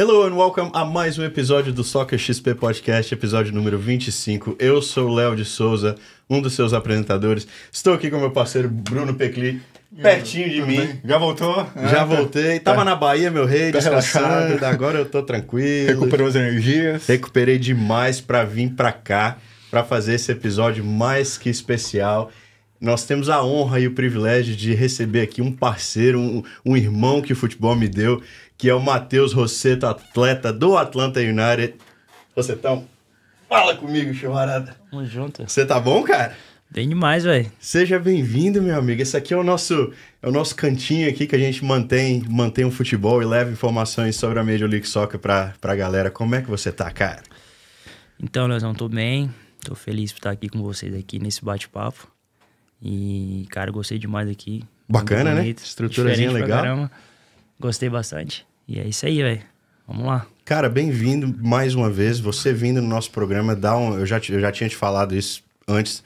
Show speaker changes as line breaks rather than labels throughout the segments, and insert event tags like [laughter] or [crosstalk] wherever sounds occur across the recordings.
Hello and welcome a mais um episódio do Soccer XP Podcast, episódio número 25. Eu sou o Léo de Souza, um dos seus apresentadores. Estou aqui com meu parceiro Bruno Pecli, pertinho de mim. Bem? Já voltou? Já ah, tá. voltei. Tá. Tava na Bahia, meu rei, tá descansando. Relaxado. Agora eu tô tranquilo. Recuperou as energias. Recuperei demais para vir para cá, para fazer esse episódio mais que especial. Nós temos a honra e o privilégio de receber aqui um parceiro, um, um irmão que o futebol me deu, que é o Matheus Rosseto, atleta do Atlanta United. Rossetão, fala comigo, chumarada. Tamo junto. Você tá bom, cara? Bem demais, velho. Seja bem-vindo, meu amigo. Esse aqui é o nosso é o nosso cantinho aqui que a gente mantém, mantém o um futebol e leva informações sobre a Major League Soccer pra, pra galera. Como é que você tá, cara?
Então, Leozão, tô bem. Tô feliz por estar aqui com vocês aqui nesse bate-papo. E, cara, gostei demais aqui. Bacana, né? Estruturazinha legal. Pra caramba. Gostei bastante. E é isso aí, velho. Vamos lá.
Cara, bem-vindo mais uma vez. Você vindo no nosso programa, dá um, eu, já, eu já tinha te falado isso antes,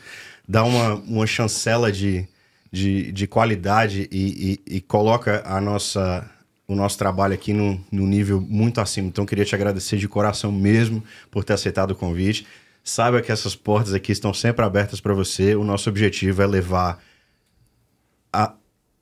dá uma, uma chancela de, de, de qualidade e, e, e coloca a nossa, o nosso trabalho aqui no num nível muito acima. Então, queria te agradecer de coração mesmo por ter aceitado o convite. Saiba que essas portas aqui estão sempre abertas para você. O nosso objetivo é levar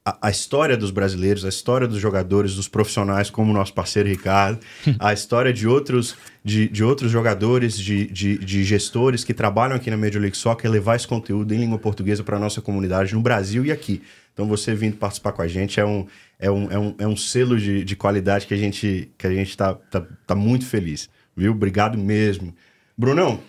a, a, história dos brasileiros, a história dos jogadores, dos profissionais, como o nosso parceiro Ricardo, [laughs] a história de outros, de, de outros jogadores, de, de, de, gestores que trabalham aqui na Major League Soccer, levar esse conteúdo em língua portuguesa para a nossa comunidade no Brasil e aqui. Então você vindo participar com a gente é um, é um, é um, é um selo de, de qualidade que a gente está que a gente tá, tá, tá muito feliz. Viu?
Obrigado mesmo. Brunão,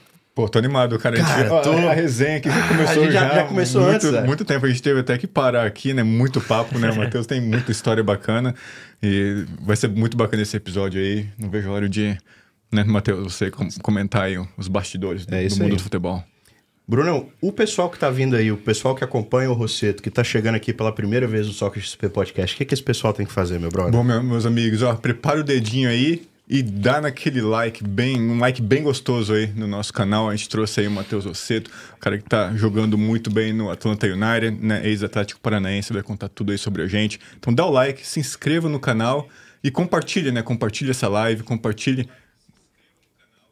Pô, tô animado, cara. cara gente, tô... A resenha aqui já começou, já, já, já, começou muito, antes, é. muito tempo. A gente teve até que parar aqui, né? Muito papo, né? O [laughs] Matheus tem muita história bacana. E vai ser muito bacana esse episódio aí. Não vejo a hora de, né, Matheus, você comentar aí os bastidores do, é do mundo aí. do futebol.
Brunão, o pessoal que tá vindo aí, o pessoal que acompanha o Rosseto, que tá chegando aqui pela primeira vez no Soccer XP Podcast, o que, que esse pessoal
tem que fazer, meu brother? Bom, meus amigos, ó, prepara o dedinho aí, e dá naquele like bem, um like bem gostoso aí no nosso canal. A gente trouxe aí o Matheus Oceto, o cara que tá jogando muito bem no Atlanta United, né? Ex-Atlético Paranaense, vai contar tudo aí sobre a gente. Então dá o like, se inscreva no canal e compartilha, né? Compartilha essa live, compartilhe.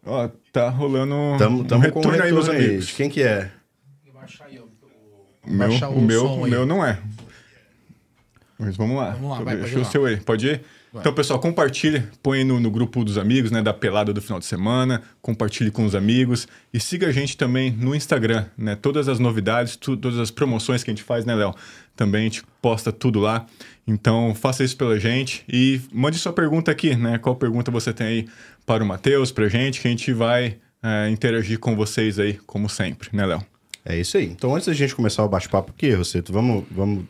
Ó, tá rolando tamo, tamo um retorno, retorno aí, meus aí. amigos. Quem que é? O meu, o, meu, o meu não é. Mas vamos lá. Vamos lá, vai, Deixa o seu aí. Pode ir? Então, pessoal, compartilhe, põe no, no, grupo dos amigos, né? Da pelada do final de semana, compartilhe com os amigos e siga a gente também no Instagram, né? Todas as novidades, tu, todas as promoções que a gente faz, né, Léo? Também a gente posta tudo lá. Então, faça isso pela gente e mande sua pergunta aqui, né? Qual pergunta você tem aí para o Matheus, pra gente, que a gente vai é, interagir com vocês aí, como sempre, né, Léo? É isso aí. Então,
antes da gente começar o bate-papo aqui, Rosseto, vamos, vamos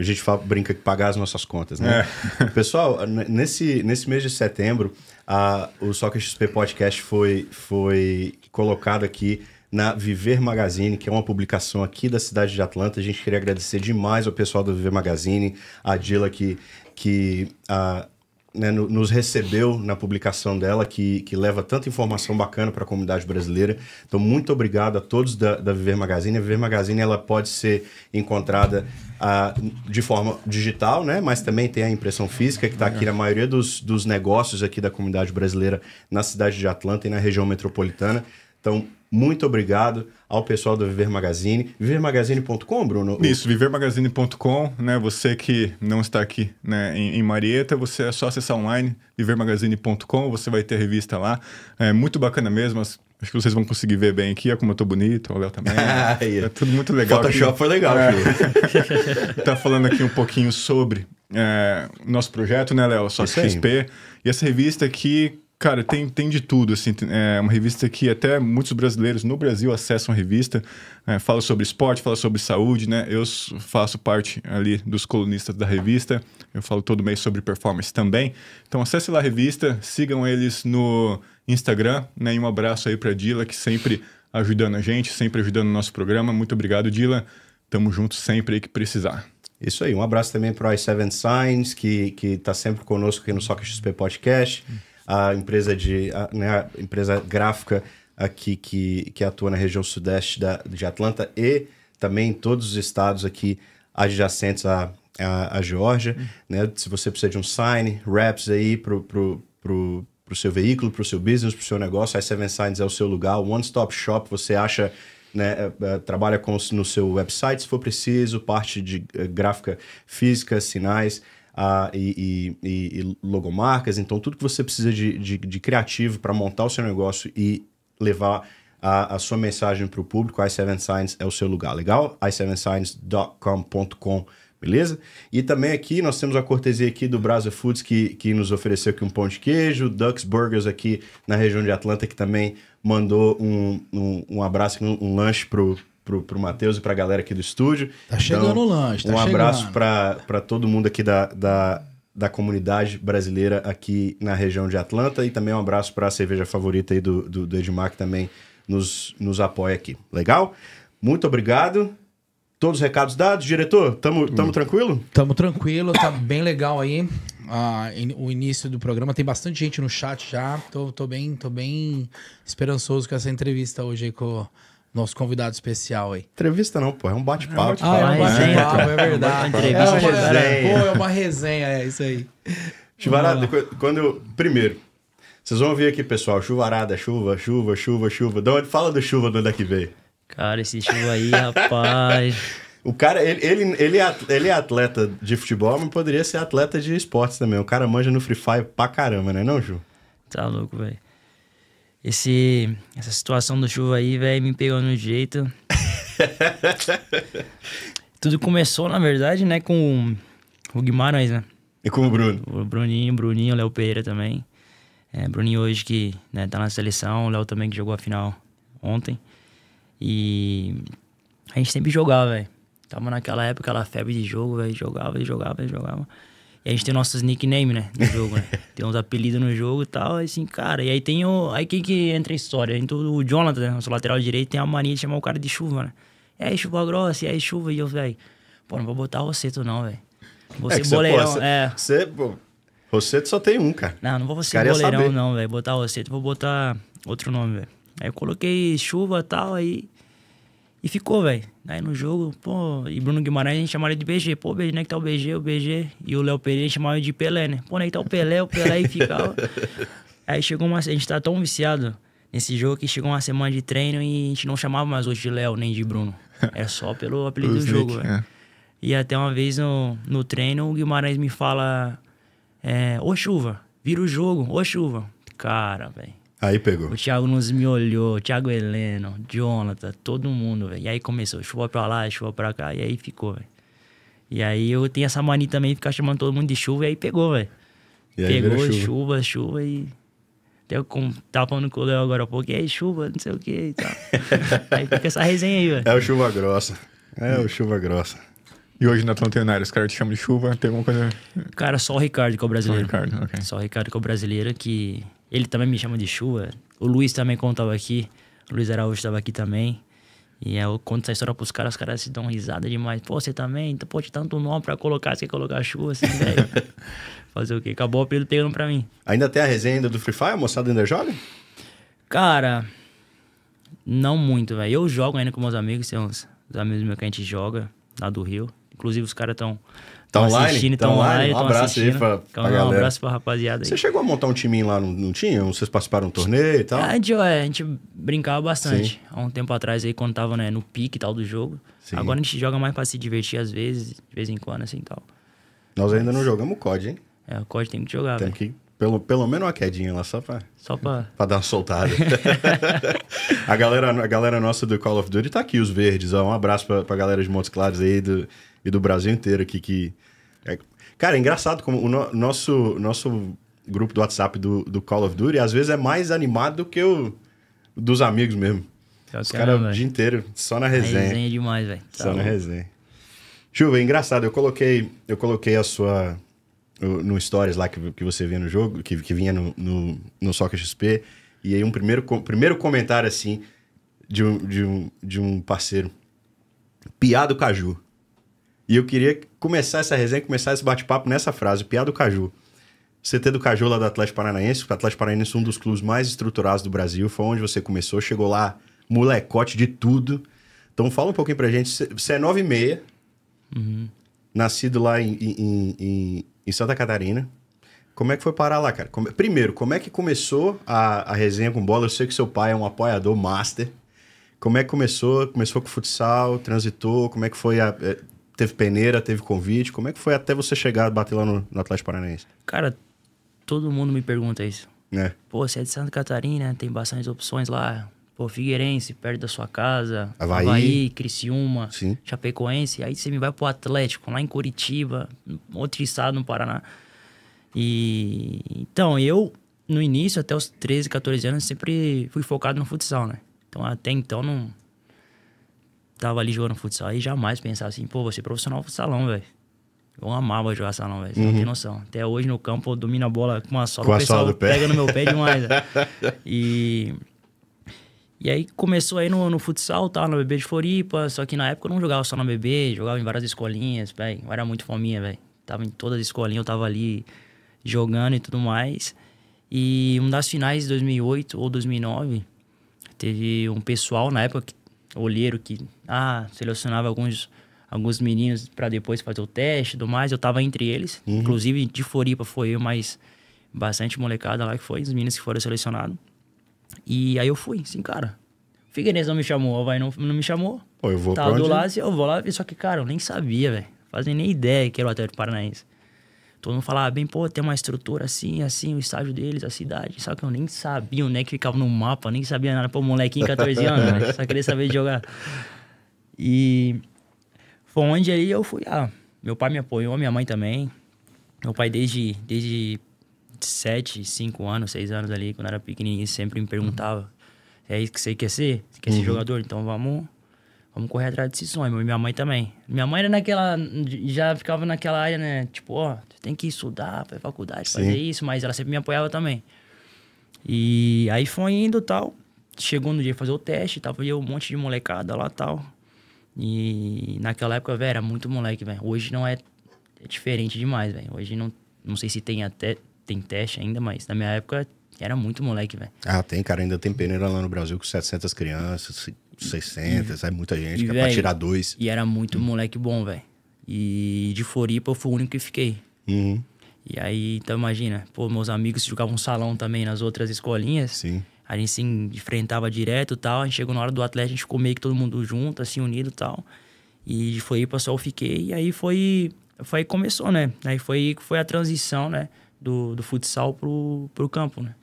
a gente fala, brinca que pagar as nossas contas, né? É. [laughs] Pessoal, nesse, nesse mês de setembro, a, o Soccer XP Podcast foi, foi colocado aqui na Viver Magazine, que é uma publicação aqui da cidade de Atlanta. A gente queria agradecer demais ao pessoal do Viver Magazine, a Dila que, que a, né, nos recebeu na publicação dela, que, que leva tanta informação bacana para a comunidade brasileira. Então, muito obrigado a todos da, da Viver Magazine. A Viver Magazine ela pode ser encontrada uh, de forma digital, né, mas também tem a impressão física, que está aqui na maioria dos, dos negócios aqui da comunidade brasileira na cidade de Atlanta e na região metropolitana. Então, muito obrigado ao pessoal do Viver Magazine.
Vivermagazine.com, Bruno? Isso, vivermagazine.com, né? Você que não está aqui né, em, em Marieta, você é só acessar online, vivermagazine.com, você vai ter a revista lá. É muito bacana mesmo, as Acho que vocês vão conseguir ver bem aqui, ó, como eu tô bonito, o Léo também. Né? [laughs] É tudo muito legal. Photoshop foi legal, é. filho. [laughs] tá falando aqui um pouquinho sobre é, nosso projeto, né, Léo? Só XP. E essa revista aqui, Cara, tem, tem de tudo, assim, é uma revista que até muitos brasileiros no Brasil acessam a revista, é, fala sobre esporte, fala sobre saúde, né? Eu faço parte ali dos colunistas da revista, eu falo todo mês sobre performance também. Então acesse lá a revista, sigam eles no Instagram, né? E um abraço aí pra Dila, que sempre ajudando a gente, sempre ajudando o nosso programa. Muito obrigado, Dila. Tamo junto sempre aí que precisar.
Isso aí, um abraço também pro i7 Signs, que, que tá sempre conosco aqui no Soccer XP Podcast. Hum a empresa de a, né, a empresa gráfica aqui que, que atua na região sudeste da, de Atlanta e também em todos os estados aqui adjacentes à, à, à Geórgia. Uhum. Né? Se você precisa de um sign, wraps aí para o seu veículo, para o seu business, para o seu negócio, a Seven Signs é o seu lugar, One Stop Shop, você acha... Né, é, é, trabalha com, no seu website se for preciso, parte de é, gráfica física, sinais, uh, e, e, e, logomarcas. Então, tudo que você precisa de, de, de criativo para montar o seu negócio e levar a, a sua mensagem para o público, i7 Signs é o seu lugar, legal? i7signs.com.com beleza? E também aqui nós temos a cortesia aqui do Brasa Foods que, que nos ofereceu aqui um pão de queijo, Ducks Burgers aqui na região de Atlanta que também mandou um, um, um abraço, um, um lanche pro, pro, pro Matheus e pra galera aqui do estúdio. Tá chegando então, o lanche, tá Um chegando. abraço para todo mundo aqui da, da, da comunidade brasileira aqui na região de Atlanta e também um abraço para a cerveja favorita aí do, do, do Edmar, que também nos, nos apoia aqui. Legal? Muito obrigado. Todos os recados dados, diretor? Tamo, tamo tranquilo?
Tamo tranquilo, tá bem legal aí. Ah, in, o início do programa tem bastante gente no chat já. Tô, tô bem, tô bem esperançoso com essa entrevista hoje aí com, nosso convidado especial aí. Entrevista não, pô, é um bate-papo. É ah, é um bate é, é, é, verdade. É, é, uma resenha. Pô, é uma resenha, é isso aí. Chuvarada,
quando eu. Primeiro, vocês vão ouvir aqui, pessoal, chuvarada, chuva, chuva, chuva, chuva. De fala do chuva, de onde é que veio? Cara, esse chuva aí, rapaz. [laughs] O cara, ele, ele, ele, é, ele é atleta de futebol, mas poderia ser atleta de esportes também. O cara manja no Free Fire pra caramba, né, não, Ju? Tá louco, velho
esse, essa situação do chuva aí, velho, me pegou no jeito.
[laughs]
Tudo começou, na verdade, né, com o Guimarães, né? E com o Bruno. O Bruninho, Bruninho, Léo Pereira também. É, Bruninho hoje que né, tá na seleção, o Léo também que jogou a final ontem. E a gente sempre jogava, velho. Tava naquela época, aquela febre de jogo, velho. Jogava e jogava e jogava. jogava. E a gente tem nossos nicknames, né? No jogo, né? [laughs] tem uns apelidos no jogo e tal, assim, cara. E aí tem o. Aí quem que entra em história? então o Jonathan, né? Nosso lateral direito tem a mania de chamar o cara de chuva, né? E aí, chuva grossa, e aí, chuva. E eu, velho, pô, não vou botar tu não, velho. É você é boleirão, você,
é. Você, pô, Rosseto só tem um, cara. Não, não vou ser boleirão, não, velho.
Botar você vou botar outro nome, velho. Aí eu coloquei chuva e tal, aí. E ficou, velho. Aí no jogo, pô, e Bruno Guimarães a gente chamava de BG. Pô, BG, né? Que tá o BG, o BG. E o Léo Pereira chamava de Pelé, né? Pô, né? Que tá o Pelé, o Pelé e ficava. [laughs] aí chegou uma. A gente tá tão viciado nesse jogo que chegou uma semana de treino e a gente não chamava mais hoje de Léo nem de Bruno. é só pelo [laughs] apelido do jogo, velho. É. é. E até uma vez no, no treino, o Guimarães me fala: é, Ô chuva, vira o jogo, ô chuva. Cara, velho.
Aí pegou.
O
Thiago nos me olhou, o Thiago Heleno, Jonathan, todo mundo, velho. E aí começou, chuva pra lá, chuva pra cá, e aí ficou, velho. E aí eu tenho essa mania também de ficar chamando todo mundo de chuva, e aí pegou, velho. Pegou chuva. chuva. chuva, e. Até eu tava falando com o Léo agora há pouco, e aí chuva, não sei o que e tal. [laughs]
aí fica essa resenha aí, velho. É o chuva grossa. É o chuva grossa. E hoje na Tontenária, os caras te chamam de chuva, tem alguma coisa.
Cara, só o Ricardo que é o brasileiro. Só o Ricardo, ok. Só o Ricardo que é o brasileiro que ele também me chama de chuva. O Luiz também contava aqui. O Luiz Araújo estava aqui também. E eu conto essa história pros caras, os caras se dão risada demais. Pô, você também? Então, pô, te tanto nome pra colocar, você quer colocar chuva assim, velho? [laughs] Fazer o quê? Acabou o apelido pegando pra mim.
Ainda tem a resenha ainda do Free Fire? moçada ainda joga?
Cara, não muito, velho. Eu jogo ainda com meus amigos, tem uns amigos meus que a gente joga lá do Rio. Inclusive, os caras estão Estão tá online? Estão tá online. Um abraço assistindo. aí pra, pra galera. Um abraço pra rapaziada aí. Você
chegou a montar um timinho lá, não, não tinha? Vocês participaram de um torneio e tal? Ah, a
gente, a gente brincava bastante. Sim. Há um tempo atrás aí, quando tava né, no pique e tal do jogo. Sim. Agora a gente joga mais pra se divertir às vezes, de vez em quando, assim e tal.
Nós Mas... ainda não jogamos COD, hein? É, o COD tem que jogar, Tem véio. que... Pelo, pelo menos uma quedinha lá, só pra... Só pra... pra dar uma soltada. [laughs] [laughs] a, galera, a galera nossa do Call of Duty tá aqui, os verdes. Ó. Um abraço pra, pra galera de Montes Claros aí, do e do Brasil inteiro aqui que. É... Cara, é engraçado como o no nosso, nosso grupo do WhatsApp do, do Call of Duty às vezes é mais animado do que o dos amigos mesmo. Tá Os caras o né, dia inteiro, só na resenha. Resenha demais, velho. Tá só bom. na resenha. Chuva, é engraçado, eu coloquei, eu coloquei a sua. No Stories lá que, que você vê no jogo, que, que vinha no, no, no Soccer XP, e aí um primeiro, primeiro comentário assim de um, de, um, de um parceiro. Piado Caju. E eu queria começar essa resenha, começar esse bate-papo nessa frase, piada do Caju. CT do Caju lá do Atlético Paranaense, o Atlético Paranaense é um dos clubes mais estruturados do Brasil, foi onde você começou, chegou lá molecote de tudo. Então fala um pouquinho pra gente, você é 9 e meia, uhum. nascido lá em, em, em, em, Santa Catarina. Como é que foi parar lá, cara? Como... primeiro, como é que começou a, a resenha com bola? Eu sei que seu pai é um apoiador master. Como é que começou? Começou com futsal, transitou? Como é que foi a, é, Teve peneira, teve convite. Como é que foi até você chegar, bater lá no, no Atlético Paranaense?
Cara, todo mundo me pergunta isso. né Pô, você é de Santa Catarina, né? tem bastantes opções lá. Pô, Figueirense, perto da sua casa. Havaí. Havaí
Criciúma,
Sim. Chapecoense. Aí você me vai pro Atlético, lá em Curitiba, outro estado no Paraná. E... Então, eu, no início, até os 13, 14 anos, sempre fui focado no futsal, né? Então, até então, não tava ali jogando futsal e jamais pensava assim, pô, vou ser profissional futsalão velho. Eu amava jogar salão, velho. uhum. não tem uhum. noção. Até hoje no campo eu domino a bola com uma sola, com o pessoal sola pega no meu pé demais. Né? [laughs] E. E aí começou aí no, no futsal, tava na BB de Floripa, só que na época eu não jogava só na BB, jogava em várias escolinhas, velho. era muito fominha, velho. Tava em todas as escolinhas, eu tava ali jogando e tudo mais. E uma das finais de 2008 ou 2009, teve um pessoal na época que olheiro que ah, selecionava alguns alguns meninos para depois fazer o teste e tudo mais. Eu tava entre eles. Uhum. Inclusive, de Floripa foi eu, mas bastante molecada lá que foi, os meninos que foram selecionados. E aí eu fui, assim, cara. Figueirense não me chamou, vai não, não me chamou. Pô, eu vou tá, do lado, Lázio, eu vou lá. Só que, cara, eu nem sabia, velho. Fazem nem ideia que era o Atlético Paranaense. Todo mundo falava ah, bem, pô, tem uma estrutura assim, assim, o estágio deles, a cidade. Só que eu nem sabia onde é que ficava no mapa, nem sabia nada. Pô, molequinho, 14 anos, né? só queria saber de jogar. E foi onde aí eu fui, ah, meu pai me apoiou, minha mãe também. Meu pai desde, desde 7, 5 anos, 6 anos ali, quando era pequenininho, sempre me perguntava, é isso que você quer ser? Você quer uhum. ser jogador? Então vamos vamos correr atrás desse sonho. Minha mãe também. Minha mãe era naquela. Já ficava naquela área, né? Tipo, ó, oh, tem que estudar, fazer faculdade, Sim. fazer isso, mas ela sempre me apoiava também. E aí foi indo tal. Chegou no dia fazer o teste, tava eu um monte de molecada lá tal. E naquela época, velho, era muito moleque, velho. Hoje não é, é diferente demais, velho. Hoje não, não sei se tem até tem teste ainda, mas na minha época era muito moleque, velho.
Ah, tem, cara. Ainda tem peneira lá no Brasil com 700 crianças, 60, e, muita gente, que é pra tirar dois.
E era muito hum. moleque bom, velho. E de Floripa eu fui o único que fiquei. Uhum. E aí, então imagina, pô, meus amigos jogavam salão também nas outras escolinhas. Sim. A gente se enfrentava direto e tal. A gente chegou na hora do atleta a gente ficou meio que todo mundo junto, assim, unido e tal. E de Floripa só eu fiquei. E aí foi. Foi aí começou, né? Aí foi, foi a transição, né? Do, do futsal pro, pro campo, né?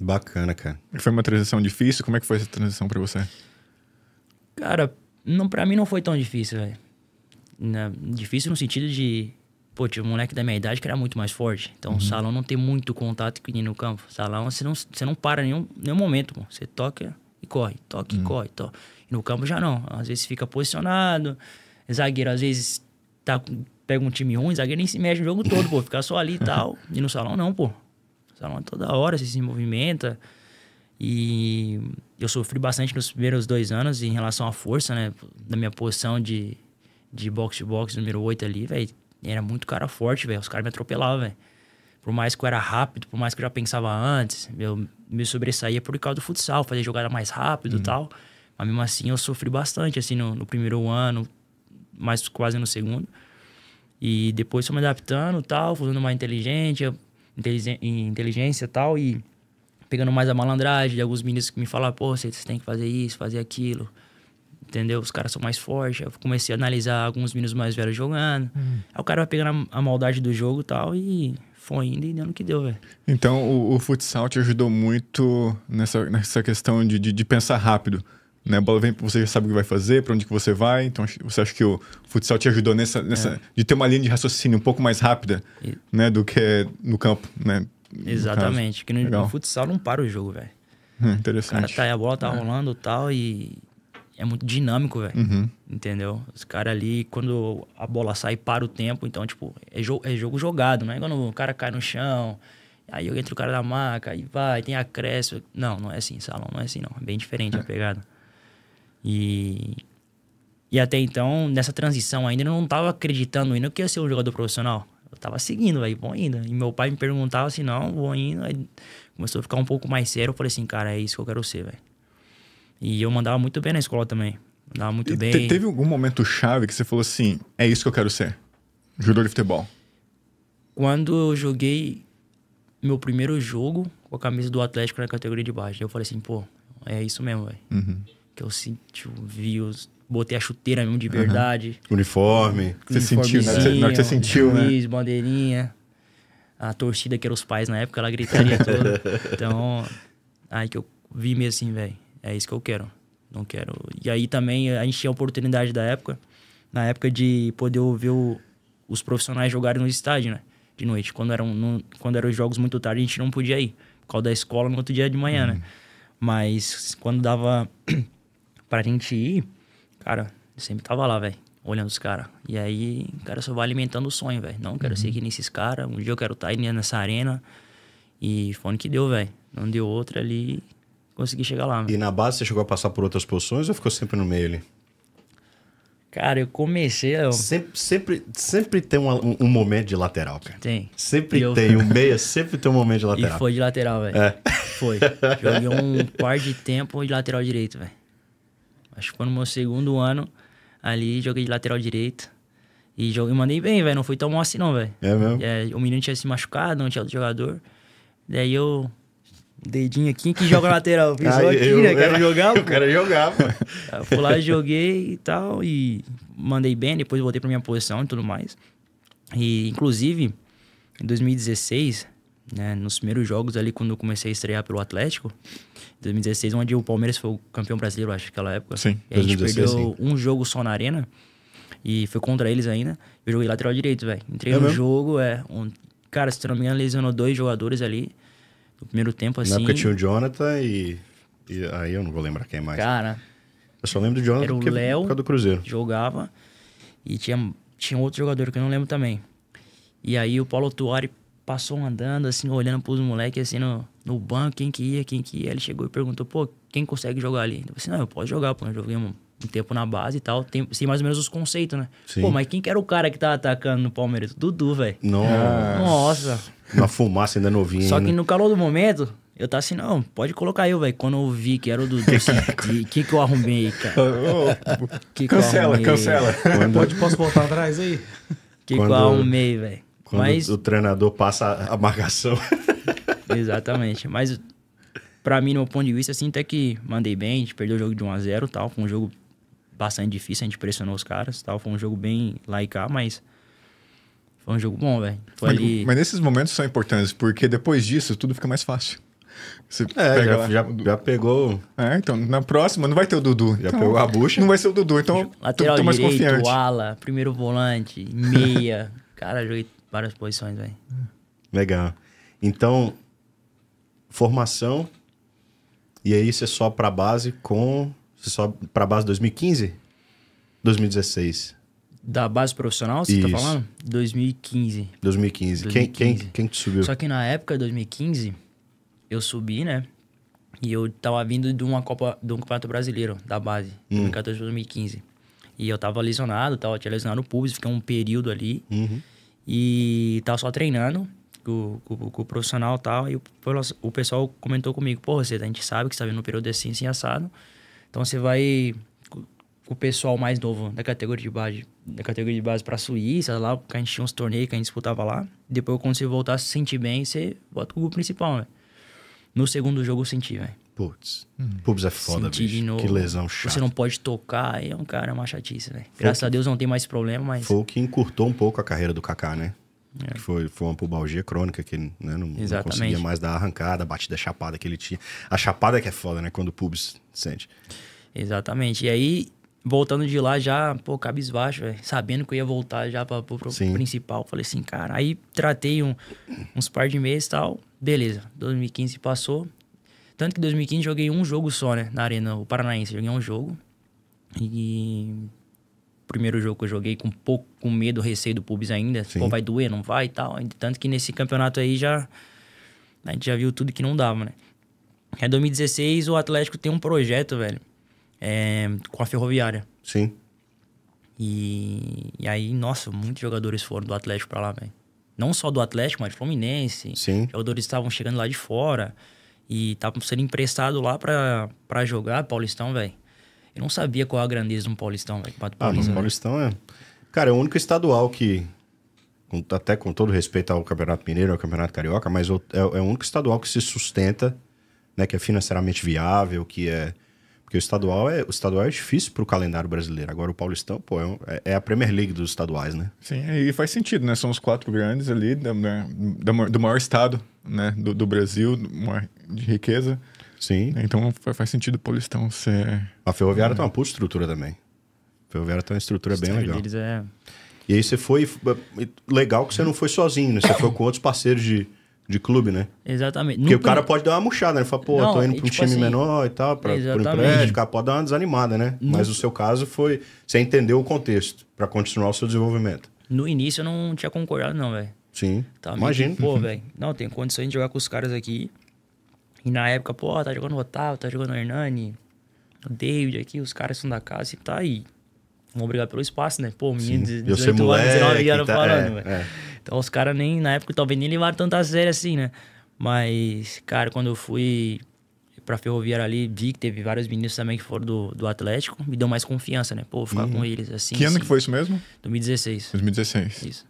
Bacana, cara. Foi uma transição difícil? Como é que foi essa transição para você?
Cara, não, pra mim não foi tão difícil, velho. Difícil no sentido de. Pô, tinha um moleque da minha idade que era muito mais forte. Então, uhum. o salão não tem muito contato com no campo. Salão, você não, você não para em nenhum, nenhum momento, mano. Você toca e corre, toca uhum. e corre. To... E no campo já não. Às vezes fica posicionado. Zagueiro, às vezes, tá, pega um time ruim, zagueiro nem se mexe o jogo todo, pô. Fica só ali e tal. E no salão, não, pô. O salão é toda hora, você se movimenta. E eu sofri bastante nos primeiros dois anos em relação à força, né? Da minha posição de, de boxe boxe número 8 ali, velho. Era muito cara forte, velho. Os caras me atropelavam, velho. Por mais que eu era rápido, por mais que eu já pensava antes, eu me sobressaía por causa do futsal, fazer jogada mais rápido e uhum. tal. Mas mesmo assim eu sofri bastante, assim, no, no, primeiro ano, mas quase no segundo. E depois fui me adaptando tal, fazendo mais inteligente, inteligência e tal. E pegando mais a malandragem de alguns meninos que me falam, pô, vocês têm que fazer isso, fazer aquilo. Entendeu? Os caras são mais fortes. Eu comecei a analisar alguns meninos mais velhos jogando. Hum. Aí o cara vai pegando a, a maldade do jogo e tal
e foi indo e deu no que deu, velho. Então o, o, futsal te ajudou muito nessa, nessa questão de, de, de pensar rápido né? A bola vem, você já sabe o que vai fazer, para onde que você vai. Então, você acha que o futsal te ajudou nessa, nessa é. de ter uma linha de raciocínio um pouco mais rápida, e... né, do que no campo, né? Exatamente. Que no, no,
futsal não para o jogo, velho.
É, [laughs] interessante. O cara tá aí, a bola
tá é. rolando e tal, e é muito dinâmico, velho. Uhum. Entendeu? Os caras ali, quando a bola sai, para o tempo. Então, tipo, é, jo é jogo jogado, não é quando o cara cai no chão, aí entra o cara da maca, e vai, tem acréscimo. Não, não é assim, salão, não é assim, não. É bem diferente é. a pegada. E. E até então, nessa transição ainda, eu não tava acreditando ainda que ia ser um jogador profissional tava seguindo, aí vou indo. E meu pai me perguntava assim, não, vou indo. Aí começou a ficar um pouco mais sério. Eu falei assim, cara, é isso que eu quero ser, velho. E eu mandava muito bem na escola também. Mandava muito e bem. Te, teve algum
momento chave que você falou assim, é isso que eu quero ser? Jogador de futebol.
Quando eu joguei meu primeiro jogo com a camisa do Atlético na categoria de baixo, eu falei assim, pô, é isso mesmo, velho. Uhum. Que eu senti, vi os Botei a chuteira mesmo de verdade.
Uhum. Uniforme. Você sentiu, né? Você,
não, você sentiu, juiz,
né? bandeirinha. A torcida que era os pais na época, ela gritaria toda. [laughs] Então, aí que eu vi mesmo assim, velho. É isso que eu quero. Não quero. E aí também a gente tinha a oportunidade da época, na época de poder ver o, os profissionais jogarem no estádio, né? De noite. Quando eram, no, quando eram jogos muito tarde, a gente não podia ir. Por causa da escola no outro dia de manhã, né? Uhum. Mas quando dava [clears throat] pra gente ir, Cara, sempre tava lá, velho, olhando os caras. E aí, cara, só vai alimentando o sonho, velho. Não, quero uhum. ser que caras. Um dia eu quero estar tá nessa arena. E foi que deu, velho. Não deu outra ali,
consegui chegar lá. Véio. E na base você chegou a passar por outras posições ou ficou sempre no meio ali? Cara, eu comecei. Eu... Sempre, sempre, sempre tem um, um, momento de lateral, cara. Tem. Sempre eu... tem. Um [laughs] meia sempre tem um momento de lateral. E foi de lateral, velho. É.
Foi. Joguei um par de tempo de lateral direito, velho acho que foi no meu segundo ano ali, joguei de lateral direito. E joguei, mandei bem, velho. Não fui tão mal assim, não, velho. É mesmo? É, o menino tinha se machucado, não tinha outro jogador. Daí eu. Dedinho aqui, que joga lateral? ah, [laughs] aqui, eu, né? Quero jogar, eu quero jogar, [laughs] pô. Quero jogar, pô. Fui lá, joguei e tal. E mandei bem, depois voltei pra minha posição e tudo mais. E, inclusive, em 2016, né? Nos primeiros jogos ali, quando eu comecei a estrear pelo Atlético, em 2016, onde o Palmeiras foi o campeão brasileiro, acho, naquela época. Sim, e 2016, a gente perdeu sim. um jogo só na arena, e foi contra eles ainda. Eu joguei lateral direito, velho. Entrei é no mesmo? jogo, é... Um, cara, se não me engano, lesionou dois jogadores ali,
no primeiro tempo, assim. Na época assim. tinha o Jonathan e... e aí eu não vou lembrar quem mais. Cara... Eu só lembro do Jonathan era o Léo, do Cruzeiro.
Jogava, e tinha, tinha outro jogador que eu não lembro também. E aí o Paulo Tuari passou andando, assim, olhando pros moleques, assim, no, no banco, quem que ia, quem que ia. Ele chegou e perguntou, pô, quem consegue jogar ali? Eu falei assim, não, eu posso jogar, pô, eu joguei um, um tempo na base e tal, tem, sei mais ou menos os conceitos, né? Sim. Pô, mas quem que era o cara que tava atacando no Palmeiras? Dudu, velho. Nossa. Nossa.
Na fumaça ainda novinha Só que né? no
calor do momento, eu tava assim, não, pode colocar eu, velho. Quando eu vi que era o Dudu, assim, [laughs] que que eu arrumei, cara? [laughs] que que cancela, eu arrumei? cancela. Quando... Pode, posso voltar atrás aí? Que Quando... que eu arrumei, velho? Quando Mas... o treinador passa a marcação. [laughs] Exatamente. Mas para mim, no meu ponto de vista, assim, até que mandei bem, a gente perdeu o jogo de 1 a 0 tal. Foi um jogo bastante difícil, a gente pressionou os caras tal. Foi um jogo bem lá e cá, mas foi um jogo bom, velho. Mas, ali... mas
nesses momentos são importantes, porque depois disso tudo fica mais fácil. Você é, já, já, já, pegou. É, então, na próxima não vai ter o Dudu. Já então, pegou a bucha. Não vai ser o Dudu, então Lateral tô, tô mais direito, confiante.
ala, primeiro volante, meia. [laughs] Cara, joguei várias posições, velho.
Legal. Então, formação. E aí você sobe pra base com. Você sobe pra base 2015? 2016.
Da base profissional, você tá Isso. tá falando? 2015.
2015. 2015. Quem, quem, quem te subiu? Só
que na época, 2015, eu subi, né? E eu tava vindo de uma Copa, de um Campeonato Brasileiro, da base, hum. 2014 2015. E eu tava lesionado, tava, tinha lesionado o pubis, fiquei um período ali. Uhum. E tava só treinando com, com, com o profissional e tal. E o, o pessoal comentou comigo: Pô, você, a gente sabe que você tá vindo no período assim, assim, assado. Então você vai com o pessoal mais novo da categoria de base, da categoria de base para Suíça, lá, porque a gente tinha uns torneios que a gente disputava lá. Depois, quando você voltar, se sentir bem, você bota o grupo principal, velho. Né? No segundo jogo eu senti, velho.
Putz, hum. pubs é foda, Senti bicho. Novo, que lesão chata. Você
não pode tocar, é um cara, é uma chatice, né? Graças que, a Deus não tem mais problema, mas.
Foi o que encurtou um pouco a carreira do Kaká, né? É. Que foi, foi uma pubalgia crônica que né, não, não, conseguia mais dar a arrancada, a batida chapada que ele tinha. A chapada é que é foda, né? Quando o pubs sente.
Exatamente. E aí, voltando de lá já, pô, cabisbaixo, véio, sabendo que eu ia voltar já para pro, pro principal. Falei assim, cara. Aí tratei um, uns par de meses e tal. Beleza, 2015 passou. Tanto que em 2015 joguei um jogo só, né? Na Arena, o Paranaense. Joguei um jogo. E. Primeiro jogo que eu joguei com pouco com medo, receio do pubis ainda. Sim. Pô, vai doer, não vai e tal. Tanto que nesse campeonato aí já. A gente já viu tudo que não dava, né? É em 2016, o Atlético tem um projeto, velho, é, com a Ferroviária. Sim. E, e aí, nossa, muitos jogadores foram do Atlético pra lá, velho. Não só do Atlético, mas Fluminense. Sim. Jogadores estavam chegando lá de fora. E tava sendo emprestado lá pra, pra jogar Paulistão, velho. Eu não sabia qual a grandeza de um Paulistão, velho. Ah, mas
Paulistão é. Cara, é o único estadual que. até com todo respeito ao Campeonato Mineiro, ao Campeonato Carioca, mas é, é o único estadual que se sustenta, né? Que é financeiramente viável, que é. Porque o estadual é, o estadual é difícil para o calendário brasileiro. Agora o Paulistão,
pô, é, é, é, a Premier League dos estaduais, né? Sim, e faz sentido, né? São os quatro grandes ali do maior estado né? do, do Brasil, do maior de riqueza. Sim. Então faz sentido o Paulistão ser. A Ferroviária é. tem uma puta estrutura também. A Ferroviária tem uma
estrutura bem legal. Deles é... E aí você foi. Legal que você não foi sozinho, né? Você foi com outros parceiros de, de clube, né? Exatamente. Porque no o cara pode dar uma murchada, né? Fala, pô, não, tô indo pra um tipo time assim... menor e tal, pra, por pro empréstimo, o cara pode dar uma desanimada, né? Mas o seu caso foi. Você entendeu o contexto para continuar o seu desenvolvimento.
No início eu não tinha concordado, não, velho.
Sim. Tava Imagino. Meio, pô, uhum.
velho, não, tem condições de jogar com os caras aqui. E na época, pô, tá jogando o Otávio, tá jogando o Hernani, o David aqui, os caras são da casa e tá aí. Vamos brigar pelo espaço, né? Pô, menino de 18 anos, 19 anos tá, falando, é, é. Então os caras nem, na época, talvez nem levaram tanta série assim, né? Mas, cara, quando eu fui pra Ferroviária ali, vi que teve vários meninos também que foram do, do Atlético, me deu mais confiança, né? Pô, ficar com uhum. eles assim. Que ano assim. que foi
isso mesmo? 2016. 2016. Isso.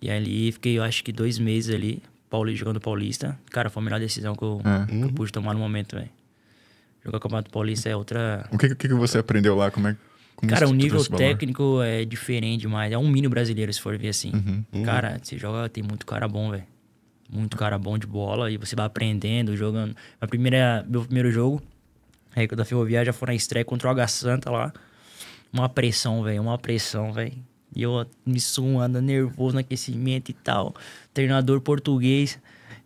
E ali fiquei, eu acho que dois meses ali. Paulista, jogando Paulista. Cara, foi a melhor decisão que eu, é. que eu uhum. pude tomar no momento, velho. Jogar Campeonato Paulista é outra.
O que, que, que você aprendeu lá? Como é como Cara, o nível
técnico é diferente, mas é um mínimo brasileiro, se for ver assim. Uhum. uhum. Cara, você joga, tem muito cara bom, velho. Muito cara bom de bola e você vai aprendendo, jogando. A primeira, meu primeiro jogo é, da Ferroviária já foi na estreia contra o H Santa lá. Uma pressão, velho, uma pressão, velho. E eu me suando, nervoso no aquecimento e tal treinador português.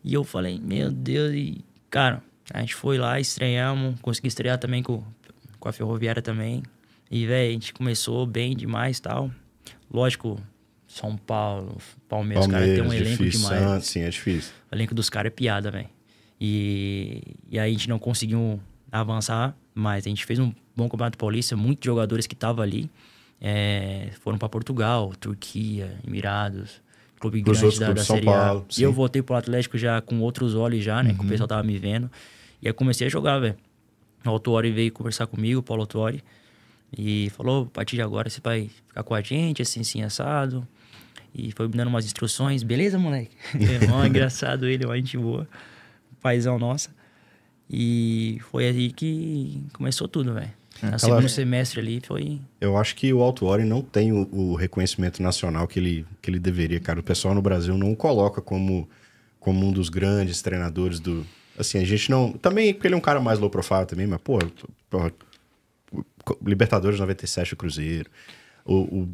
E eu falei, meu Deus, e cara, a gente foi lá, estreamos, consegui estrear também com, com a Ferroviária também. E, velho, a gente começou bem demais tal. Lógico, São Paulo, Palmeiras, Palmeiras os um elenco difícil. demais.
Ah, sim, é difícil.
O elenco dos caras é piada, velho. E, e aí a gente não conseguiu avançar, mas a gente fez um bom campeonato paulista, muitos jogadores que estavam ali é, foram para Portugal, Turquia, Emirados clube grande outros da, da São A. Paulo, e eu voltei pro Atlético já com outros olhos já, né? Uhum. Que o uhum. pessoal tava me vendo. E aí comecei a jogar, velho. O Autori veio conversar comigo, o Paulo Autori. E falou, a partir de agora você vai ficar com a gente, assim, assim, assado. E foi me dando umas instruções. Beleza, moleque? [laughs] Meu irmão, engraçado ele, uma gente boa. Paizão nossa. E foi aí que começou tudo, velho. No é, segundo semestre ali foi.
Eu acho que o Altuori não tem o, o, reconhecimento nacional que ele, que ele deveria, cara. O pessoal no Brasil não o coloca como, como um dos grandes treinadores do. Assim, a gente não. Também porque ele é um cara mais low profile também, mas, pô, Libertadores 97 o Cruzeiro. O, o,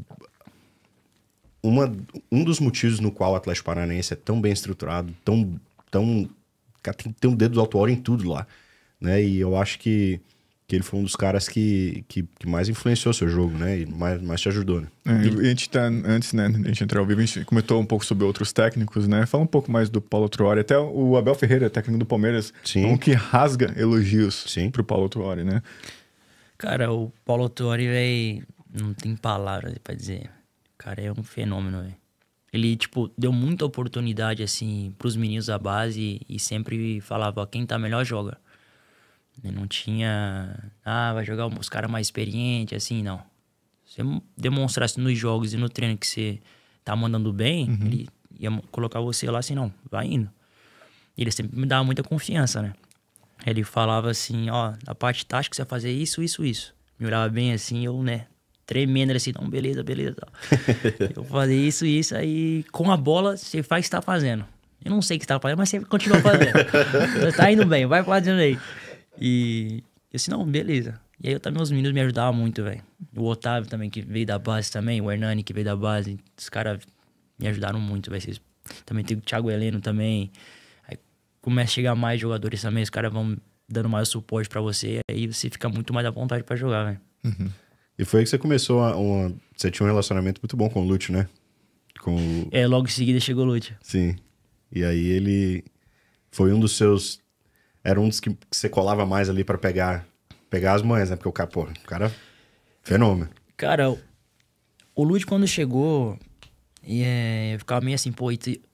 uma, um dos motivos no qual o Atlético Paranaense é tão bem estruturado, tão. tão tem, tem um dedo do Altuori em tudo lá. Né? E eu acho que que ele foi um dos caras que, que, que mais influenciou seu jogo, né? E mais, mais te
ajudou, né? É, e a gente tá, antes, né, a gente entrar ao vivo, a gente comentou um pouco sobre outros técnicos, né? Fala um pouco mais do Paulo Troari. Até o Abel Ferreira, técnico do Palmeiras, Sim. É um que rasga elogios Sim. pro Paulo Troari, né?
Cara, o Paulo Troari, velho, não tem palavras para dizer. O cara é um fenômeno, velho. Ele, tipo, deu muita oportunidade, assim, pros meninos da base e, e sempre falava, quem tá melhor joga. Não tinha. Ah, vai jogar os caras mais experientes, assim, não. Se você demonstrasse nos jogos e no treino que você tá mandando bem, uhum. ele ia colocar você lá assim, não, vai indo. Ele sempre me dava muita confiança, né? Ele falava assim, ó, na parte tática é você vai fazer isso, isso, isso. Me olhava bem assim, eu, né, tremendo, assim, não, beleza, beleza. [laughs] eu fazer isso, isso, aí com a bola você faz o que está fazendo. Eu não sei o que está fazendo, mas você continua fazendo. [laughs] tá indo bem, vai fazendo aí. E eu disse, não, beleza. E aí eu também, os meninos me ajudavam muito, velho. O Otávio também, que veio da base também, o Hernani, que veio da base. Os caras me ajudaram muito, velho. Também tem o Thiago Heleno também. Aí começa a chegar mais jogadores também, os caras vão dando mais suporte para você. Aí você fica muito mais à vontade para jogar, velho.
Uhum.
E foi aí que você começou a, uma... Você tinha um relacionamento muito bom com o Lute, né? Com o... É, logo em seguida chegou o Lute. Sim. E aí ele foi um dos seus era um dos que, que você colava mais ali para pegar pegar as manhãs né? Porque o cara, pô, o cara. Fenômeno.
Cara, o Lud quando chegou. E é, eu ficava meio assim, pô,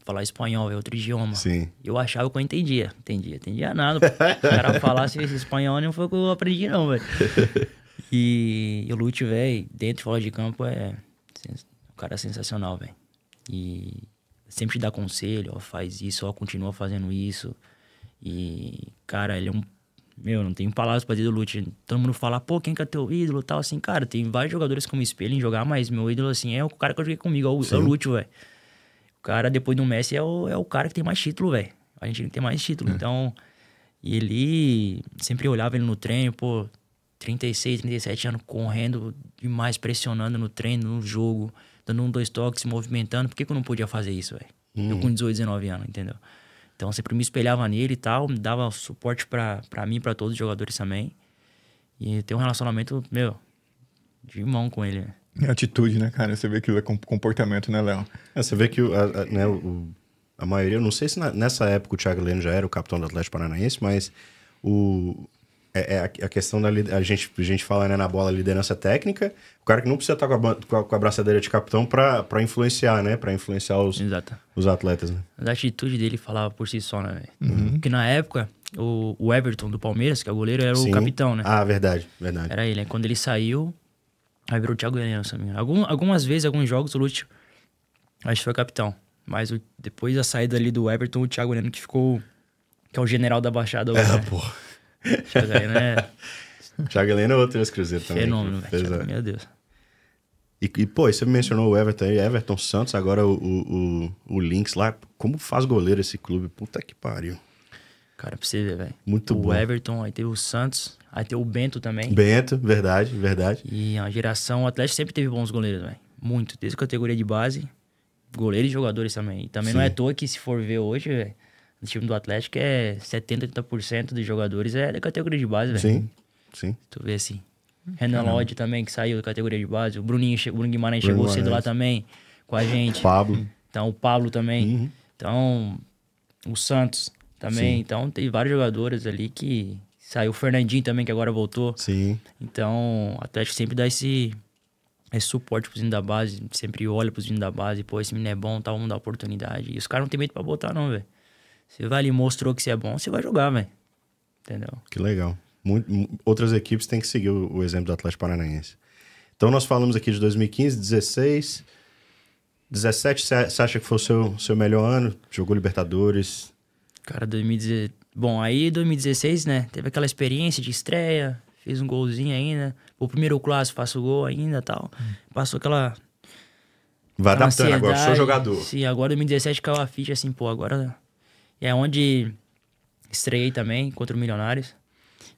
falar espanhol é outro idioma. Sim. Eu achava que eu entendia. Entendia, entendia nada. o cara [laughs] falasse espanhol não foi o que eu aprendi, não, velho. [laughs] E, e o Lute, velho, dentro e fora de campo, é. Um cara é sensacional, velho. E sempre te dá conselho, ó, faz isso, ó, continua fazendo isso. E, cara, ele é um. Meu, não tenho palavras pra dizer do Lute. Todo mundo fala, pô, quem que é teu ídolo tal. Assim, cara, tem vários jogadores que eu me espelho em jogar, mas meu ídolo, assim, é o cara que eu joguei comigo, é o, é o Lute, velho. O cara, depois do Messi, é o, é o cara que tem mais título, velho. A gente tem mais título. É. Então, e ele sempre olhava ele no treino, pô, 36, 37 anos correndo demais, pressionando no treino, no jogo, dando um, dois toques, se movimentando. Por que, que eu não podia fazer isso, velho? Hum. Eu com 18, 19 anos, entendeu? Então eu sempre me espelhava nele e tal, me dava suporte para mim, para todos os jogadores também. E ter um relacionamento, meu, de mão com ele. Né? É
atitude, né, cara? Você vê que é comportamento, né, Léo? É, você vê que a, a, né, o, a maioria,
eu não sei se na, nessa época o Thiago Leno já era o capitão do Atlético Paranaense, mas o, é, é a, questão da a gente, a gente fala né, na bola liderança técnica, o cara que não precisa estar com a, com a, com a braçadeira de capitão para influenciar, né? Para influenciar os, Exato. os atletas, né?
A atitude dele falava por si só, né? Uhum. uhum. Porque na época, o, o Everton do Palmeiras, que é o goleiro, era Sim. o capitão, né? Ah, verdade, verdade. Era ele, né? Quando ele saiu, aí virou o Thiago Guilherme, Algum, algumas vezes, alguns jogos, o Lúcio, acho que foi capitão. Mas o, depois da saída ali do Everton, o Thiago Guilherme que ficou... Que é o general da baixada. é, né? porra.
Thiago Heleno é. outro ex-cruzeiro também. Fenômeno, Meu Deus. E, e, pô, você mencionou o Everton aí, Everton Santos, agora o, o, o, o Lynx lá. Como faz goleiro esse clube? Puta que pariu. Cara, pra você ver, velho. Muito o bom. O
Everton, aí teve o Santos, aí teve o Bento também. Bento,
verdade, verdade.
E a geração, o Atlético sempre teve bons goleiros, velho. Muito, desde a categoria de base, goleiros e jogadores também. E também Sim. não é à toa que se for ver hoje, velho, no time do Atlético é 70%, 80% dos jogadores é da categoria de base, velho. Sim, sim. Tu vê assim. Renan Lodge também, que saiu da categoria de base. O Bruninho, o Bruno Guimarães Bruno chegou cedo lá também, com a gente. O Pablo. Então, o Pablo também. Uhum. Então, o Santos também. Sim. Então, tem vários jogadores ali que... Saiu o Fernandinho também, que agora voltou. Sim. Então, o Atlético sempre dá esse, esse suporte pros meninos da base. Sempre olha pros meninos da base. Pô, esse menino é bom, tá? Vamos dar oportunidade. E os caras não tem medo pra botar, não, velho. Você vai ali, mostrou que você é bom, você vai jogar, velho. Entendeu?
Que legal. Muito, outras equipes têm que seguir o, o, exemplo do Atlético Paranaense. Então nós falamos aqui de 2015, 16, 17, você acha que foi o seu, seu melhor ano? Jogou Libertadores?
Cara, 2016. Bom, aí 2016, né? Teve aquela experiência de estreia, fez um golzinho ainda. Né. O primeiro clássico faço gol ainda tal. Hum. Passou aquela.
Vai aquela adaptando agora, sou jogador.
Sim, agora 2017 caiu a ficha assim, pô, agora e é onde estreiei também contra o Milionários.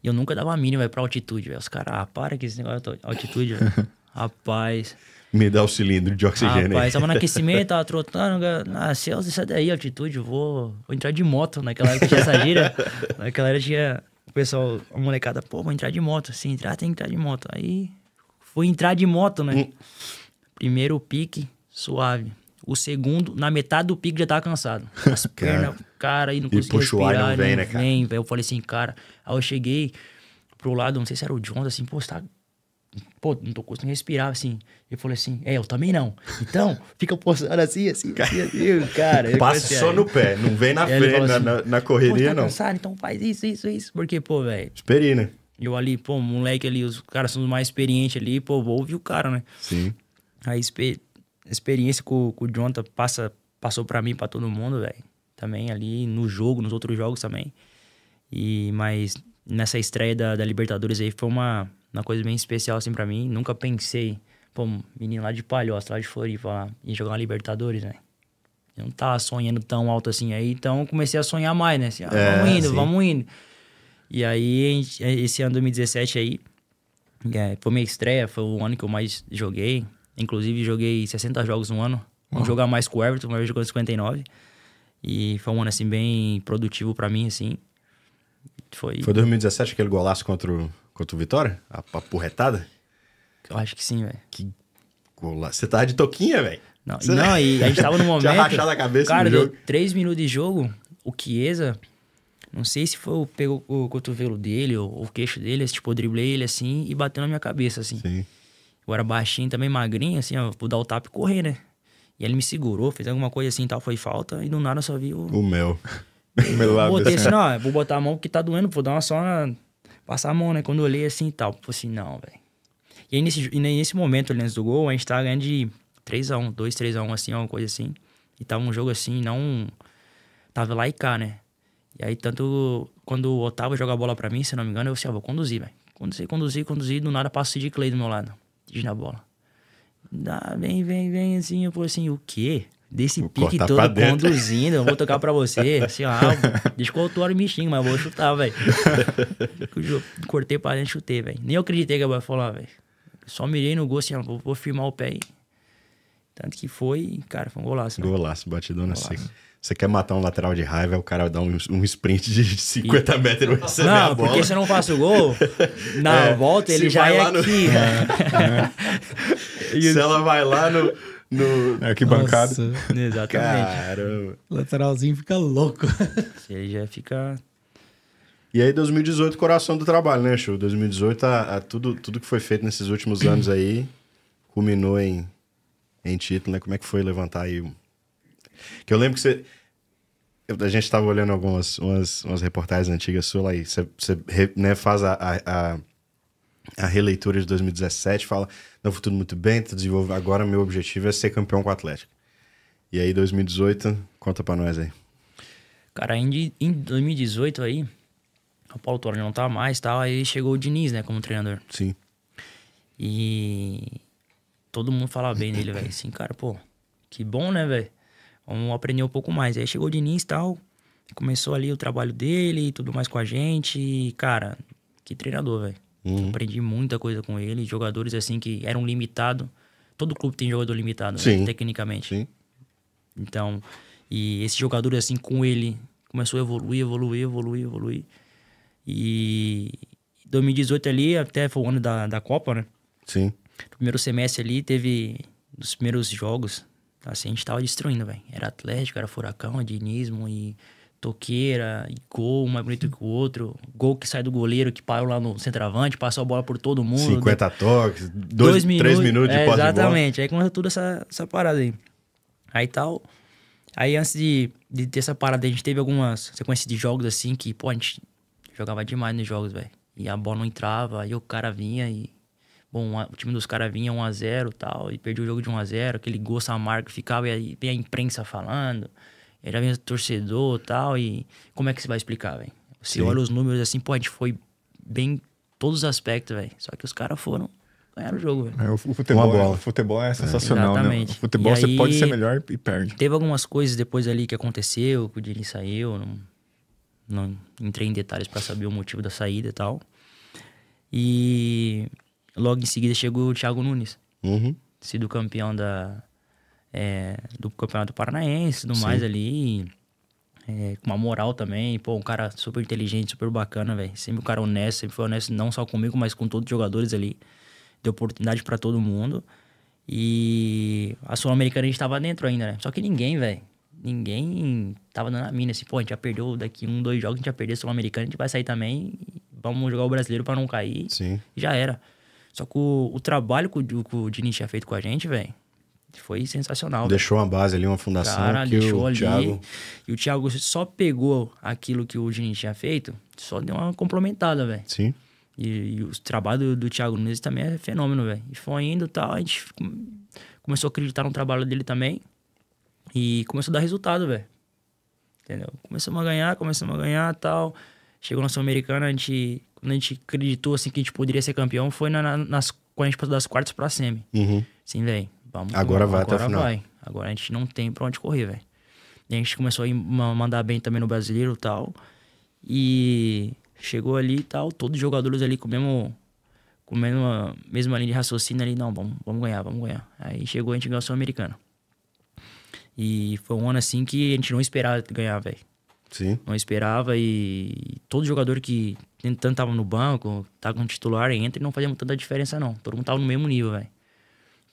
E eu nunca dava a mínima, velho, pra altitude, velho. Os caras, ah, para que esse negócio de altitude, velho. [laughs] Rapaz.
Me dá o cilindro de oxigênio. Rapaz, aí. tava no aquecimento,
tava [laughs] trotando. Ah, Celso, sai daí, altitude, vou, vou entrar de moto. Naquela época tinha essa gíria. [laughs] Naquela era tinha o pessoal, a molecada, pô, vou entrar de moto. Se entrar, tem que entrar de moto. Aí fui entrar de moto, né? Hum. Primeiro pique, suave. O segundo, na metade do pique, já tava cansado. As pernas cara e não consegui e puxa respirar. O ar não vem, né, cara? eu falei assim, cara. Aí eu cheguei pro lado, não sei se era o John, assim, pô, você tá pô, não tô conseguindo respirar, assim. eu falei assim, é, eu também não. Então, [laughs] fica postando assim, assim, assim, cara. Assim, cara Passa só aí. no pé, não vem na [laughs] frente, assim, na, na, correria, tá não. Cansado, então faz isso, isso, isso. Porque, pô, velho... né? Eu ali, pô, moleque ali, os caras são os mais experientes ali, pô, vou ouvir o cara, né? Sim. Aí, a experiência com, com o Jonathan passa, passou pra mim, pra todo mundo, velho também ali no jogo, nos outros jogos também. E mas nessa estreia da, da Libertadores aí foi uma, uma coisa bem especial assim para mim. Nunca pensei, pô, menino lá de Palhoça, lá de Floripa, lá, ia jogar uma Libertadores, né? Eu não tava tá sonhando tão alto assim aí, então comecei a sonhar mais, né? Assim, ah, é, vamos indo, sim. vamos indo. E aí, é, esse ano 2017 aí, é, foi minha estreia, foi o ano que eu mais joguei. Inclusive, joguei 60 jogos no ano. Uhum. Vou jogar mais com o Everton, mas jogou 59. E foi um ano, assim, bem produtivo para mim, assim. Foi... Foi
2017 aquele golaço contra o, contra o Vitória? A, a porretada? Eu acho que sim, velho. Que golaço. Você tava de toquinha, velho? Não, não, e a gente tava no [laughs] momento... Tinha rachado a cabeça Cara, deu jogo. três minutos de
jogo, o Chiesa... Não sei se foi o, pegou o cotovelo dele ou o queixo dele, tipo, eu driblei ele assim e bateu na minha cabeça, assim. Sim. Eu era baixinho também, magrinho, assim, ó, vou dar o tapa e correr, né? E ele me segurou, fez alguma coisa assim e tal, foi falta. E do nada eu só vi o. O
mel. [laughs] O meu lado. Botei assim, ó,
vou botar a mão que tá doendo, vou dar uma só na... Passar a mão, né? Quando eu olhei assim e tal. Falei assim, não, velho. E aí nesse, e nesse momento, antes do gol, a gente tava ganhando de 3x1, 2, 3x1, assim, alguma coisa assim. E tava um jogo assim, não. Tava lá e cá, né? E aí, tanto quando o Otávio joga a bola pra mim, se não me engano, eu assim, ah, vou conduzir, velho. Conduzir, conduzir, conduzir, do nada passa o Sid Clay do meu lado. Diz na bola. Ah, vem, vem, vem, assim. Eu falei assim, o quê? Desse vou pique todo conduzindo, eu vou tocar pra você. [laughs] Assim, ah, deixa que o autor mas vou chutar, velho. [laughs] Cortei pra dentro e chutei, velho. Nem eu acreditei que eu ia falar, velho. Só mirei no gol, assim, ó, vou, vou firmar o pé aí.
Tanto que foi, cara, foi um golaço. Golaço, batidona Assim. Você quer matar um lateral de raiva, é o cara dá um, um sprint de 50 e... metros pra receber não, a bola. Não, porque se eu não faço gol, na [laughs] é, volta ele já é aqui. É.
é.
Se ela vai lá no. no... É, Na exatamente. Caramba.
O lateralzinho fica louco. Ele já fica.
E aí, 2018, coração do trabalho, né, Show? 2018, a, a, tudo, tudo que foi feito nesses últimos [clears throat] anos aí culminou em, em título, né? Como é que foi levantar aí? Que eu lembro que você. A gente estava olhando algumas umas, umas reportagens antigas suas lá e você, você né, faz a, a, a a releitura de 2017 fala: não, foi tudo muito bem, tá desenvolvendo agora meu objetivo é ser campeão com o Atlético. E aí, 2018, conta pra nós aí.
Cara, em, em 2018 aí, o Paulo Torre não tá mais tal, tá? aí chegou o Diniz, né, como treinador. Sim. E todo mundo falava bem dele, velho. Assim, cara, pô, que bom, né, velho? Vamos aprender um pouco mais. Aí chegou o Diniz e tal, começou ali o trabalho dele e tudo mais com a gente. E, cara, que treinador, velho. Então, uhum. Aprendi muita coisa com ele. Jogadores assim que eram limitados. Todo clube tem jogador limitado, né? tecnicamente. Sim. Então, e esse jogador assim com ele começou a evoluir, evoluir, evoluir, evoluir. E 2018 ali, até foi o ano da, da Copa, né? Sim. primeiro semestre ali teve os primeiros jogos, assim, a gente tava destruindo, velho. Era Atlético, era Furacão, Adinismo e toqueira gol, mais é bonito que o outro. Gol que sai do goleiro, que parou lá no centroavante, passou a bola por todo mundo. 50 deu... toques, 2 minutos, 3 minutos de é, posse Exatamente, de aí começa toda essa, essa parada aí. Aí tal. Aí antes de, de ter essa parada, a gente teve algumas sequências de jogos assim que, pô, a gente jogava demais nos jogos, velho. E a bola não entrava, aí o cara vinha e. Bom, o time dos caras vinha 1x0 e tal, e perdia o jogo de 1x0, aquele gosto amargo ficava, e aí vem a imprensa falando. Ele já vem torcedor e tal. E como é que você vai explicar, velho? Você Sim. olha os números assim, pô, a gente foi bem todos os aspectos, velho. Só que os caras foram ganharam o jogo, velho. É, o
futebol, é, futebol é, é. sensacional, é, exatamente. né? O futebol e você aí, pode ser melhor
e perde. Teve algumas coisas depois ali que aconteceu, que o Dini saiu, não, não entrei em detalhes para saber o motivo da saída e tal. E logo em seguida chegou o Thiago Nunes. Uhum. Sido campeão da é, do Campeonato Paranaense e tudo Sim. mais ali. É, com uma moral também, pô, um cara super inteligente, super bacana, velho. Sempre um cara honesto, sempre foi honesto, não só comigo, mas com todos os jogadores ali. Deu oportunidade para todo mundo. E a Sul-Americana a gente tava dentro ainda, né? Só que ninguém, velho. Ninguém tava dando a mina, assim, pô, a gente já perdeu daqui um, dois jogos, a gente já perdeu a Sul-Americana, a gente vai sair também, vamos jogar o brasileiro para não cair. Sim. E já era. Só que o, o trabalho que o, que o Diniz tinha feito com a gente, velho, foi sensacional. Deixou
uma base ali, uma fundação. Cara, deixou ali. Thiago...
E o Thiago só pegou aquilo que o Diniz tinha feito, só deu uma complementada, velho. Sim. E, e, o trabalho do, do Thiago Nunes também é fenômeno, velho. E foi indo e tal, a gente começou a acreditar no trabalho dele também. E começou a dar resultado, velho. Entendeu? Começamos a ganhar, começamos a ganhar tal. Chegou na Sul-Americana, a gente, quando a gente acreditou assim, que a gente poderia ser campeão, foi na, nas, quando a gente passou das quartas pra semi. Uhum. Sim, velho vamos agora vai agora até o final. Vai. Agora a gente não tem pra onde correr, velho. E a gente começou a mandar bem também no brasileiro e tal. E chegou ali e tal, todos os jogadores ali com mesmo com mesma, mesma linha de raciocínio ali, não, vamos, vamos ganhar, vamos ganhar. Aí chegou, a gente ganhou a Sul-Americana. E foi um ano assim que a gente não esperava ganhar, velho. Sim. Não esperava e todo jogador que tanto tava no banco, tá com titular, entra e não fazia tanta diferença não. Todo mundo tava no mesmo nível, velho.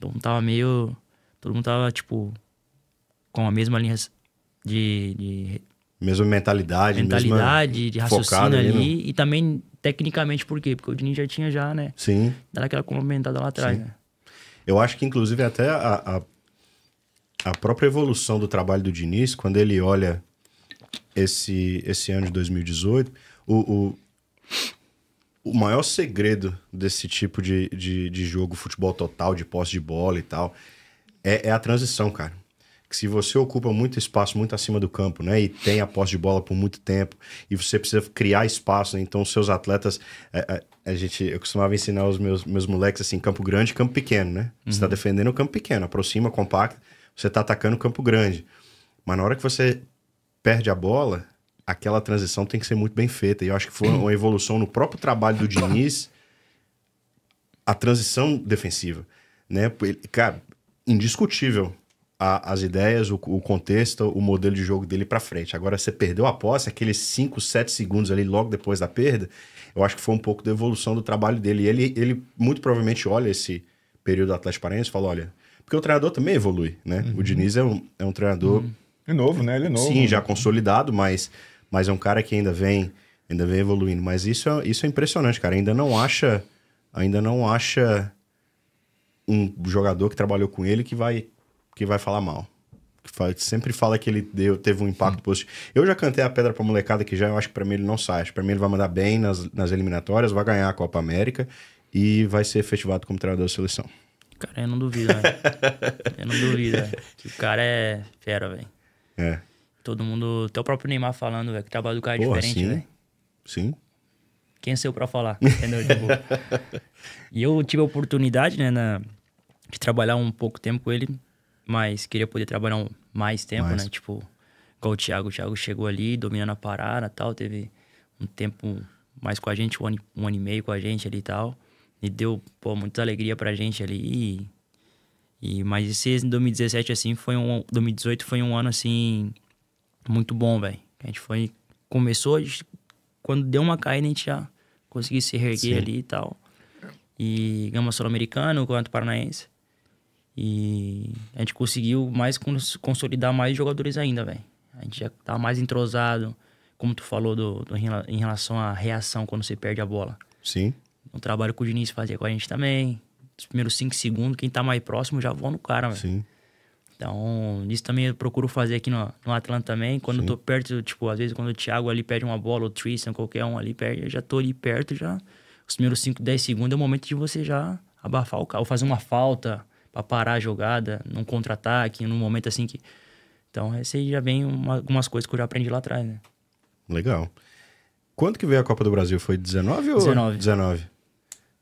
Todo então, mundo tava meio. Todo mundo tava, tipo, com a mesma linha de. de
mesma mentalidade, mentalidade, mesma de raciocínio ali. No... Né?
E também, tecnicamente, por quê? Porque o Dini já tinha já, né? Sim. Dado aquela complementada lá atrás, né?
Eu acho que, inclusive, até a, a, a, própria evolução do trabalho do Diniz, quando ele olha esse, esse ano de 2018, o, o o maior segredo desse tipo de, de, de, jogo, futebol total, de posse de bola e tal, é, é, a transição, cara. Que se você ocupa muito espaço muito acima do campo, né? E tem a posse de bola por muito tempo, e você precisa criar espaço, né? Então, seus atletas. É, é, a gente, eu costumava ensinar os meus, meus moleques assim: campo grande, campo pequeno, né? Uhum. Você tá uhum. defendendo o campo pequeno, aproxima, compacta, você tá atacando o campo grande. Mas na hora que você perde a bola, aquela transição tem que ser muito bem feita. E eu acho que foi uma evolução no próprio trabalho do Diniz, a transição defensiva. Né? Cara, indiscutível a, as ideias, o, o, contexto, o modelo de jogo dele para frente. Agora, você perdeu a posse, aqueles 5, 7 segundos ali logo depois da perda, eu acho que foi um pouco da evolução do trabalho dele. E ele, ele muito provavelmente olha esse período do Atlético Paranaense e fala, olha... Porque o treinador também evolui, né? Uhum. O Diniz é um, é um treinador... Uhum.
É novo, né? Ele é novo. Sim, né?
já consolidado, mas mas é um cara que ainda vem, ainda vem evoluindo. Mas isso é, isso é impressionante, cara. Ainda não acha, ainda não acha um jogador que trabalhou com ele que vai, que vai falar mal. Que fala, sempre fala que ele deu, teve um impacto hum. positivo. Eu já cantei a pedra pra molecada que já eu acho que pra mim ele não sai. Pra mim ele vai mandar bem nas, nas eliminatórias, vai ganhar a Copa América e vai ser efetivado como treinador da seleção.
Cara, eu não duvido, velho. eu não duvido, Que o cara é fera, velho. É. Todo mundo, até o próprio Neymar falando, velho, que trabalho do cara é Porra, diferente, velho. Sim. Quem sou eu pra falar? Entendeu? tipo, [laughs] e eu tive a oportunidade, né, na, de trabalhar um pouco tempo com ele, mas queria poder trabalhar um, mais tempo, mais. né? Tipo, igual o Thiago. O Thiago chegou ali, dominando a parada tal, teve um tempo mais com a gente, um ano, um ano e meio com a gente ali e tal. E deu, pô, muita alegria pra gente ali. E, e, mas esse 2017, assim, foi um... 2018 foi um ano, assim, muito bom, velho. A gente foi, começou, a gente, quando deu uma caída, a gente já conseguiu se erguer ali e tal. E ganhamos Sul-Americano, Campeonato Paranaense. E a gente conseguiu mais consolidar mais jogadores ainda, velho. A gente já tá mais entrosado, como tu falou, do, do, em relação à reação quando você perde a bola. Sim. Um trabalho que o Diniz fazia com a gente também. Os primeiros cinco segundos, quem tá mais próximo já voa no cara, velho. Sim. Então, isso também eu procuro fazer aqui no, no Atlanta também. Quando Sim. eu tô perto, tipo, às vezes quando o Thiago ali perde uma bola, ou o Tristan, qualquer um ali perde, eu já tô ali perto, já. Os primeiros 5, 10 segundos é o momento de você já abafar o carro, fazer uma falta para parar a jogada, num contra-ataque, num momento assim que. Então, esse aí já vem uma, algumas coisas que eu já aprendi lá
atrás, né? Legal. Quando que veio a Copa do Brasil? Foi 19 ou 19? 19.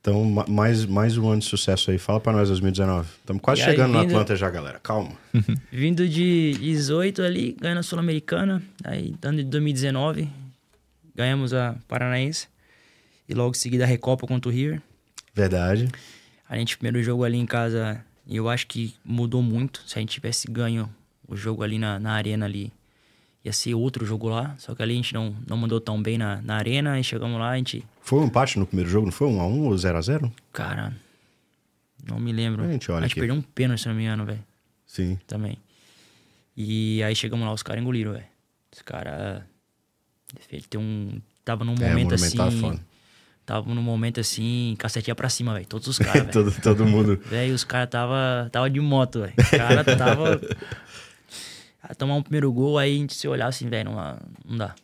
Então, mais, mais um ano de sucesso aí. Fala para nós 2019. Estamos quase chegando vindo... na Atlanta já, galera. Calma.
[laughs] vindo de 18 ali, ganhando a Sul-Americana. Aí, dando de 2019, ganhamos a Paranaense. E logo em seguida a Recopa contra o River. Verdade. A gente, primeiro jogo ali em casa, eu acho que mudou muito. Se a gente tivesse ganho o jogo ali na, na arena ali, ia ser outro jogo lá, só que ali a gente não, não mandou tão bem na, na arena, e chegamos lá, a gente...
Foi um empate no primeiro jogo, não foi? Um a um ou 0 a 0 Cara, não me lembro. A gente, olha a gente perdeu um pênalti, se não me
engano, velho. Sim. Também. E aí chegamos lá, os caras engoliram, velho. Os caras... Ele tem um... Tava num é, momento é, assim... Tava num momento assim, cacetinha pra cima, velho. Todos os [laughs] caras, todo, todo mundo. Velho, os caras tava, tava de moto, velho. Os caras tava... [laughs] tomar um primeiro gol, aí a gente se olhar assim, velho, não, não dá.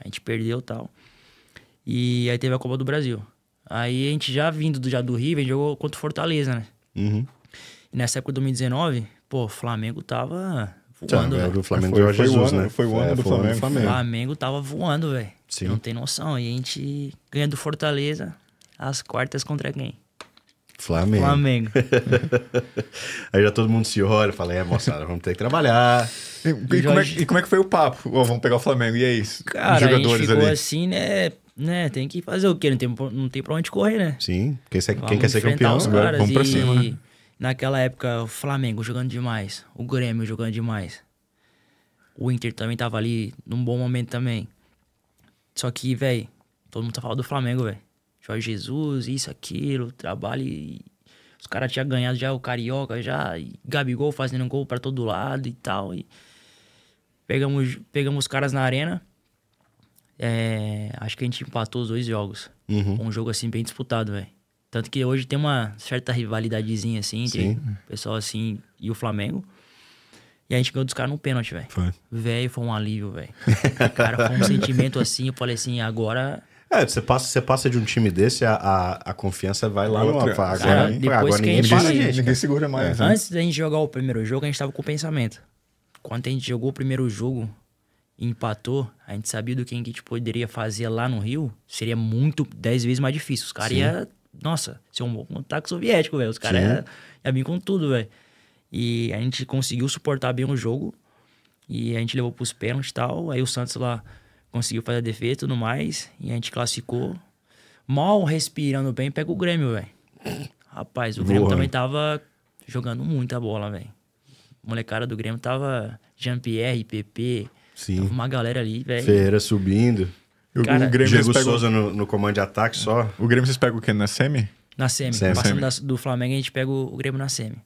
A gente perdeu tal. E aí teve a Copa do Brasil. Aí a gente já vindo do, já do River, jogou contra o Fortaleza, né? Uhum. E nessa época de 2019, pô, o Flamengo tava tá, voando, é, O Flamengo foi, foi, Jesus, o ano, né? foi o ano é, do Flamengo. O Flamengo. Flamengo tava voando, velho. Não tem noção. E a gente ganha do Fortaleza
as quartas contra quem?
Flamengo. Flamengo. [laughs] aí já todo mundo
se olha fala, é, moçada, vamos ter que trabalhar. E, e, como, é, e como, é, que foi o papo? Oh, vamos pegar o Flamengo, e é isso? Cara, Os jogadores a gente ficou ali.
assim, né, né, tem que fazer o quê? Não tem, não tem pra onde correr, né? Sim,
quem, se, é, quem quer ser campeão, vamos pra e, cima, né?
Naquela época, o Flamengo jogando demais, o Grêmio jogando demais. O Inter também tava ali num bom momento também. Só que, velho, todo mundo tá falando do Flamengo, velho. Jorge Jesus, isso, aquilo, trabalho. E os caras tinham ganhado já o Carioca, já. E Gabigol fazendo gol para todo lado e tal. E pegamos, pegamos os caras na arena. É, acho que a gente empatou os dois jogos. Uhum. Um jogo assim bem disputado, velho. Tanto que hoje tem uma certa rivalidadezinha assim entre Sim. o pessoal assim e o Flamengo. E a gente ganhou dos caras num pênalti, velho. Foi. Velho, foi um alívio, velho. cara, foi um sentimento assim. Eu falei assim, agora
é, você passa, você passa de um time desse, a, a, a confiança vai lá Outra. no vaga. Cara, né? depois agora que ninguém, a gente para, gente, ninguém segura mais. É. Né? Antes
da gente jogar o primeiro jogo, a gente tava com o pensamento. Quando a gente jogou o primeiro jogo e empatou, a gente sabia do que a gente poderia fazer lá no Rio, seria muito, dez vezes mais difícil. Os caras iam, nossa, ser é um ataque soviético, velho. Os caras iam ia vir com tudo, velho. E a gente conseguiu suportar bem o jogo. E a gente levou pros pênaltis e tal. Aí o Santos lá conseguiu fazer a defesa e tudo mais. E a gente classificou. Mal respirando bem, pega o Grêmio, velho. Rapaz, o Boa. Grêmio também tava jogando muita bola, velho. Molecada do Grêmio tava Jean-Pierre, PP. Sim. Tava uma galera ali, velho. Feira
subindo. Cara, o Grêmio Diego pegam... Souza no, no, comando de ataque só. O Grêmio vocês pegam
o quê? Na semi? Na semi. semi. Passando da,
do Flamengo, a gente pega o, Grêmio na semi.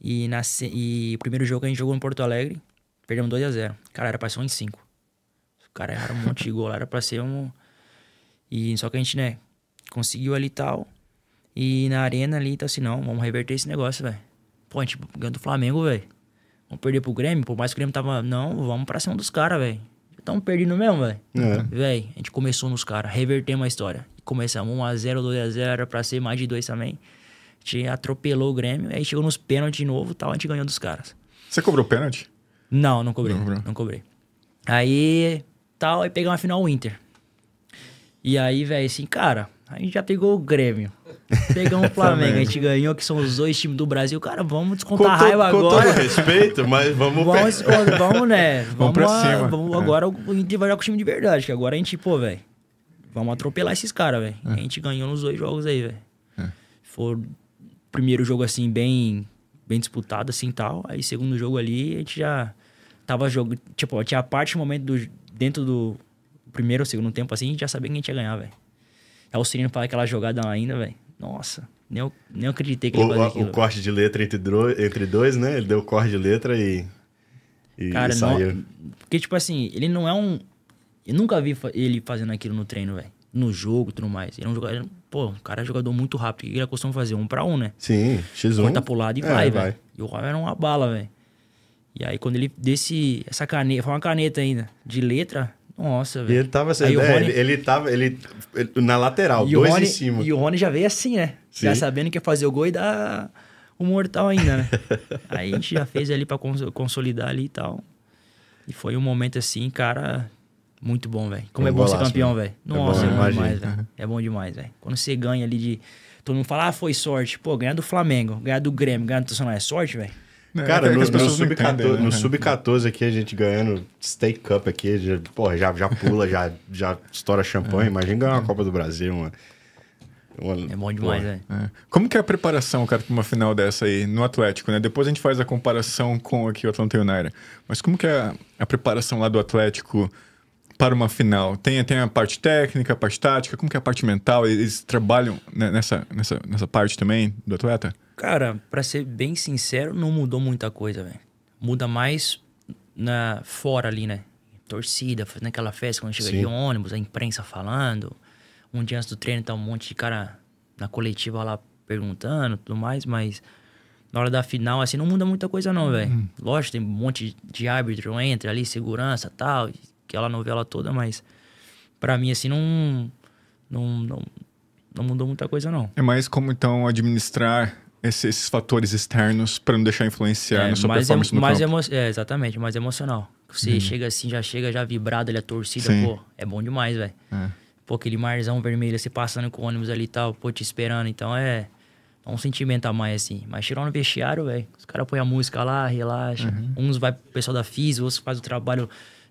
E, na, e o primeiro jogo a gente jogou no Porto Alegre, perdemos 2x0. Cara, era pra ser 1 em 5. Cara, erraram um monte de gol. Era pra ser um. E só que a gente, né, conseguiu ali e tal. E na arena ali, tá assim, não, vamos reverter esse negócio, velho. Pô, a gente ganhou do Flamengo, velho. Vamos perder pro Grêmio? Por mais que o Grêmio tava. Não, vamos pra cima dos caras, velho. Tamo perdendo mesmo, velho. É. Velho, a gente começou nos caras, revertemos a história. Começamos 1x0, 2x0, era pra ser mais de dois também. A gente atropelou o Grêmio, aí chegou nos pênaltis de novo tal, a gente ganhou dos caras.
Você cobrou pênalti? Não, não cobrei. Não,
não cobrei. Aí tal, aí pegar uma final Inter. E aí, velho, assim, cara, a gente já pegou o Grêmio. Pegamos o [laughs] Flamengo, a gente ganhou, que são os dois times do Brasil. Cara, vamos descontar a raiva agora. Com todo respeito, mas vamos... Vamos, vamos né? Vamos, vamos pra cima. vamos, é. agora é. o Inter vai jogar com o time de verdade, que agora a gente, pô, velho, vamos atropelar esses caras, velho. É. A gente ganhou nos dois jogos aí, velho. É. Foi primeiro jogo, assim, bem, bem disputado, assim, tal. Aí segundo jogo ali, a gente já tava jogando... Tipo, tinha a parte, momento do dentro do primeiro ou segundo tempo, assim, a gente já sabia que a gente ia ganhar, velho. Aí o Cirino faz aquela jogada lá ainda, velho. Nossa, nem eu, nem acreditei que ele ia fazer O corte
véio. de letra entre, entre dois, né? Ele deu corte de letra e. e Cara, e saiu. Não,
porque, tipo assim, ele não é um. Eu nunca vi ele fazendo aquilo no treino, velho. No jogo e tudo mais. Ele é um jogador. É pô, o cara é jogador muito rápido. O que ele costuma fazer? Um pra um, né?
Sim, X1. Corta pro lado e é, vai, velho.
E o Raul era uma bala, velho. E aí, quando ele desse essa caneta, foi uma caneta ainda, de letra, nossa, velho. Ele tava assim, aí, né? Rony... ele,
ele tava ele, ele, na lateral, e dois Rony, em cima. E
o Rony já veio assim, né? Sim. Já sabendo que ia fazer o gol e dar o mortal ainda, né? [laughs] aí a gente já fez ali pra cons consolidar ali e tal. E foi um momento assim, cara, muito bom, velho. Como é, é bom golaço, ser campeão, né? velho. É nossa, é bom, é bom demais, velho. É bom demais, velho. Quando você ganha ali de. Todo mundo fala, ah, foi sorte. Pô, ganhar do Flamengo, ganhar do Grêmio, ganhar do Nacional é sorte, velho.
É, cara, é no, no sub-14 né? sub aqui, a gente ganhando State Cup aqui, já,
porra, já, já pula, já, já estoura champanhe. É. Imagina ganhar uma Copa do Brasil, mano. Uma, é bom demais, né? Como que é a preparação, cara, para uma final dessa aí no Atlético, né? Depois a gente faz a comparação com aqui o Atlanta United. Mas como que é a, a preparação lá do Atlético para uma final? Tem, tem a parte técnica, a parte tática, como que é a parte mental? Eles trabalham nessa, nessa, nessa parte também do atleta?
Cara, para ser bem sincero, não mudou muita coisa, velho. Muda mais na fora ali, né? Torcida, fazendo aquela festa quando chega Sim. de ônibus, a imprensa falando. Um dia antes do treino tá um monte de cara na coletiva lá perguntando, tudo mais, mas na hora da final, assim, não muda muita coisa, não, velho. Hum. Lógico, tem um monte de árbitro, entra ali, segurança tal, aquela novela toda, mas para mim, assim, não, não, não, não mudou
muita coisa, não. É mais como, então, administrar esse, esses fatores externos para não deixar influenciar é, na sua mais performance no mais
campo. É, exatamente, mais emocional. Você uhum. chega assim, já chega já vibrado, ele é torcida, Sim. pô, é bom demais, velho. É. Pô, aquele marzão vermelho, você passando com o ônibus ali e tal, pô, te esperando. Então é, é um sentimento a mais, assim. Mas tirou no vestiário, velho. Os caras põem a música lá, relaxa. Uhum. Uns vai pro pessoal da FIS, outros faz o trabalho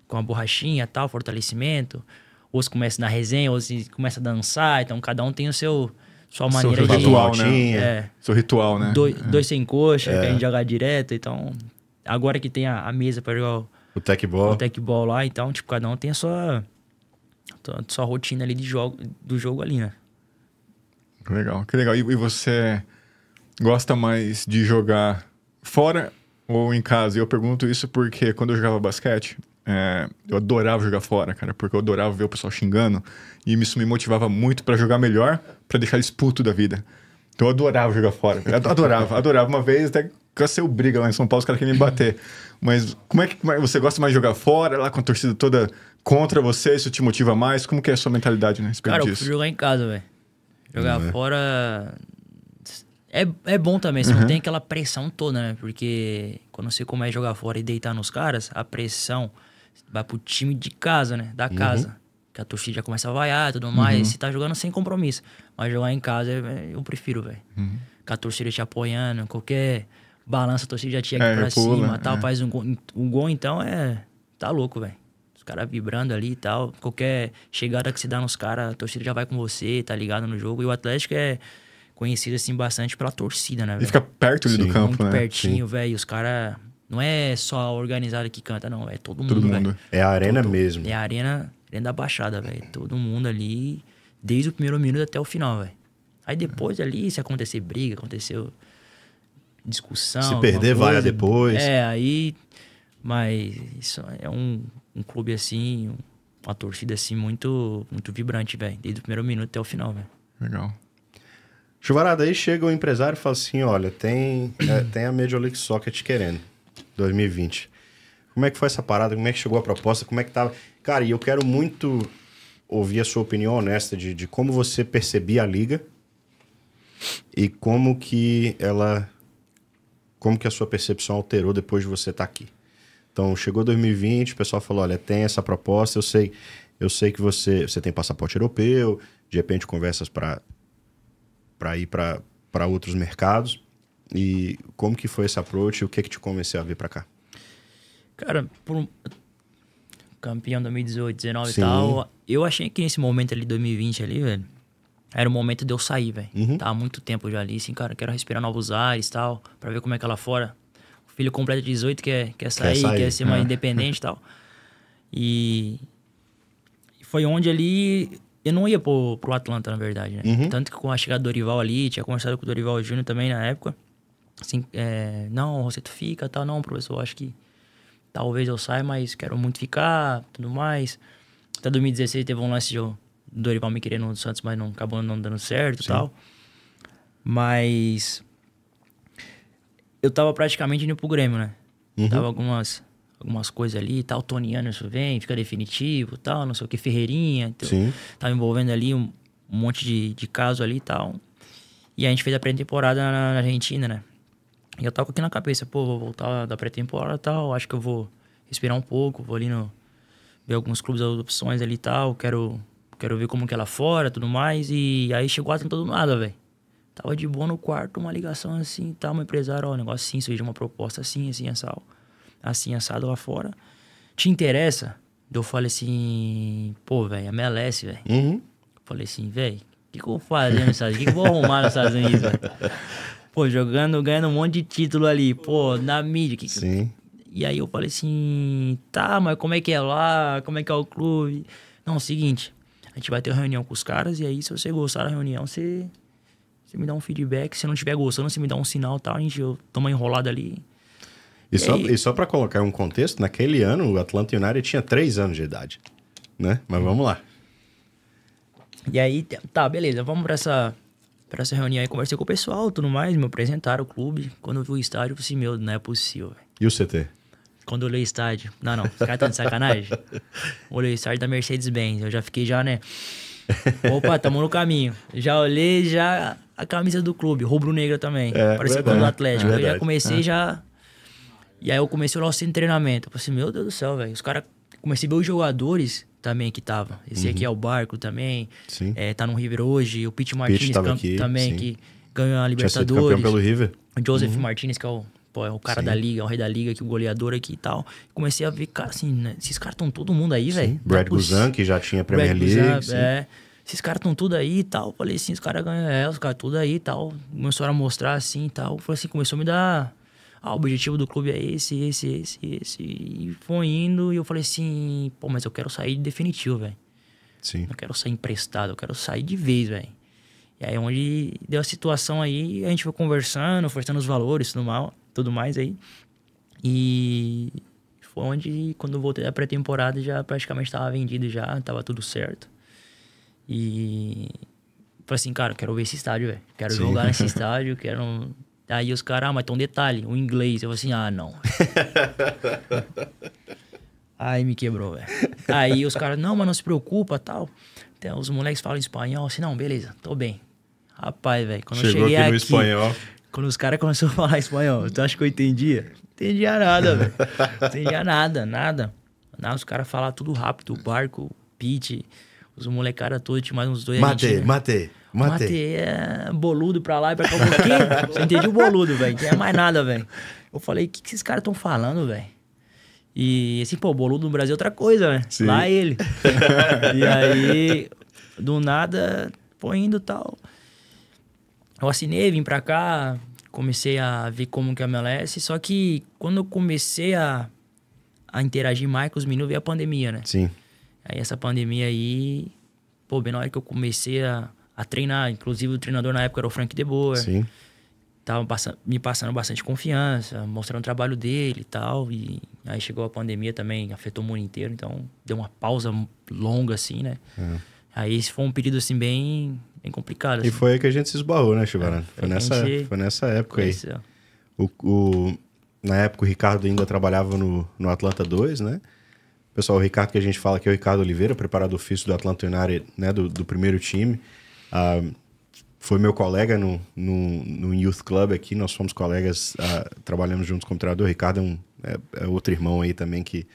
com a borrachinha tal, fortalecimento. Outros começam na resenha, outros começam a dançar. Então cada um tem o seu sua maneira seu ritual, de... Né? É, seu ritual, né? Dois, é. dois sem coxa, é. que a é. gente jogar direto, então... Agora que tem a, a mesa pra jogar o... O tech ball. O tech ball lá, então, tipo, cada um tem a sua... A sua rotina ali de jogo, do jogo ali, né?
Legal, que legal. E, e você gosta mais de jogar fora ou em casa? Eu pergunto isso porque quando eu jogava basquete, é, eu adorava jogar fora, cara, porque eu adorava ver o pessoal xingando e isso me motivava muito para jogar melhor, para deixar eles puto da vida. Então eu adorava jogar fora, adorava, adorava. Uma vez até cansei o briga lá em São Paulo, os caras queriam me bater. Mas como é que é, você gosta mais de jogar fora, lá com a torcida toda contra você, isso te motiva mais? Como que é a sua mentalidade né, respeito cara, disso? fui
jogar em casa, velho. Jogar uhum. fora é, é bom também, você uhum. não tem aquela pressão toda, né? Porque quando você começa a jogar fora e deitar nos caras, a pressão vai pro time de casa, né? Da uhum. casa. Uhum. Que a torcida já começa a vaiar e tudo mais. Uhum. Você tá jogando sem compromisso. Mas jogar em casa é, é, eu prefiro, velho. Uhum. Com a torcida te apoiando, qualquer balança a torcida já te é, pra pula, cima né? tal. É. Faz um gol, um gol, então é. Tá louco, velho. Os caras vibrando ali e tal. Qualquer chegada que se dá nos caras, a torcida já vai com você, tá ligado no jogo. E o Atlético é conhecido assim bastante pela torcida, né? Véio? E fica perto ali Sim, do campo, muito né? pertinho, velho. Os caras não é só a organizada que canta, não. É todo
mundo. Todo mundo. É a arena todo, mesmo. É
a arena, arena da Baixada, velho. Todo mundo ali, desde o primeiro minuto até o final, velho. Aí depois ali, se acontecer briga, aconteceu discussão. Se perder, coisa, vai depois. É, aí. Mas isso é um, um clube assim, uma torcida assim muito, muito vibrante, velho. Desde o primeiro minuto até o final, velho. Legal.
Chuvarada, aí chega o empresário e fala assim: olha, tem, é, tem a Major League Soccer te querendo. 2020. Como é que foi essa parada? Como é que chegou a proposta? Como é que tava? Cara, e eu quero muito ouvir a sua opinião honesta de, de como você percebia a liga e como que ela como que a sua percepção alterou depois de você estar tá aqui. Então, chegou 2020, o pessoal falou, olha, tem essa proposta, eu sei, eu sei que você, você tem passaporte europeu, de repente conversas para para ir para outros mercados. E como que foi esse approach? O que é que te convenceu a vir para cá?
Cara, por campeão 2018, 19 e tal, eu achei que nesse momento ali, 2020 ali, velho, era o momento de eu sair, velho. Uhum. Tá há muito tempo já ali, assim, cara, quero respirar novos ares e tal, para ver como é que é lá fora. O filho completo é de 18 quer, quer, sair, quer, sair. quer ser mais é. independente e [laughs] tal. E foi onde ali eu não ia pro, pro Atlanta, na verdade, né? Uhum. Tanto que com a chegada do Dorival ali, tinha conversado com o Dorival Júnior também na época assim, é, não, você fica, tal, não, professor, acho que talvez eu saia, mas quero muito ficar, tudo mais. Até 2016 teve um lance de Dorival me querendo no Santos, mas não acabou não dando certo, e tal. Mas eu tava praticamente indo pro Grêmio, né? Uhum. Tava algumas algumas coisas ali, tal, Tony isso vem, fica definitivo, tal, não sei o que, Ferreirinha, então, Sim. tava envolvendo ali um, um monte de, de caso ali e tal. E a gente fez a pré-temporada na, na Argentina, né? E eu tava aqui na cabeça, pô, vou voltar da pré-temporada e tal, acho que eu vou respirar um pouco, vou ali no ver alguns clubes as opções ali e tal, quero quero ver como que é lá fora, tudo mais. E aí chegou assim todo nada, velho. Tava de boa no quarto, uma ligação assim, tal, uma um empresário, ó, um negócio assim, surgiu uma proposta assim, assim, assado, assim, assado lá fora. Te interessa? Eu falei assim, pô, velho, MLS, velho. Uhum. Falei assim, velho, o que, que eu vou fazer nos Estados Unidos? O que, que eu vou arrumar nos Estados Unidos, velho? [laughs] pô, jogando, ganhando um monte de título ali, pô, na mídia. Que, Sim. E aí eu falei assim, tá, mas como é que é lá? Como é que é o clube? Não, é o seguinte, a gente vai ter uma reunião com os caras e aí se você gostar da reunião, você, você me dá um feedback. Se não estiver gostando, você me dá um sinal, tal tá? A gente dá uma enrolada ali. E, e só, aí...
e só para colocar um contexto, naquele ano o Atlanta United tinha 3 anos de idade, né? Mas vamos lá.
E aí, tá, beleza, vamos para essa para essa reunião aí, conversei com o pessoal tudo mais, me apresentaram o clube. Quando eu vi o estádio, eu falei assim, meu, não é
possível. E o CT?
Quando eu olhei o estádio. Não, não, os caras estão de sacanagem. [laughs] olhei o estádio da Mercedes-Benz. Eu já fiquei já, né? Opa, tamo no caminho. Já olhei já a camisa do clube, rubro-negra também. É, parecia quando o Atlético. É, eu já comecei é. já. E aí eu comecei o nosso treinamento. Eu falei assim, meu Deus do céu, velho. Os caras. Comecei a ver os jogadores também que tava. Esse uhum. aqui é o Barco também. Sim. É, tá no River hoje. O Pete Martinez aqui, também, sim. que ganhou a Libertadores. pelo River. O Joseph uhum. Martinez, que é o, pô, é o cara sim. da liga, é o rei da liga, que é o goleador aqui e tal. Comecei a ver, cara, assim, né? esses caras estão todo mundo aí, velho. Brad tá Guzan, que já tinha Premier Brad League. Guzan, é. Esses caras estão tudo aí e tal. Falei assim, os caras ganham, é, os caras tudo aí e tal. Começaram a mostrar assim e tal. Falei assim, começou a me dar ah, o objetivo do clube é esse, esse, esse, esse. E foi indo e eu falei assim, pô, mas eu quero sair definitivo, velho. Sim. Não quero sair emprestado, eu quero sair de vez, velho. E aí é onde deu a situação aí, a gente foi conversando, forçando os valores, tudo, mal, tudo mais aí. E foi onde, quando eu voltei da pré-temporada, já praticamente estava vendido já, estava tudo certo. E falei assim, cara, quero ver esse estádio, velho. Quero Sim. jogar nesse [laughs] estádio, quero Aí os caras, ah, mas tem um detalhe, o inglês. Eu falei assim, ah, não. [laughs] Aí me quebrou, velho. Aí os caras, não, mas não se preocupa, tal. Então, os moleques falam espanhol, assim, não, beleza, tô bem. Rapaz, velho, quando Chegou eu cheguei aqui... Chegou aqui no espanhol. Quando os caras começaram a falar espanhol, tu acha que eu entendia? Entendia nada, velho. Entendia nada, nada. os caras falavam tudo rápido, barco, pitch... Os molecada todos, tinha mais uns dois. Matei, matei. Matei. Matei é boludo pra lá e pra cá. Um pouquinho. [laughs] Você entendi o boludo, velho. Não é mais nada, velho. Eu falei, o que, que esses caras estão falando, velho? E assim, pô, boludo no Brasil é outra coisa, né? Lá é ele. [laughs] e aí, do nada, pô, indo tal. Eu assinei, vim pra cá, comecei a ver como que é a MLS. Só que quando eu comecei a, a interagir mais com os meninos, veio a pandemia, né? Sim. Aí essa pandemia aí, pô, bem na hora que eu comecei a, a treinar, inclusive o treinador na época era o Frank De Boer. Sim. Tava passando, me passando bastante confiança, mostrando o trabalho dele e tal. E aí chegou a pandemia também, afetou o mundo inteiro, então deu uma pausa longa assim, né? É. Aí esse foi um período assim bem, bem complicado. Assim. E foi aí que
a gente se esbarrou, né, Chivarano? É, foi, nessa, foi nessa época aí. O, o, na época o Ricardo ainda trabalhava no, no Atlanta 2, né? Pessoal, o Ricardo que a gente fala que é o Ricardo Oliveira, preparador físico do Atlanta United, né, do, do primeiro time. Ah, foi meu colega no, no, no, Youth Club aqui, nós fomos colegas, ah, trabalhamos juntos como treinador. O Ricardo é, um, é, é outro irmão aí também que,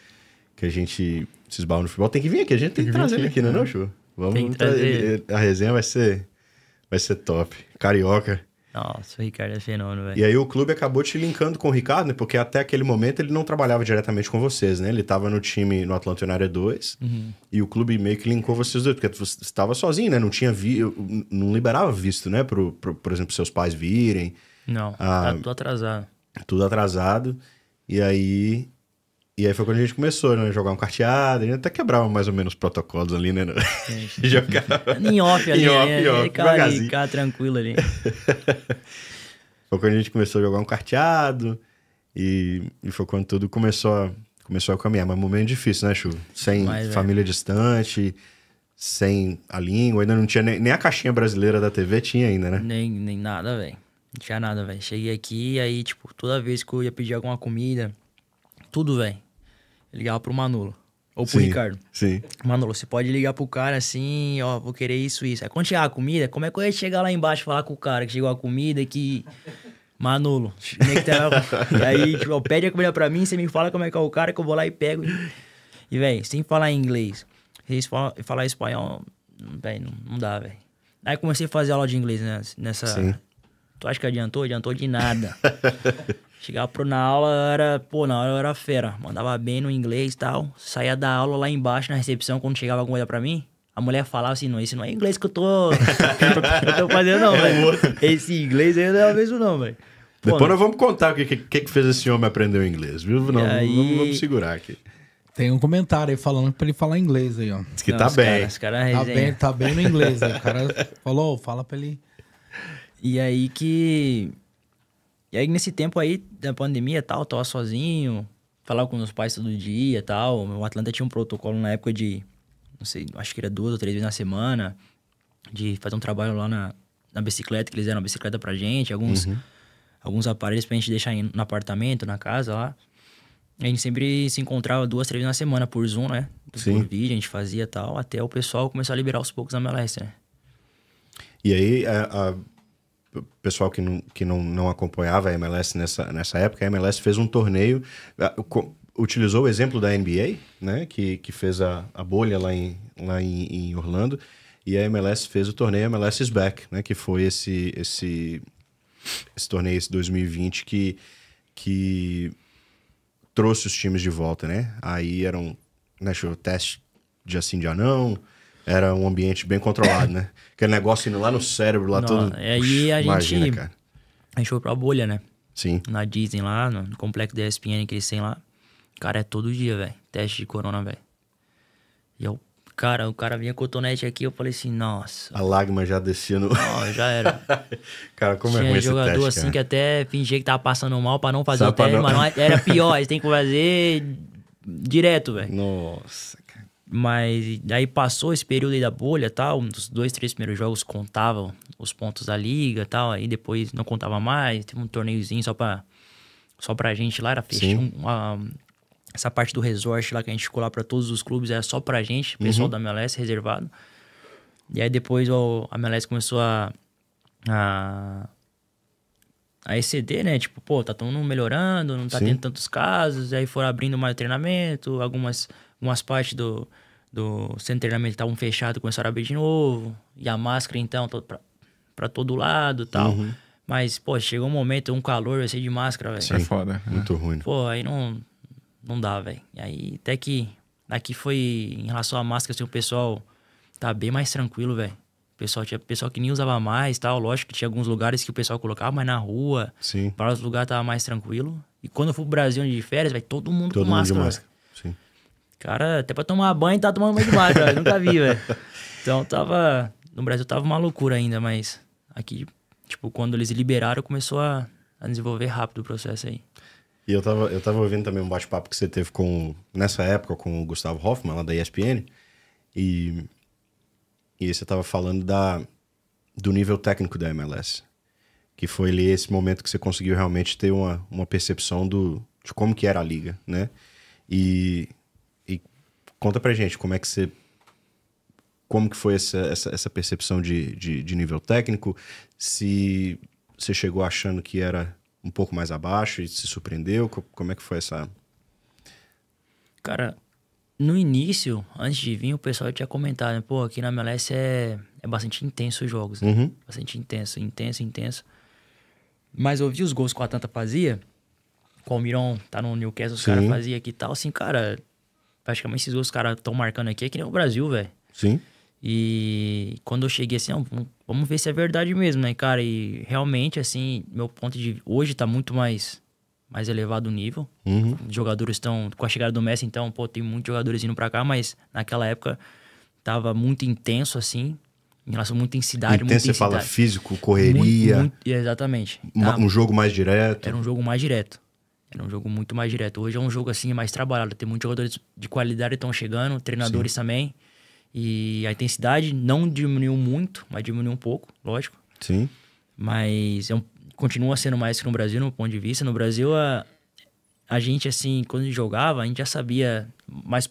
que a gente se esbarra no futebol. Tem que vir aqui, a gente tem, tem que, né, é. que trazer ele aqui, né, não, Chu? Vamos, a resenha vai ser, vai ser top. Carioca.
Nossa, o Ricardo é fenômeno, velho. E aí o
clube acabou te linkando com o Ricardo, né? Porque até aquele momento ele não trabalhava diretamente com vocês, né? Ele estava no time no Atlanta United 2 uhum. e o clube meio que linkou vocês dois, porque você estava sozinho, né? Não tinha vi... não liberava visto, né? Pro, pro, por exemplo, seus pais virem. Não, ah, tá tudo atrasado. Tudo atrasado. E aí e aí foi quando a gente começou, né? Jogar um carteado, até quebrava mais ou menos protocolos ali, né?
[laughs]
Jogava... Em off ali, em off, é, off, ficar, cara, tranquilo ali.
[laughs] foi quando a gente começou a jogar um carteado e, e foi quando tudo começou a, começou a caminhar. Mas um momento difícil, né, Chu? Sem Mas, família é. distante, sem a língua, ainda não tinha nem, nem, a caixinha brasileira da TV tinha ainda, né?
Nem, nem nada, velho. Não tinha nada, velho. Cheguei aqui e aí, tipo, toda vez que eu ia pedir alguma comida, tudo, velho ligava pro Manolo.
Ou pro sim, Ricardo. Sim.
Manolo, você pode ligar pro cara assim, ó, vou querer isso, isso. Aí quando chegar a comida, como é que eu ia chegar lá embaixo e falar com o cara que chegou a comida que. [laughs] Manolo, tá- e aí, tipo, pede a comida pra mim, você me fala como é que é o cara que eu vou lá e pego. E, velho, sem falar inglês, sem falar, espanhol, véio, não, não dá, velho. Aí comecei a fazer aula de inglês né, nessa. Sim. Tu acha que adiantou? Adiantou de nada. [laughs] Chegava pro, na aula, era, pô, na hora eu era fera, mandava bem no inglês e tal. Saía da aula lá embaixo na recepção, quando chegava alguma coisa pra mim, a mulher falava assim: não, esse não é inglês que eu tô, [laughs] eu tô fazendo, não, é
velho.
Esse inglês
aí não é o mesmo, não, velho. Depois não... Né? nós vamos contar o que, que, que fez esse homem aprender o inglês, viu? Não, aí... vamos, vamos segurar aqui.
Tem um comentário aí falando pra ele falar inglês aí, ó. Diz que não, tá, bem. Cara, tá bem. Tá bem no inglês. Aí. Né? O cara falou, fala pra ele.
E aí que e aí, nesse tempo aí, da pandemia e tal, eu tava sozinho, falava com meus pais todo dia e tal. O Atlanta tinha um protocolo na época de, não sei, acho que era duas ou três vezes na semana, de fazer um trabalho lá na, na bicicleta, que eles deram a bicicleta pra gente, alguns, uhum. alguns aparelhos pra gente deixar no apartamento, na casa lá. A gente sempre se encontrava duas, três vezes na semana por Zoom, né? Sim. Por vídeo, a gente fazia tal, até o pessoal começar a liberar aos poucos a MLS, né?
E aí, a, a, pessoal que não, que não, não acompanhava a MLS nessa, nessa época, a MLS fez um torneio, ah, utilizou o exemplo da NBA, né, que, que fez a, a bolha lá, em, lá em, em Orlando, e a MLS fez o torneio MLS is Back, né, que foi esse, esse, esse torneio, esse 2020, que, que trouxe os times de volta, né? Aí eram, né, teste de assim de anão, era um ambiente bem controlado, né? [laughs] Aquele negócio indo lá no cérebro, lá Não, todo. E
aí a imagina, Cara. A gente foi pra bolha, né? Sim. Na Disney lá, no complexo da ESPN que eles têm lá. Cara, é todo dia, velho. Teste de corona, velho. E eu, cara, o cara vinha cotonete aqui, eu falei assim, nossa.
A lágrima já descia no. Não, já era. [laughs] cara, como é Tinha é ruim esse jogador teste, assim cara. que
até fingia que tava passando mal pra não fazer Só o teste, não... mas não, é, era [laughs] pior, eles têm que fazer direto, velho. Nossa. Mas aí passou esse período aí da bolha tal, os dois, três primeiros jogos contavam os pontos da liga tal, aí depois não contava mais, teve um torneiozinho só pra, só pra gente lá, era fechado. Um, essa parte do resort lá que a gente ficou lá pra todos os clubes era só pra gente, pessoal uhum. da MLS reservado. E aí depois ó, a MLS começou a, a a exceder, né? Tipo, pô, tá todo mundo melhorando, não tá Sim. tendo tantos casos, aí foram abrindo mais treinamento, algumas umas partes do, do centro de treinamento tá estavam fechadas, começaram a abrir de novo, e a máscara então para todo lado tal. Uhum. Mas, pô, chegou um momento, um calor, eu sei de máscara, velho. Isso é foda. Né? Muito ruim. Pô, aí não, não dá, velho. E aí, até que aqui foi, em relação à máscara, assim, o pessoal tá bem mais tranquilo, velho. Pessoal, tinha pessoal que nem usava mais tal. Lógico que tinha alguns lugares que o pessoal colocava, mas na rua, Sim. para os lugares tava mais tranquilo. E quando eu fui pro Brasil de férias, velho, todo mundo todo com mundo máscara. máscara. Sim. Cara, até pra tomar banho tá tomando banho de mar, Nunca vi, velho. Então tava. No Brasil tava uma loucura ainda, mas aqui, tipo, quando eles liberaram, começou a, a desenvolver rápido o processo aí.
E eu tava, eu tava ouvindo também um bate-papo que você teve com, nessa época, com o Gustavo Hoffman, lá da ESPN. E, e você tava falando da, do nível técnico da MLS. Que foi ali esse momento que você conseguiu realmente ter uma, uma percepção do, de como que era a liga, né? E Conta pra gente como é que você. Como que foi essa, essa, essa percepção de, de, de, nível técnico? Se você chegou achando que era um pouco mais abaixo e se surpreendeu? Como é que foi essa.
Cara, no início, antes de vir, o pessoal tinha comentado, né? Pô, aqui na MLS é, é bastante intenso os jogos, né? Uhum. Bastante intenso, intenso, intenso. Mas eu vi os gols com a tanta fazia, com o Miron, tá no Newcastle, os caras faziam aqui e tal, assim, cara, praticamente esses dois caras estão marcando aqui é que nem o Brasil, velho. Sim. E quando eu cheguei assim, vamos ver se é verdade mesmo, né, cara? E realmente, assim, meu ponto de. Hoje tá muito mais mais elevado nível. Uhum. Os jogadores estão. Com a chegada do Messi, então, pô, tem muitos jogadores indo pra cá, mas naquela época tava muito intenso, assim. Em relação a muita intensidade, intenso, muita você fala físico, correria. Muito, muito, exatamente. tá, um jogo mais direto. Era um jogo mais direto. Era um jogo muito mais direto. Hoje é um jogo assim mais trabalhado. Tem muitos jogadores de qualidade estão chegando, treinadores Sim. também. E a intensidade não diminuiu muito, mas diminuiu um pouco, lógico. Sim. Mas é um, continua sendo mais que no Brasil, no ponto de vista. No Brasil, a, a gente, assim, quando jogava, a gente já sabia mais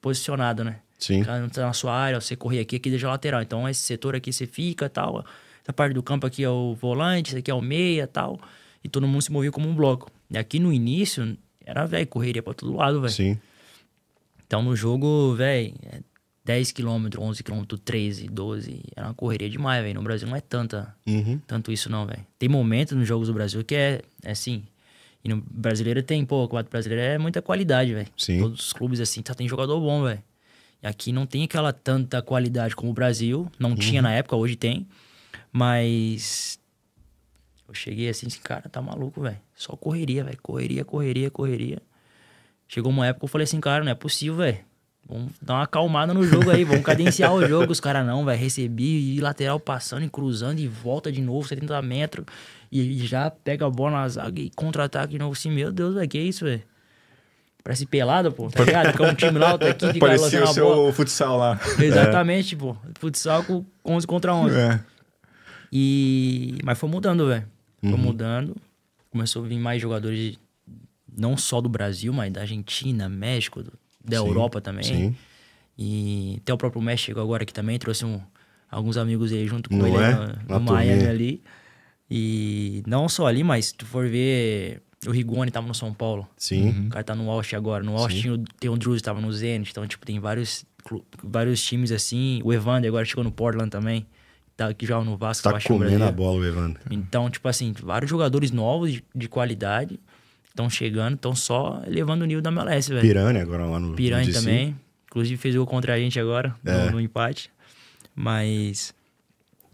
posicionado, né? Sim. Não tá na sua área, você corria aqui, aqui deixa lateral. Então, esse setor aqui você fica tal. Essa parte do campo aqui é o volante, esse aqui é o meia tal. E todo mundo se movia como um bloco. E aqui no início, era, velho, correria pra todo lado, velho. Sim. Então no jogo, velho, 10 km, 11 km, 13, 12, era uma correria demais, velho. No Brasil não é tanta, uhum. tanto isso não, velho. Tem momentos nos jogos do Brasil que é, é assim. E no brasileiro tem, pô, o quadro brasileiro é muita qualidade, velho. Todos os clubes assim, só tem jogador bom, velho. E aqui não tem aquela tanta qualidade como o Brasil, não uhum. tinha na época, hoje tem. Mas eu cheguei assim, assim cara, tá maluco, velho. Só correria, velho. Correria, correria, correria. Chegou uma época que eu falei assim, cara, não é possível, velho. Vamos dar uma acalmada no jogo aí, vamos cadenciar o [laughs] jogo. Os caras não, velho. Recebi e lateral passando e cruzando e volta de novo, 70 metros. E, e já pega a bola na zaga e contra-ataque de novo. Assim, meu Deus, velho, que é isso, velho? Parece pelado, pô, tá ligado? É um time lá, outro [laughs] Parecia o seu bola. futsal lá. [laughs] Exatamente, é. pô. Futsal com 11 contra 11. É. E... Mas foi mudando, velho. Foi uhum. mudando. Começou a vir mais jogadores, não só do Brasil, mas da Argentina, México, da sim, Europa também. Sim. E até o próprio México agora que também trouxe um, alguns amigos aí junto com não ele é? no, no Miami ali. E não só ali, mas se tu for ver, o Rigoni tava no São Paulo. Sim. Uhum. O cara tá no Austin agora. No Austin Sim. tem o Drews, tava no Zenit. Então, tipo, tem vários, vários times assim. O Evander agora chegou no Portland também tá, que joga no Vasco. Tá comendo brasileiro. a bola o Evandro. Então, tipo assim, vários jogadores novos de, de qualidade estão chegando, estão só levando o nível da MLS, velho. Piranha agora lá no Piranha no também. Inclusive fez o contra a gente agora, é. no, no, empate. Mas...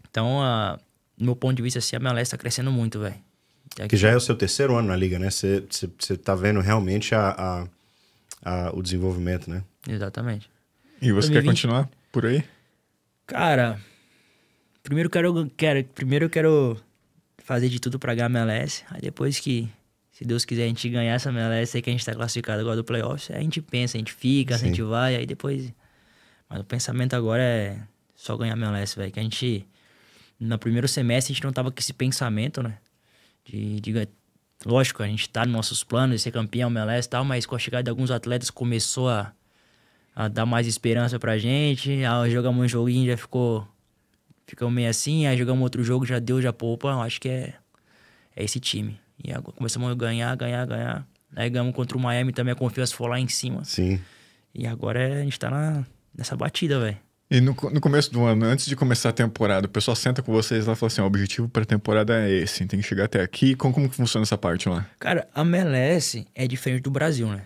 Então, a, no meu ponto de vista, assim, a MLS tá crescendo muito, velho. Tá que já é o
seu terceiro ano na liga, né? Você tá vendo realmente a, a, a, o desenvolvimento, né?
Exatamente. E você 2020, quer continuar por aí? Cara, Primeiro eu quero, quero, primeiro quero fazer de tudo pra ganhar a MLS. Aí depois que, se Deus quiser, a gente ganhar essa MLS aí que a gente tá classificado agora do playoffs, aí a gente pensa, a gente fica, Sim. a gente vai, aí depois. Mas o pensamento agora é só ganhar a MLS, velho. Que a gente. No primeiro semestre a gente não tava com esse pensamento, né? De, de lógico, a gente tá nos nossos planos de ser campeão MLS e tal, mas com a chegada de alguns atletas começou a, a dar mais esperança pra gente. A jogar um joguinho já ficou ficamos meio assim, aí jogamos outro jogo, já deu, já poupa. acho que é, é esse time. E agora começamos a ganhar, ganhar, ganhar. Aí ganhamos contra o Miami também, a confiança foi lá em cima. Sim. E agora é, a gente tá na, nessa batida, velho.
E no, no, começo do ano, antes de começar a temporada, o pessoal senta com vocês lá e fala assim: o objetivo para temporada é esse, tem que chegar até aqui. Como, como que funciona essa parte lá?
Cara, a MLS é diferente do Brasil, né?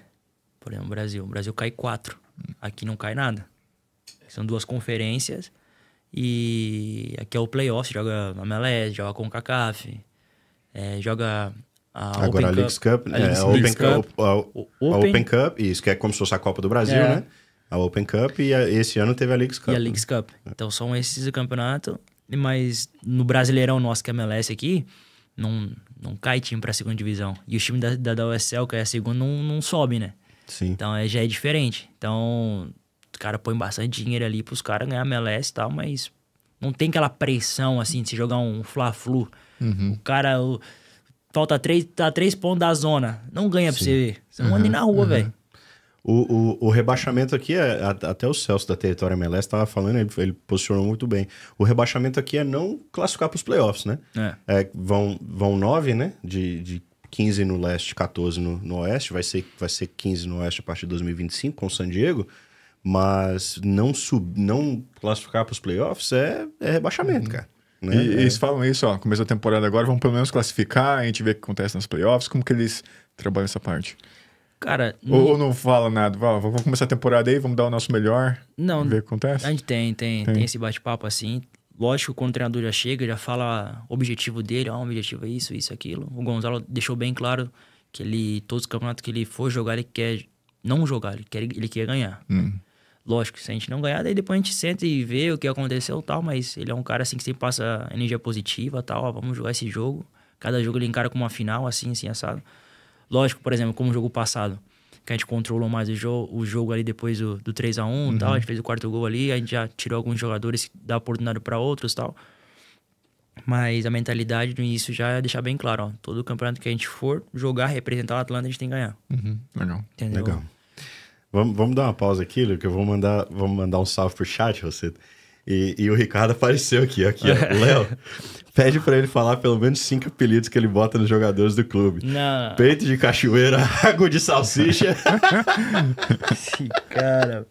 Por exemplo, o Brasil. O Brasil cai quatro. Aqui não cai nada. São duas conferências. E aqui é o playoff, joga a MLS, joga com o CACAF, é, joga a Agora Open a é, Leagues Cup, Cup a, é, Open, Cup,
Cup a, Open. Cup, isso que é como se fosse a Copa do Brasil, é. né? A Open Cup e a, esse ano teve a Leagues Cup. E a né? Leagues
né? Cup. É. Então são esses o campeonato, mas no Brasileirão nosso que é MLS aqui, não, não cai time a segunda divisão. E o time da, da, da USL, que é a segunda, não, não sobe, né? Sim. Então é, já é diferente. Então o cara põe bastante dinheiro ali pros caras ganhar MLS e tal, mas não tem aquela pressão, assim, de se jogar um fla-flu. Uhum. O cara... O, falta três, tá três pontos da zona. Não ganha Sim. pra você ver.
Você uhum, não anda na rua, uhum. velho. Uhum. O, o, o, rebaixamento aqui, é, até o Celso da Território MLS estava falando, ele, ele, posicionou muito bem. O rebaixamento aqui é não classificar para os playoffs, né? É. É, vão, vão nove, né? De, de 15 no leste, 14 no, no oeste. Vai ser, vai ser 15 no oeste a partir de 2025 com o San Diego. Mas não sub,
não classificar para os playoffs é, é rebaixamento, uhum. cara. Né? E, é. eles falam isso, ó, começo da temporada agora, vamos pelo menos classificar, a gente vê o que acontece nas playoffs, como que eles trabalham essa parte. Cara. Ou, não, ou não fala nada, vamos começar a temporada aí, vamos dar o nosso melhor. Não. Ver o que acontece. A gente
tem, tem, tem, tem esse bate-papo assim. Lógico, quando o treinador já chega, já fala o objetivo dele, ó, ah, o objetivo é isso, isso, aquilo. O Gonzalo deixou bem claro que ele, todos os campeonatos que ele for jogar, ele quer não jogar, ele quer, ele quer ganhar. Hum. Lógico, se a gente não ganhar, daí depois a gente senta e vê o que aconteceu tal, mas ele é um cara assim que sempre passa energia positiva tal, ó, vamos jogar esse jogo. Cada jogo ele encara como uma final, assim, assim, assado. Lógico, por exemplo, como o jogo passado, que a gente controlou mais o, jo o jogo ali depois do, do 3 a 1 uhum. tal, a gente fez o quarto gol ali, a gente já tirou alguns jogadores, dá oportunidade para outros tal. Mas a mentalidade no início já é deixar bem claro, ó, todo campeonato que a gente for jogar, representar o Atlanta, a gente tem que ganhar.
Uhum. Legal. Entendeu? Legal.
Vamos, vamos dar uma pausa aqui, Lu, que eu vou mandar, vamos mandar um salve pro chat, você. E, e o Ricardo apareceu aqui, aqui, ó. É. Léo, [laughs] pede para ele falar pelo menos cinco apelidos que ele bota nos jogadores do clube. Não. Peito de cachoeira, [laughs] água de salsicha. Esse cara.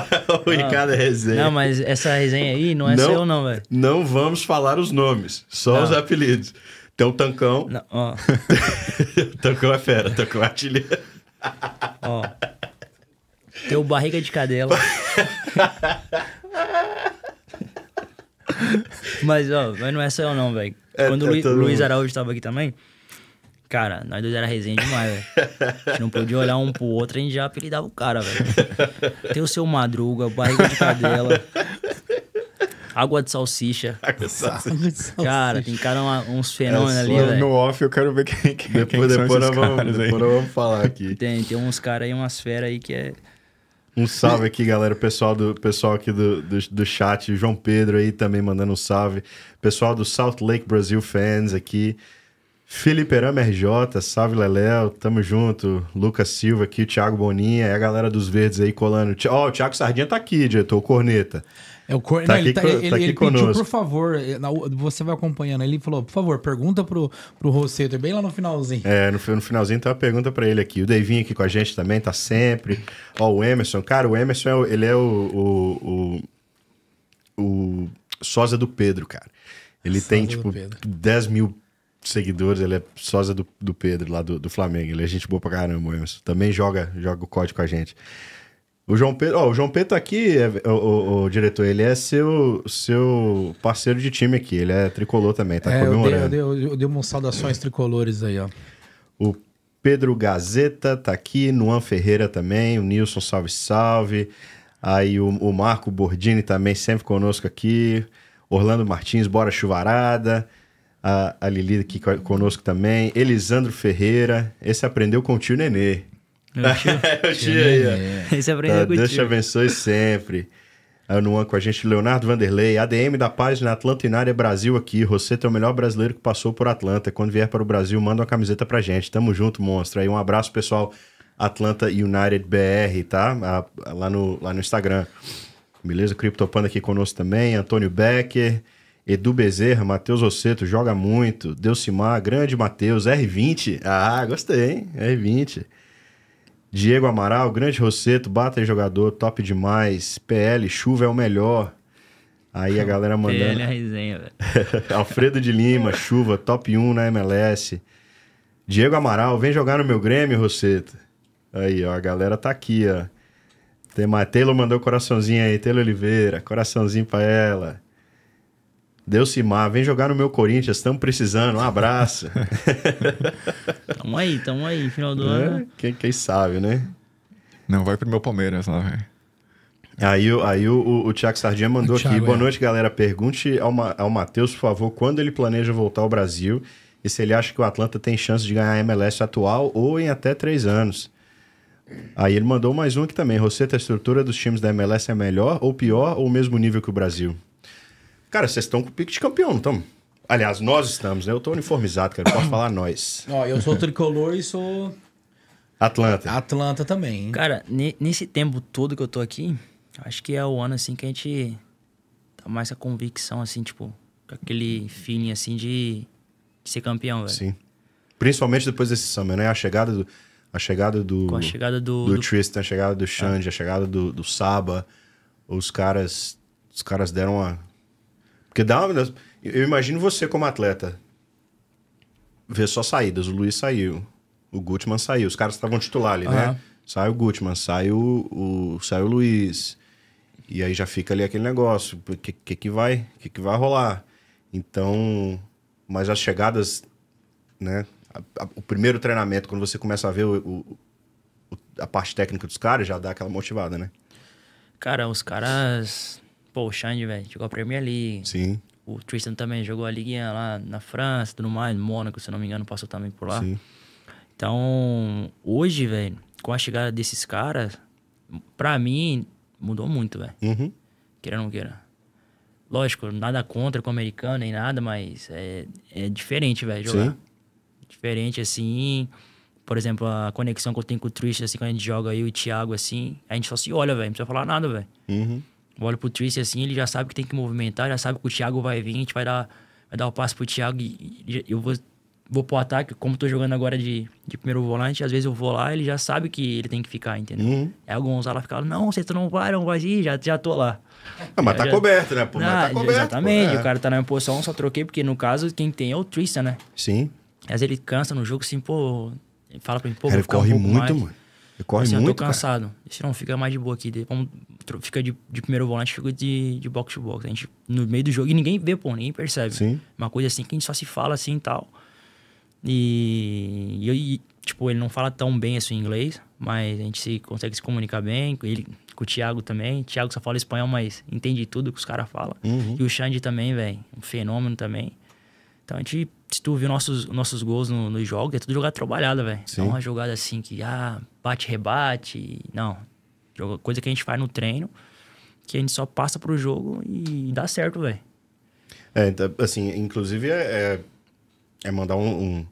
[laughs] o Ricardo é resenha. Não,
mas essa resenha aí não é não, seu,
não, velho. Não vamos falar os nomes, só não. os apelidos. Tem o Tancão. Não, ó. tancão é fera, Tancão é artilheiro. ó tem o barriga de cadela.
mas, ó, mas não é só eu não, velho. É, Quando o é Lu, Luiz Araújo tava aqui também, cara, nós dois era resenha demais, velho. A gente não podia olhar um pro outro, a gente já apelidava o cara, velho. Tem o seu madruga, barriga de cadela. Água de salsicha. Água de salsicha. Cara, tem cara
uns fenômenos é, ali, velho. No off eu quero ver quem, quem, depois, quem depois são esses vamos, caras aí. Depois nós vamos falar aqui.
Tem, tem uns caras aí, umas feras aí que é...
Um salve aqui, galera. Pessoal do pessoal aqui do, do, do chat, João Pedro aí também mandando um salve. Pessoal do Salt Lake Brasil Fans aqui. Felipe Rama RJ, salve Leléo, tamo junto. Lucas Silva aqui, Thiago Boninha, e a galera dos verdes aí colando. Ó, oh, o Thiago Sardinha tá aqui, diretor, corneta. É o cor. Tá não, tá- tá aqui, ele, tá, ele, tá ele pediu, por
favor, eh, você vai acompanhando. Ele falou, por favor, pergunta pro, pro Rosseto, é bem lá no finalzinho.
É, no, no finalzinho tem uma pergunta para ele aqui. O Davinho aqui com a gente também, tá sempre. Ó, o Emerson. Cara, o Emerson, é o, ele é o, o, o, o sósia do Pedro, cara. Ele tem, tipo, 10 mil seguidores, ele é sósia do, do Pedro lá do, do Flamengo. Ele é gente boa pra caramba, o Emerson. Também joga, joga o código com a gente. O João Pedro, ó, o João Pedro aqui, é, é, o, o, o, diretor, ele é seu, seu parceiro de time aqui, ele é tricolor também, tá é, comemorando. Eu dei,
eu, dei, eu dei saudações tricolores aí, ó.
O Pedro Gazeta tá aqui, Nuan Ferreira também, o Nilson Salve Salve, aí o, o Marco Bordini também sempre conosco aqui, Orlando Martins, Bora Chuvarada, a, a Lili aqui conosco também, Elisandro Ferreira, esse aprendeu com o tio Nenê. É o tio aí, ó. Esse é aprendeu tá, com Deus te abençoe sempre. Anuan ah, com a gente, Leonardo Vanderlei, ADM da página Inária Brasil aqui. Você é o melhor brasileiro que passou por Atlanta. Quando vier para o Brasil, manda uma camiseta pra gente. Tamo junto, monstro. Aí um abraço, pessoal. Atlanta United BR, tá? Ah, lá no, lá no Instagram. Beleza? Criptopanda aqui conosco também. Antônio Becker, Edu Bezerra, Matheus Osseto, joga muito. Delcimar, grande Matheus, R20. Ah, gostei, hein? R20. Diego Amaral, grande Rosseto, bata jogador, top demais. PL, chuva é o melhor. Aí a galera mandando. PL é a resenha, velho. [laughs] Alfredo de Lima, chuva, top 1 na MLS. Diego Amaral, vem jogar no meu Grêmio, Rosseto. Aí, ó, a galera tá aqui, ó. Tem Taylor mandou coraçãozinho aí, Taylor Oliveira, coraçãozinho pra ela se mar, vem jogar no meu Corinthians, estamos precisando, um abraço. [laughs] tamo aí, tamo aí, final do é, ano. Quem, quem, sabe, né? Não, vai pro meu Palmeiras lá, velho. Aí, aí o, o, o Tiago Sardinha mandou Thiago, aqui, boa é. noite, galera. Pergunte ao, Ma, ao Matheus, por favor, quando ele planeja voltar ao Brasil e se ele acha que o Atlanta tem chance de ganhar a MLS atual ou em até três anos. Aí ele mandou mais um aqui também. Roseta, a estrutura dos times da MLS é melhor ou pior ou o mesmo nível que o Brasil? Cara, vocês estão com o pique de campeão, não estão Aliás, nós estamos, né? Eu tô uniformizado, cara. Pode [coughs] falar nós.
Ó, eu sou tricolor e sou. Atlanta. Atlanta também. Hein? Cara,
nesse tempo todo que eu tô aqui, acho que é o ano assim que a gente tá mais a convicção, assim, tipo,
com aquele
feeling assim de, de ser campeão, velho. Sim.
Principalmente depois desse summer, né? A chegada do. A chegada do. Com a chegada do. Do, do... Tristan, a chegada do Xande, ah. a chegada do, do Saba. Os caras. Os caras deram uma porque dá uma. Eu imagino você como atleta. Ver só saídas. O Luiz saiu. O Gutman saiu. Os caras estavam titular ali, uhum. né? Sai o Gutman, sai o, o, sai o Luiz. E aí já fica ali aquele negócio. O que, que, que, vai, que, que vai rolar? Então. Mas as chegadas, né? A, a, o primeiro treinamento, quando você começa a ver o, o, a parte técnica dos caras, já dá aquela motivada, né?
Cara, os caras Pô, o Xande, velho, jogou a Premier League. Sim. O Tristan também jogou a liguinha lá na França, tudo mais, Mônaco, se não me engano, passou também por lá. Sim. Então, hoje, velho, com a chegada desses caras, pra mim, mudou muito, velho. Uhum. Queira ou não queira. Lógico, nada contra com o americano nem nada, mas é, é diferente, velho, jogar. Sim. Diferente, assim. Por exemplo, a conexão que eu tenho com o Tristan, assim, quando a gente joga aí, o Thiago, assim, a gente só se olha, velho, não precisa falar nada, velho. Uhum. Eu olho pro Tracy assim, ele já sabe que tem que movimentar, já sabe que o Thiago vai vir, a gente vai dar, vai dar o passe pro Thiago e, e, eu vou, vou pro ataque. Como tô jogando agora de, de primeiro volante, às vezes eu vou lá, ele já sabe que ele tem que ficar, entendeu? Uhum. Aí o lá ficava, não, você não vai, não vai ir, já, já tô lá.
Não, mas tá já, coberto, né? Pô,
não, tá coberto, exatamente, pô, é. o cara tá na posição, só troquei, porque no caso quem tem é o Tristan, né? Sim. Às vezes ele cansa no jogo, assim, pô, fala pra mim, pô, ele corre um muito, mais. mano. Ele corre assim, muito, eu tô cansado. Cara. não, fica mais de boa aqui. Vamos, fica de, de primeiro volante, fica de, de box to box. A gente, no meio do jogo, e ninguém vê, pô, ninguém percebe. Sim. Uma coisa assim que a gente só se fala assim e tal. E, e, tipo, ele não fala tão bem assim inglês, mas a gente se, consegue se comunicar bem. Ele, com o Thiago também. O Thiago só fala espanhol, mas entende tudo que os caras falam. Uhum. E o Xande também, velho. Um fenômeno também. Então a gente se tu viu nossos, nossos gols nos no jogos, é tudo jogada trabalhada, velho. Não é uma jogada assim que, ah, bate, rebate. Não. Coisa que a gente faz no treino, que a gente só passa pro jogo e dá certo, velho.
É, então, assim, inclusive é, é, é mandar um, um,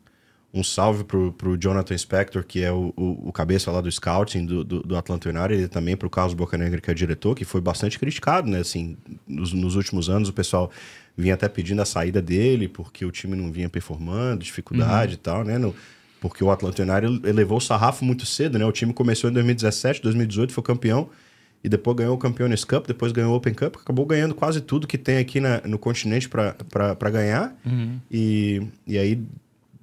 um salve pro, pro Jonathan Spector, que é o, o, o cabeça lá do scouting do, do, do Atlanta United, e também pro Carlos Bocanegra, que é diretor, que foi bastante criticado, né? Assim, nos, nos, últimos anos o pessoal vinha até pedindo a saída dele, porque o time não vinha performando, dificuldade uhum. e tal, né? No, porque o Atlanta United elevou o sarrafo muito cedo, né? O time começou em 2017, 2018 foi campeão, e depois ganhou o Campeones Cup, depois ganhou o Open Cup, acabou ganhando quase tudo que tem aqui na, no continente para ganhar. Uhum. E, e aí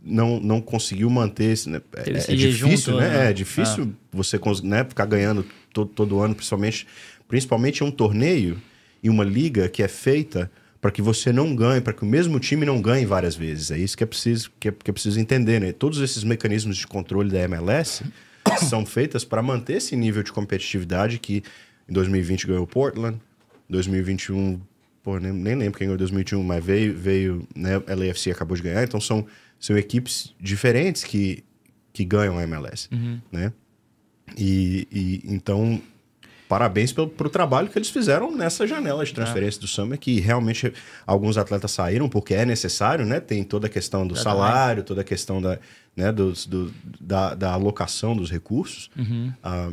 não, não conseguiu manter esse, né? é, é, difícil, junto, né? né? É difícil ah. você né, ficar ganhando todo, todo ano, principalmente, principalmente um torneio e uma liga que é feita para que você não ganhe, para que o mesmo time não ganhe várias vezes. É isso que é preciso, que é, que é preciso entender, né? Todos esses mecanismos de controle da MLS [coughs] são feitas para manter esse nível de competitividade que em 2020 ganhou Portland, 2021, pô, nem, nem lembro quem ganhou 2021, mas veio, veio, né, LAFC acabou de ganhar, então são são equipes diferentes que, que ganham a MLS, uhum. né? E, e, então, parabéns pelo, pelo trabalho que eles fizeram nessa janela de é. transferência ah. do Summer, que realmente alguns atletas saíram porque é necessário, né? Tem toda a questão do salário, toda a questão da, né, do, do da, da, alocação dos recursos. Uhum. Ah,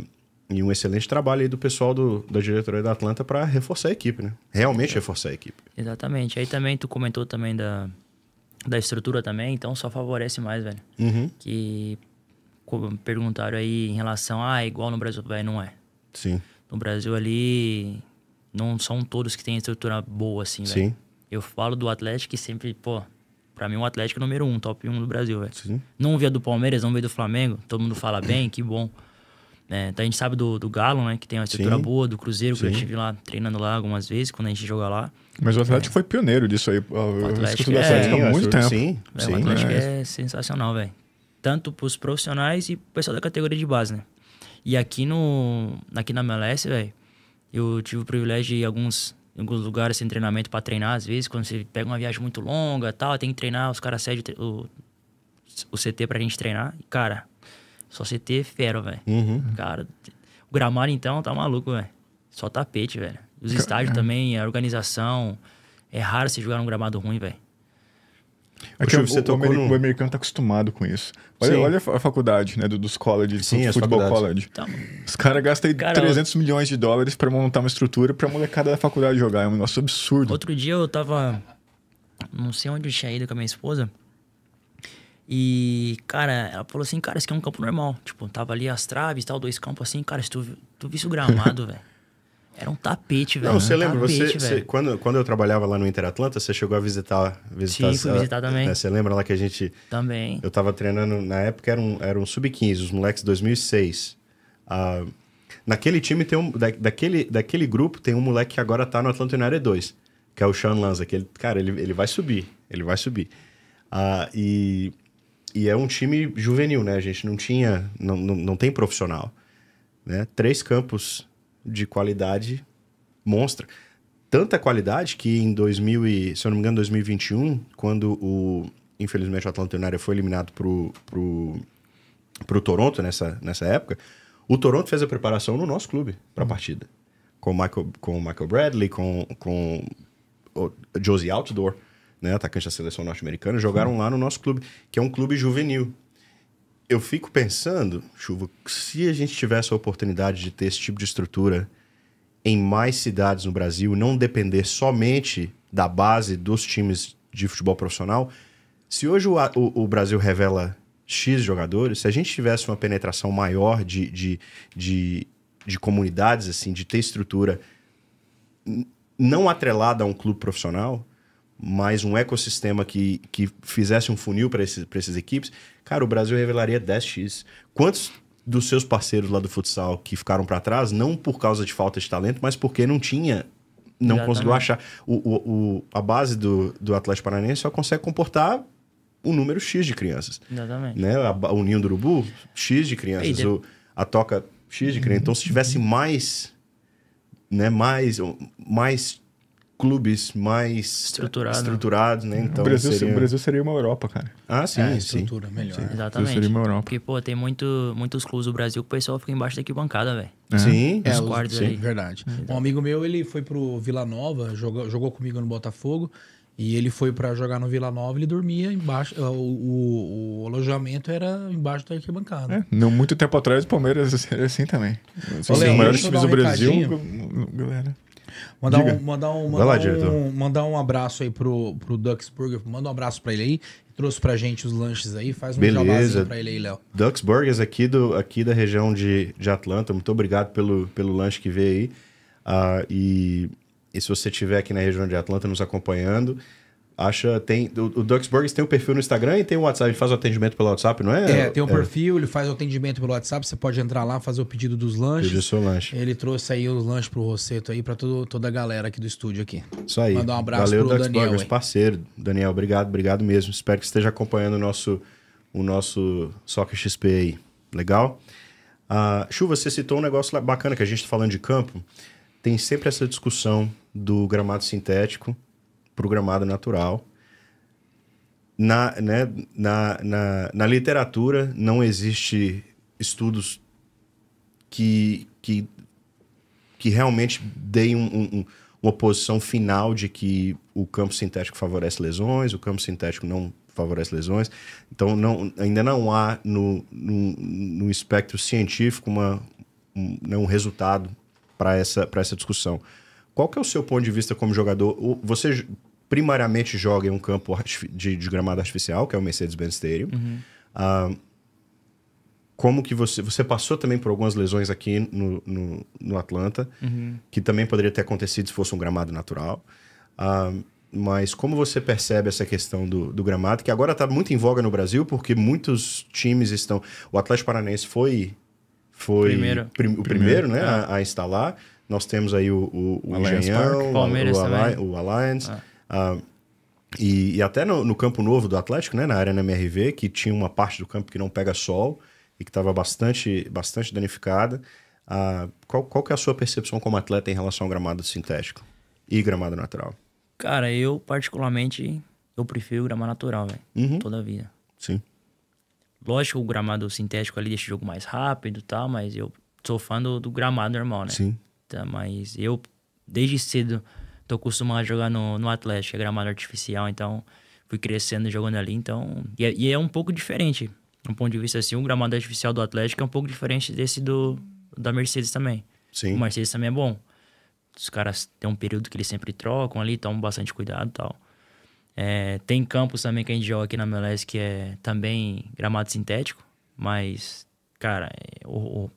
e um excelente trabalho aí do pessoal do, da diretoria da Atlanta para reforçar a equipe, né? Realmente é. reforçar a equipe.
Exatamente. Aí também tu comentou também da, da estrutura também, então só favorece mais, velho. Uhum. Que perguntaram aí em relação a ah, é igual no Brasil, velho, não é. Sim. No Brasil ali não são todos que têm estrutura boa assim, velho. Sim. Eu falo do Atlético que sempre, pô, Pra mim, o Atlético é número um, top 1 um do Brasil, velho. Não via do Palmeiras, não via do Flamengo. Todo mundo fala bem, que bom. Né? Então a gente sabe do, do Galo, né? Que tem uma estrutura Sim. boa, do Cruzeiro, que Sim. eu estive lá treinando lá algumas vezes, quando a gente joga lá.
Mas o Atlético é. foi pioneiro disso aí. o Atlético, do é- Atlético há muito tempo. Sim,
é, Sim. O Atlético é, é sensacional, velho. Tanto para os profissionais e pro pessoal da categoria de base, né? E aqui no aqui na MLS, velho, eu tive o privilégio de ir em alguns alguns lugares sem treinamento para treinar às vezes, quando você pega uma viagem muito longa, tal, tem que treinar, os caras cedem o, o CT pra gente treinar. E cara, só CT fero, velho. Uhum. Cara, o gramado então tá maluco, velho. Só tapete, velho. Os estádios é. também, a é organização. É raro se jogar num gramado ruim, velho.
É o, o, no... o
americano tá acostumado com isso. Olha, olha a faculdade, né? Do, dos college, Sim, do futebol college. Então, Os caras gastam cara, 300 eu... milhões de dólares para montar uma estrutura pra molecada da faculdade jogar. É um negócio absurdo. Outro
dia eu tava. Não sei onde eu tinha ido com a minha esposa. E, cara, ela falou assim, cara, isso aqui é um campo normal. Tipo, tava ali as traves e tal, dois campos assim. Cara, se tu, tu visse o gramado, [laughs] velho. Era um tapete, velho. Não, você um lembra, tapete, você, você,
quando, quando eu trabalhava lá no Atlanta, você chegou a visitar... visitar Sim, fui visitar também. Né, você lembra lá que a gente... Também. Eu tava treinando, na época era um, era um sub-15, os moleques 2006. Ah, naquele time tem um... Da, daquele, daquele grupo tem um moleque que agora tá no Atlanta United 2, que é o Sean Lanza, que ele, cara, ele, ele vai subir, ele vai subir. Ah, e e é um time juvenil, né? A gente não tinha. Não, não, não tem profissional. Né? Três campos de qualidade monstra. Tanta qualidade que em 2000 e, se eu não me engano, 2021, quando o infelizmente o Atlanta United foi eliminado pro, pro, pro Toronto nessa, nessa época, o Toronto fez a preparação no nosso clube para a uhum. partida. Com o Michael, com Michael Bradley, com, com o Josie Outdoor né, atacante da seleção norte-americana, jogaram lá no nosso clube, que é um clube juvenil. Eu fico pensando, Chuva, se a gente tivesse a oportunidade de ter esse tipo de estrutura em mais cidades no Brasil, não depender somente da base dos times de futebol profissional, se hoje o, o, o Brasil revela X jogadores, se a gente tivesse uma penetração maior de, de, de, de comunidades, assim, de ter estrutura não atrelada a um clube profissional, mais um ecossistema que, que fizesse um funil para esses essas equipes, cara, o Brasil revelaria 10x. Quantos dos seus parceiros lá do futsal que ficaram para trás, não por causa de falta de talento, mas porque não tinha,
não Exatamente. conseguiu achar.
O, o, o, a base do, do Atlético Paranaense só consegue comportar um número X de crianças. Exatamente. Né? A, o Ninho do Urubu, X de crianças. O, a Toca, X de crianças. Uhum. Então, se tivesse mais, né, mais, mais clubes mais Estruturado. estruturados, né? Uhum. Então, o, Brasil, seria... o Brasil
seria uma Europa, cara. Ah, sim. É, estrutura sim. melhor. Né? Sim. Exatamente. Seria uma Europa.
Porque, pô, tem muito, muitos clubes do Brasil que o pessoal fica embaixo da bancada, velho.
É. Sim. É, os é, quartos sim. aí.
Verdade. Uhum. Um amigo meu, ele foi pro Vila Nova, jogou, jogou comigo no Botafogo. E ele foi para jogar no Vila Nova, ele dormia embaixo. Ah, o, o, o alojamento era embaixo da arquibancada. É,
não muito tempo atrás o Palmeiras era assim também. Os maiores times do Brasil, galera. Mandar Diga.
um, mandar um, mandar, lá, um, mandar um abraço aí pro, pro Duxburger. Manda um abraço para ele aí. Trouxe pra gente os lanches aí. Faz um Beleza. pra ele aí, Léo.
Duxburgers aqui, do, aqui da região de, de Atlanta. Muito obrigado pelo, pelo lanche que veio aí. Uh, e, e se você estiver aqui na região de Atlanta nos acompanhando, acha tem o, Duxburgers Duxburgs tem o um perfil no Instagram e tem o um WhatsApp ele faz o atendimento pelo WhatsApp não é é tem um é.
perfil ele faz o atendimento pelo WhatsApp você pode entrar lá fazer o pedido dos lanches pedido seu lanche ele trouxe aí os lanches pro Rosseto aí para toda a galera aqui do estúdio aqui isso aí mandar um abraço valeu pro Duxburgers Daniel, hein?
parceiro Daniel obrigado obrigado mesmo espero que esteja acompanhando o nosso o nosso Soccer XP aí legal ah, você citou um negócio bacana que a gente está falando de campo tem sempre essa discussão do gramado sintético programado natural. Na, né, na, na, na literatura não existe estudos que, que, que realmente deem um, um, uma posição final de que o campo sintético favorece lesões, o campo sintético não favorece lesões. Então, não, ainda não há no, no, no espectro científico uma, um, né, um resultado para essa, essa discussão. Qual que é o seu ponto de vista como jogador? Você primariamente joga em um campo de, de gramado artificial, que é o Mercedes-Benz Stadium. Uhum. Ah, como que você... Você passou também por algumas lesões aqui no, no, no Atlanta, uhum. que também poderia ter acontecido se fosse um gramado natural. Ah, mas como você percebe essa questão do, do gramado, que agora está muito em voga no Brasil, porque muitos times estão... O Atlético Paranaense foi... Foi primeiro. Prim, o primeiro, primeiro né, é. a, a, instalar. Nós temos aí o, o, o, o Alliance Engenhão, Park, o, o, Alliance, o Alliance. Ah. Uh, e, e, até no, no, campo novo do Atlético, né, na área na MRV, que tinha uma parte do campo que não pega sol e que estava bastante, bastante danificada. Uh, qual, qual que é a sua percepção como atleta em relação ao gramado sintético e gramado natural?
Cara, eu particularmente eu prefiro o gramado natural, velho. Uhum. Toda a vida. Sim. Lógico, o gramado sintético ali deixa o jogo mais rápido e tal, mas eu sou fã do, do gramado normal, né? Sim. Tá, mas eu, desde cedo, tô acostumado a jogar no, no Atlético, é gramado artificial, então fui crescendo jogando ali, então... E é, e é um pouco diferente, um ponto de vista assim, o gramado artificial do Atlético é um pouco diferente desse do da Mercedes também. Sim. O Mercedes também é bom. Os caras têm um período que eles sempre trocam ali, tomam bastante cuidado e tal. É, tem campos também que a gente joga aqui na MLS que é também gramado sintético, mas, cara, é, oh, oh,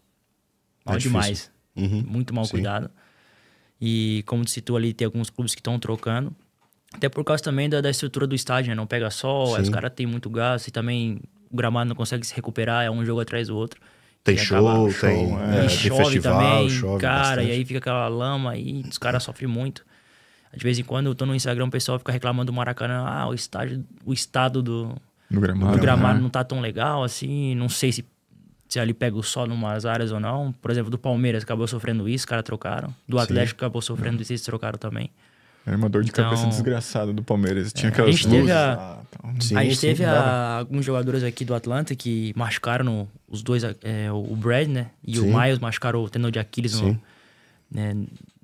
mal é demais. Uhum. Muito mal Sim. cuidado. E como tu citou ali, tem alguns clubes que estão trocando. Até por causa também da, da estrutura do estádio, né? Não pega sol, os caras têm muito gasto e também o gramado não consegue se recuperar, é um jogo atrás do outro. Tem show, show, tem, né? é, chove festival, também, chove cara, bastante. e aí fica aquela lama e os caras sofrem muito. De vez em quando eu tô no Instagram, o pessoal fica reclamando do Maracanã, ah, o estádio, o estado do,
do
gramado, do gramado né?
não tá tão legal assim, não sei se se ali pega o sol em umas áreas ou não. Por exemplo, do Palmeiras acabou sofrendo isso, os caras trocaram. Do Atlético Sim. acabou sofrendo isso, eles trocaram também.
Era uma dor de então, cabeça desgraçada do Palmeiras. É, tinha aquelas a gente luzes. Teve tá. a, ah, então, sim, a gente sim, teve
a, alguns jogadores aqui do Atlanta que machucaram no, os dois, é, o Brad, né? E sim. o Miles machucaram o tendão de Aquiles. No, né,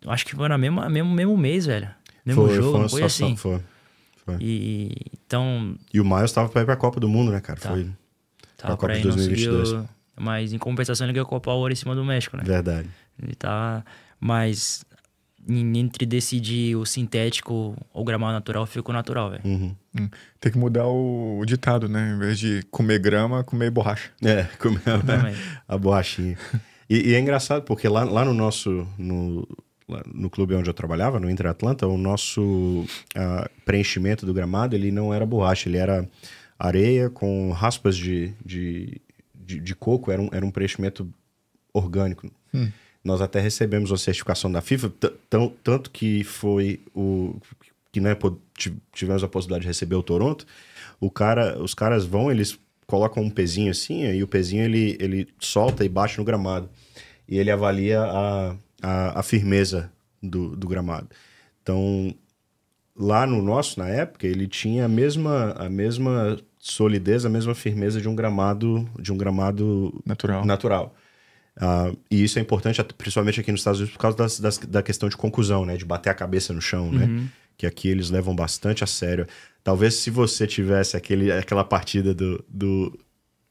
acho que foi no mesmo, mesmo, mesmo mês,
velho. Mesmo foi, jogo, foi, foi assim. Foi, foi. E, então... E o Miles tava pra ir pra Copa do Mundo, né, cara? Tá. Foi pra Copa de 2022.
Mas em compensação ele ganhou a Copa Ouro em cima do México, né? Verdade. Ele tá. Mas entre decidir o sintético ou o gramado natural, fica o natural, velho.
Uhum. Hum. Tem que mudar o, ditado, né? Em vez de comer grama, comer borracha. É, [laughs] comer a, a borrachinha.
E, e, é engraçado, porque lá, lá no nosso. No, no clube onde eu trabalhava, no Inter Atlanta, o nosso uh, preenchimento do gramado ele não era borracha, ele era areia com raspas de, de de, de coco era um, era um preenchimento orgânico. Hum. Nós até recebemos a certificação da FIFA, tanto que foi o que né, tivemos a possibilidade de receber o Toronto. O cara, os caras vão, eles colocam um pezinho assim, e o pezinho ele, ele solta e bate no gramado. E ele avalia a, a, a firmeza do, do gramado. Então, lá no nosso, na época, ele tinha a mesma, a mesma solidez, a mesma firmeza de um gramado, de um gramado natural. natural. Uh, e isso é importante, principalmente aqui nos Estados Unidos, por causa das, das, da questão de conclusão, né? De bater a cabeça no chão, né? uhum. né? Que aqui eles levam bastante a sério. Talvez se você tivesse aquele, aquela partida do, do,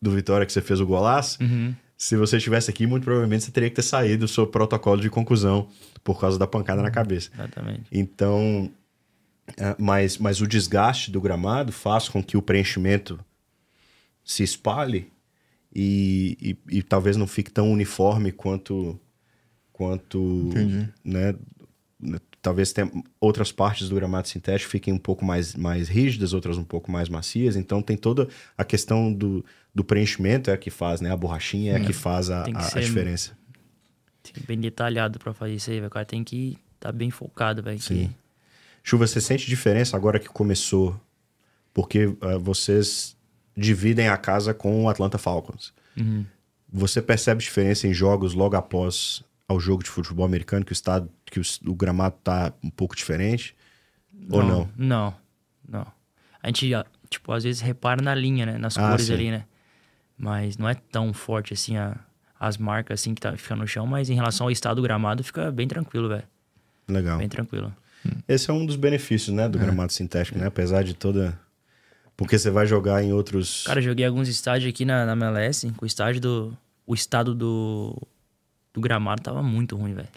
do Vitória que você fez o golaço, uhum. se você estivesse aqui, muito provavelmente você teria que ter saído do seu protocolo de conclusão por causa da pancada na uhum. cabeça. Exatamente. Então, é, mas, mas o desgaste do gramado faz com que o preenchimento se espalhe e, e, e talvez não fique tão uniforme quanto quanto Entendi. né talvez tenha outras partes do gramado sintético fiquem um pouco mais mais rígidas outras um pouco mais macias então tem toda a questão do, do preenchimento é a que faz né a borrachinha é, é a que faz a, que a, ser, a diferença
bem detalhado para fazer isso aí cara tem que estar tá bem focado velho Sim.
Que Chuva, você sente diferença agora que começou? Porque uh, vocês dividem a casa com o Atlanta Falcons. Uhum. Você percebe diferença em jogos logo após ao jogo de futebol americano, que o estado, que o, o gramado tá um pouco diferente? Não, ou não?
Não, não. A gente, ah, tipo, às vezes repara na linha, né? Nas ah, cores sim. ali, né? Mas não é tão forte assim a, as marcas assim que tá, fica no chão, mas em relação ao estado do gramado, fica bem tranquilo, velho.
Legal. Bem tranquilo. Esse é um dos benefícios, né, do é. gramado sintético, né? Apesar de toda porque você vai jogar em outros. Cara, eu
joguei alguns estádios aqui na, na MLS. Assim, o estádio do. O estado do. Do gramado tava muito ruim, velho.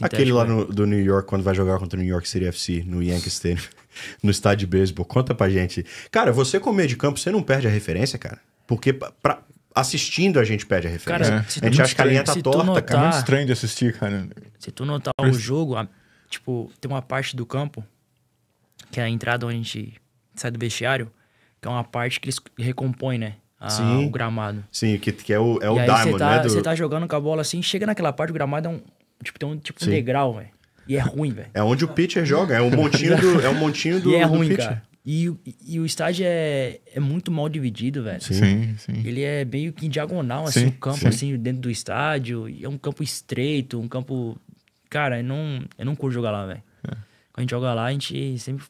Aquele lá é- no,
do New York, quando vai jogar contra o New York City FC, no Yankee Stadium, [laughs] no estádio de beisebol. Conta pra gente. Cara, você com meio de campo, você não perde a referência, cara? Porque pra, pra assistindo a gente perde a referência. Cara, é. A gente acha que a linha tá
torta, notar, cara. É muito
estranho de assistir, cara.
Se tu notar o jogo, a Tipo, tem uma parte do campo, que é a entrada onde a gente sai do vestiário, que é uma parte que eles recompõem, né? A, Sim. O gramado.
Sim, que, que é o, é o diamond, tá, né? Você do... tá
jogando com a bola assim, chega naquela parte, o gramado é um. Tipo, tem um tipo um degrau, velho. E é ruim, velho.
É onde o pitcher joga, é um montinho do. É um montinho do. [laughs] E é ruim, pitcher. cara.
E, e, o estádio é, é muito mal dividido, velho. Sim, sim. Ele é meio que em diagonal, assim, sim, o campo, sim. assim, dentro do estádio. é um campo estreito, um campo Cara, eu não, eu não curto jogar lá, velho. É. Quando a gente joga lá, a gente sempre.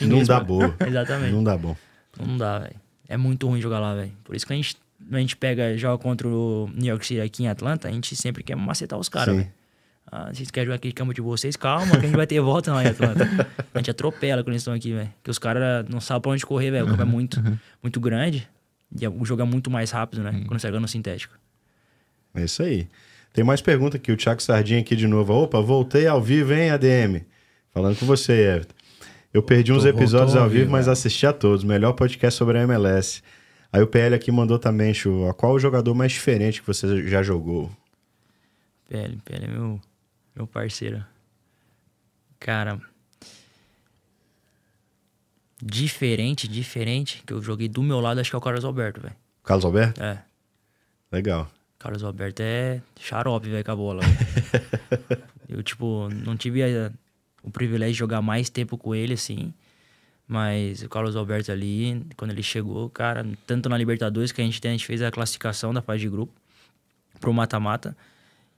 Não dá boa. [laughs] Exatamente. Não dá bom. Então não dá, velho. É muito ruim jogar lá, velho. Por isso que a gente, a gente pega, joga contra o New York City aqui em Atlanta, a gente sempre quer macetar os caras, velho. Ah, vocês querem jogar aqui de campo de vocês? Calma, que a gente vai ter volta lá em Atlanta. [laughs] A gente atropela quando eles estão aqui, velho. Porque os caras não sabem pra onde correr, velho. O campo é uhum, muito, uhum. muito grande. E o jogo é muito mais rápido, né? Quando você joga no sintético.
É isso aí. Tem mais pergunta aqui, o Thiago Sardinha aqui de novo. Opa, voltei ao vivo, hein, ADM? Falando com você, Everton. Eu perdi voltou, uns episódios ao vivo, vivo mas é. assisti a todos. Melhor podcast sobre a MLS. Aí o PL aqui mandou também, Chu, qual o jogador mais diferente que você já jogou?
PL, PL é meu, meu parceiro. Cara, diferente, diferente, que eu joguei do meu lado, acho que é o Carlos Alberto, velho. Carlos Alberto? É. Legal. Carlos Alberto é xarope, velho, com a bola. [laughs] eu, tipo, não tive a, o privilégio de jogar mais tempo com ele, assim. Mas o Carlos Alberto ali, quando ele chegou, cara, tanto na Libertadores que a gente tem, a gente fez a classificação da fase de grupo pro mata-mata.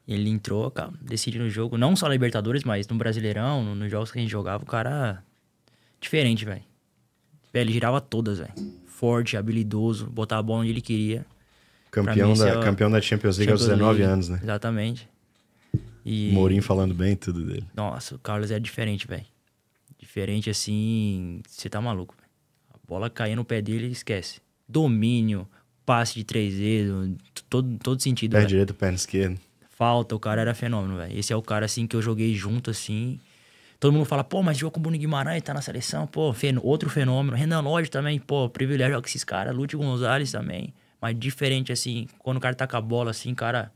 Ele entrou, cara, decidiu no jogo, não só na Libertadores, mas no Brasileirão, nos no jogos que a gente jogava, o cara diferente, velho. Ele girava todas, velho. Forte, habilidoso, botava a bola onde ele queria. Campeão, mim, da, é o... campeão da Champions League Champions aos 19 League. anos, né? Exatamente.
E... Mourinho falando bem tudo dele.
Nossa, o Carlos é diferente, velho. Diferente assim, você tá maluco. Véio. A bola cair no pé dele, esquece. Domínio, passe de três dedos, todo, todo sentido. Pé véio.
direito, pé esquerdo.
Falta, o cara era fenômeno, velho. Esse é o cara assim que eu joguei junto assim. Todo mundo fala, pô, mas jogou com o Bruno Guimarães, tá na seleção, pô, fen outro fenômeno. Renan Lodge também, pô, privilégio com esses caras. Lute Gonzalez também. Mas diferente, assim, quando o cara tá com a bola, assim, cara.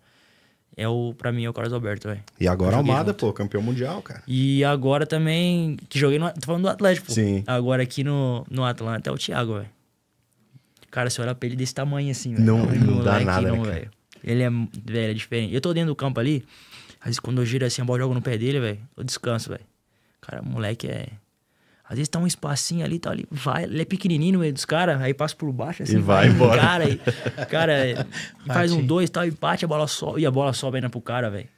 É o, pra mim, é o Carlos Alberto, velho.
E agora Almada, junto. pô, campeão mundial, cara.
E agora também, que joguei no. Tô falando do Atlético, pô. Sim. Agora aqui no, no Atlanta é o Thiago, velho. Cara, você olha pra ele desse tamanho, assim, velho. Não, não, não dá nada, não, né, velho. Ele é, velho, é diferente. Eu tô dentro do campo ali, às vezes quando eu giro assim, a bola joga no pé dele, velho, eu descanso, velho. Cara, moleque é. Às vezes tá um espacinho ali, tá ali, vai, ele é pequenininho no meio dos caras, aí passa por baixo assim, e vai embora. Cara, e, cara [laughs] faz um dois, tal, empate, a bola sobe e a bola sobe ainda pro cara, velho.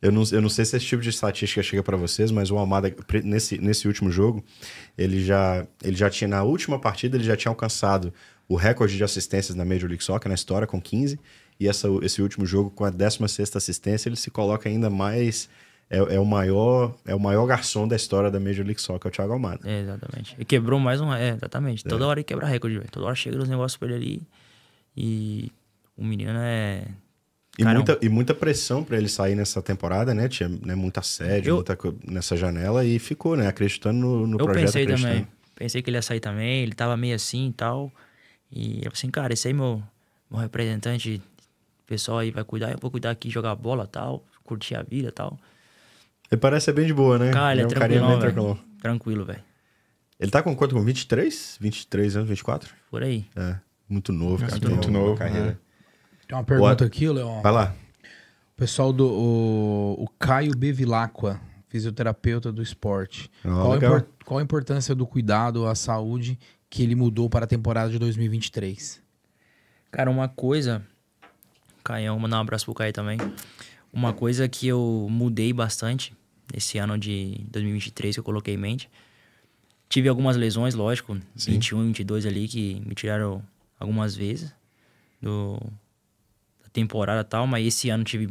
Eu não, eu não sei se esse tipo de estatística chega para vocês, mas o Almada, nesse, nesse último jogo, ele já, ele já tinha, na última partida, ele já tinha alcançado o recorde de assistências na Major League Soccer, na história, com 15. E essa, esse último jogo, com a 16 assistência, ele se coloca ainda mais é, é, o maior é o maior garçom da história da Major League Soccer, é o Thiago Almada. É, exatamente.
E quebrou mais um... É, exatamente. Toda é. hora ele quebra recorde, velho. Toda hora chega nos negócios pra ele ali e o menino é...
E muita, e muita pressão para ele sair nessa temporada, né? Tinha né, muita sede, eu... muita nessa janela e ficou, né? Acreditando no, no eu projeto. Eu pensei também.
Pensei que ele ia sair também. Ele tava meio assim e tal. E eu assim, cara, esse aí meu, meu representante pessoal aí vai cuidar. Eu vou cuidar aqui, jogar bola tal, curtir a vida tal.
Ele parece ser bem de boa, né? Cara, ele é, é, um tranquilo, bem tranquilo. Tranquilo, velho. Ele tá com quanto? Com 23? 23 anos, 24? Por aí. É. Muito novo, cara. Muito, muito novo. Carreira. É. Tem uma pergunta What? aqui, Leon. Vai lá.
O pessoal do. O, o Caio Bevilacqua, fisioterapeuta do esporte. Oh, qual, qual a importância do cuidado à saúde que ele mudou para a temporada de 2023? Cara, uma coisa.
Caio, mandar um abraço pro Caio também. Uma coisa que eu mudei bastante esse ano de 2023 que eu coloquei em mente. Tive algumas lesões, lógico, Sim. 21, 22 ali, que me tiraram algumas vezes do, da temporada tal, mas esse ano tive,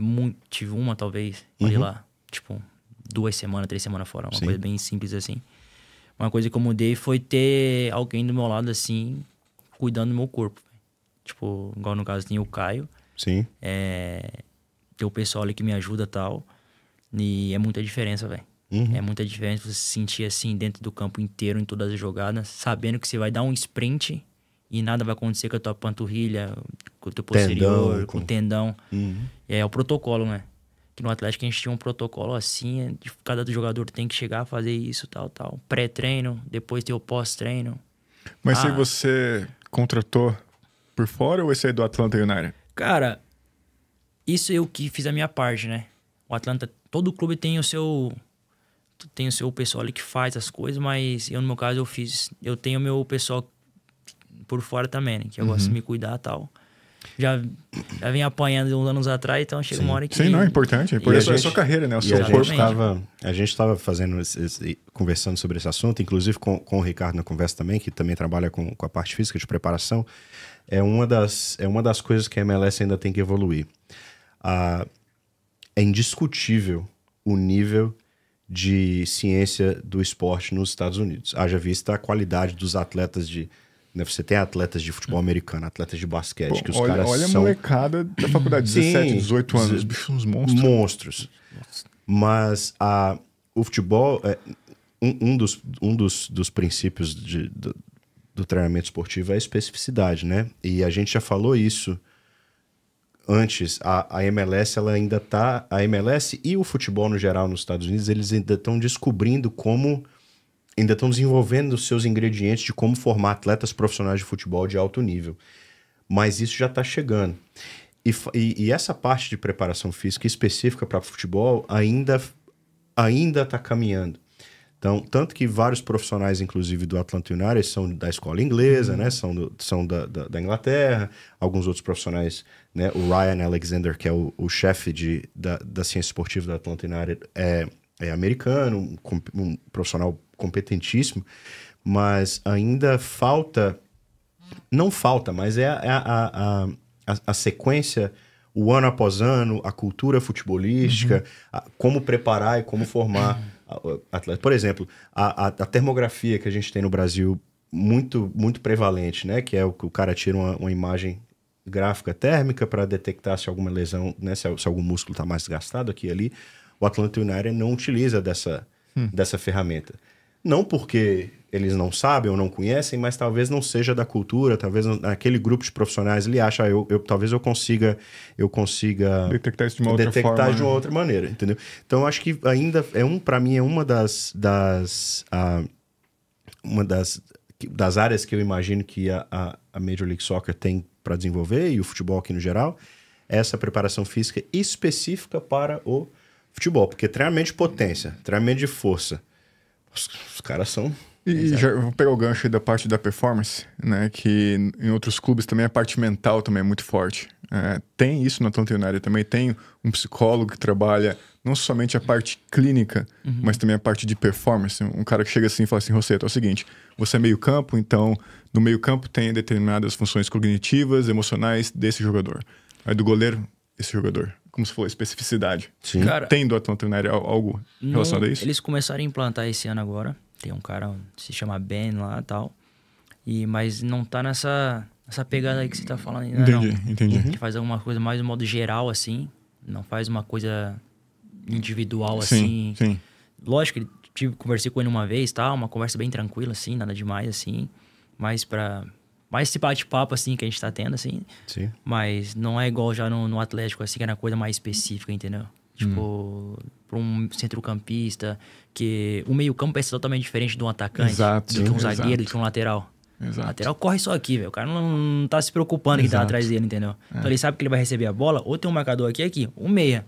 tive uma, talvez, uhum. lá, tipo, duas semanas, três semanas fora, uma Sim. coisa bem simples assim. Uma coisa que eu mudei foi ter alguém do meu lado, assim, cuidando do meu corpo. Tipo, igual no caso tem o Caio. Sim. É, tem o pessoal ali que me ajuda tal. E é muita diferença, velho. Uhum. É muita diferença você se sentir assim dentro do campo inteiro, em todas as jogadas, sabendo que você vai dar um sprint e nada vai acontecer com a tua panturrilha, com o teu posterior, tendão, com... o tendão. Uhum. É, o protocolo, né? Que no Atlético a gente tinha um protocolo assim, é de cada jogador tem que chegar a fazer isso, tal, tal. Pré-treino, depois tem o pós-treino. Mas ah, se
você contratou por fora ou esse aí do Atlanta United?
Cara, isso eu que fiz a minha parte, né? O Atlanta Todo clube tem o seu tem o seu pessoal ali que faz as coisas, mas eu no meu caso eu fiz, eu tenho meu pessoal por fora também, né? que eu uhum. gosto de uhum. me cuidar tal. Já, já vem apanhando uns anos atrás, então
chega uma hora que. Sim, não, é importante. É importante. Gente... É a sua carreira, né? O seu corpo.
A gente estava fazendo, esse, esse, conversando sobre esse assunto, inclusive com, com o Ricardo na conversa também, que também trabalha com, com a parte física de preparação. É uma, das, é uma das coisas que a MLS ainda tem que evoluir. Ah, é indiscutível o nível de ciência do esporte nos Estados Unidos. Haja vista a qualidade dos atletas de. Né, você tem atletas de futebol americano, atletas de basquete, que os olha, caras olha são. Olha a
molecada da faculdade, Sim, 17, 18 anos, os bichos, uns monstros.
Monstros. Mas a, o futebol. É, um, um, dos, um dos, dos princípios de, do, do treinamento esportivo é a especificidade, né? E a gente já falou isso antes, a, a MLS ela ainda está A MLS e o futebol no geral nos Estados Unidos, eles ainda estão descobrindo como. Ainda estão desenvolvendo os seus ingredientes de como formar atletas profissionais de futebol de alto nível. Mas isso já está chegando. E, e, e, essa parte de preparação física específica para futebol ainda ainda está caminhando. Então, tanto que vários profissionais, inclusive do Atlanta United, são da escola inglesa, uhum. né? São, do, são da, da, da, Inglaterra, alguns outros profissionais né? O Ryan Alexander, que é o, o chefe de, da, da ciência esportiva da Atlanta United, é, é americano, um, um profissional competentíssimo, mas ainda falta não falta, mas é, é a, a, a, a, sequência, o ano após ano, a cultura futebolística, uhum. a, como preparar e como formar atletas. Por exemplo, a, a, termografia que a gente tem no Brasil muito muito prevalente, né? Que é o que o cara tira uma, uma imagem gráfica térmica para detectar se alguma lesão, né, se, se algum músculo está mais desgastado aqui e ali. O Atlanta United não utiliza dessa, hum. dessa ferramenta. Não porque eles não sabem ou não conhecem, mas talvez não seja da cultura, talvez naquele grupo de profissionais ele acha, ah, eu, eu talvez eu consiga, eu consiga detectar isso de uma outra forma, de uma né? outra maneira, entendeu? Então acho que ainda é um para mim é uma das, das ah, uma das das áreas que eu imagino que a, a, a Major League Soccer tem para desenvolver e o futebol aqui no geral, é essa preparação física específica para o futebol, porque treinamento de potência, treinamento de força,
os, os caras são e já vou pegar o gancho da parte da performance, né? Que em outros clubes também a parte mental também é muito forte. É, tem isso na Atlanta United também. Tem um psicólogo que trabalha não somente a parte clínica, uhum. mas também a parte de performance. Um cara que chega assim e fala assim, Rosseto, é o seguinte, você é meio-campo, então no meio-campo tem determinadas funções cognitivas, emocionais desse jogador. Aí do goleiro, esse jogador. Como se fosse especificidade. Sim. Cara, tem do Atlanta United algo em relacionado a isso?
Eles começaram a implantar esse ano agora. Tem um cara se chama Ben lá tal. E, mas não tá nessa, nessa pegada aí que você tá falando ainda. Entendi, não. entendi. Ele faz alguma coisa mais de modo geral, assim. Não faz uma coisa individual, sim, assim. Sim. Lógico, ele tive, conversei com ele uma vez, tá? uma conversa bem tranquila, assim, nada demais, assim. Mas para mais esse bate-papo, assim, que a gente tá tendo, assim. Sim. Mas não é igual já no, no Atlético, assim, que era coisa mais específica, entendeu? Tipo, hum. para um centrocampista, que o meio-campo é totalmente diferente de um atacante, exato, do que um zagueiro, exato. do que um lateral. Exato. O lateral corre só aqui, velho. O cara não, não tá se preocupando exato. que tá atrás dele, entendeu? É. Então ele sabe que ele vai receber a bola, ou tem um marcador aqui aqui, um meia.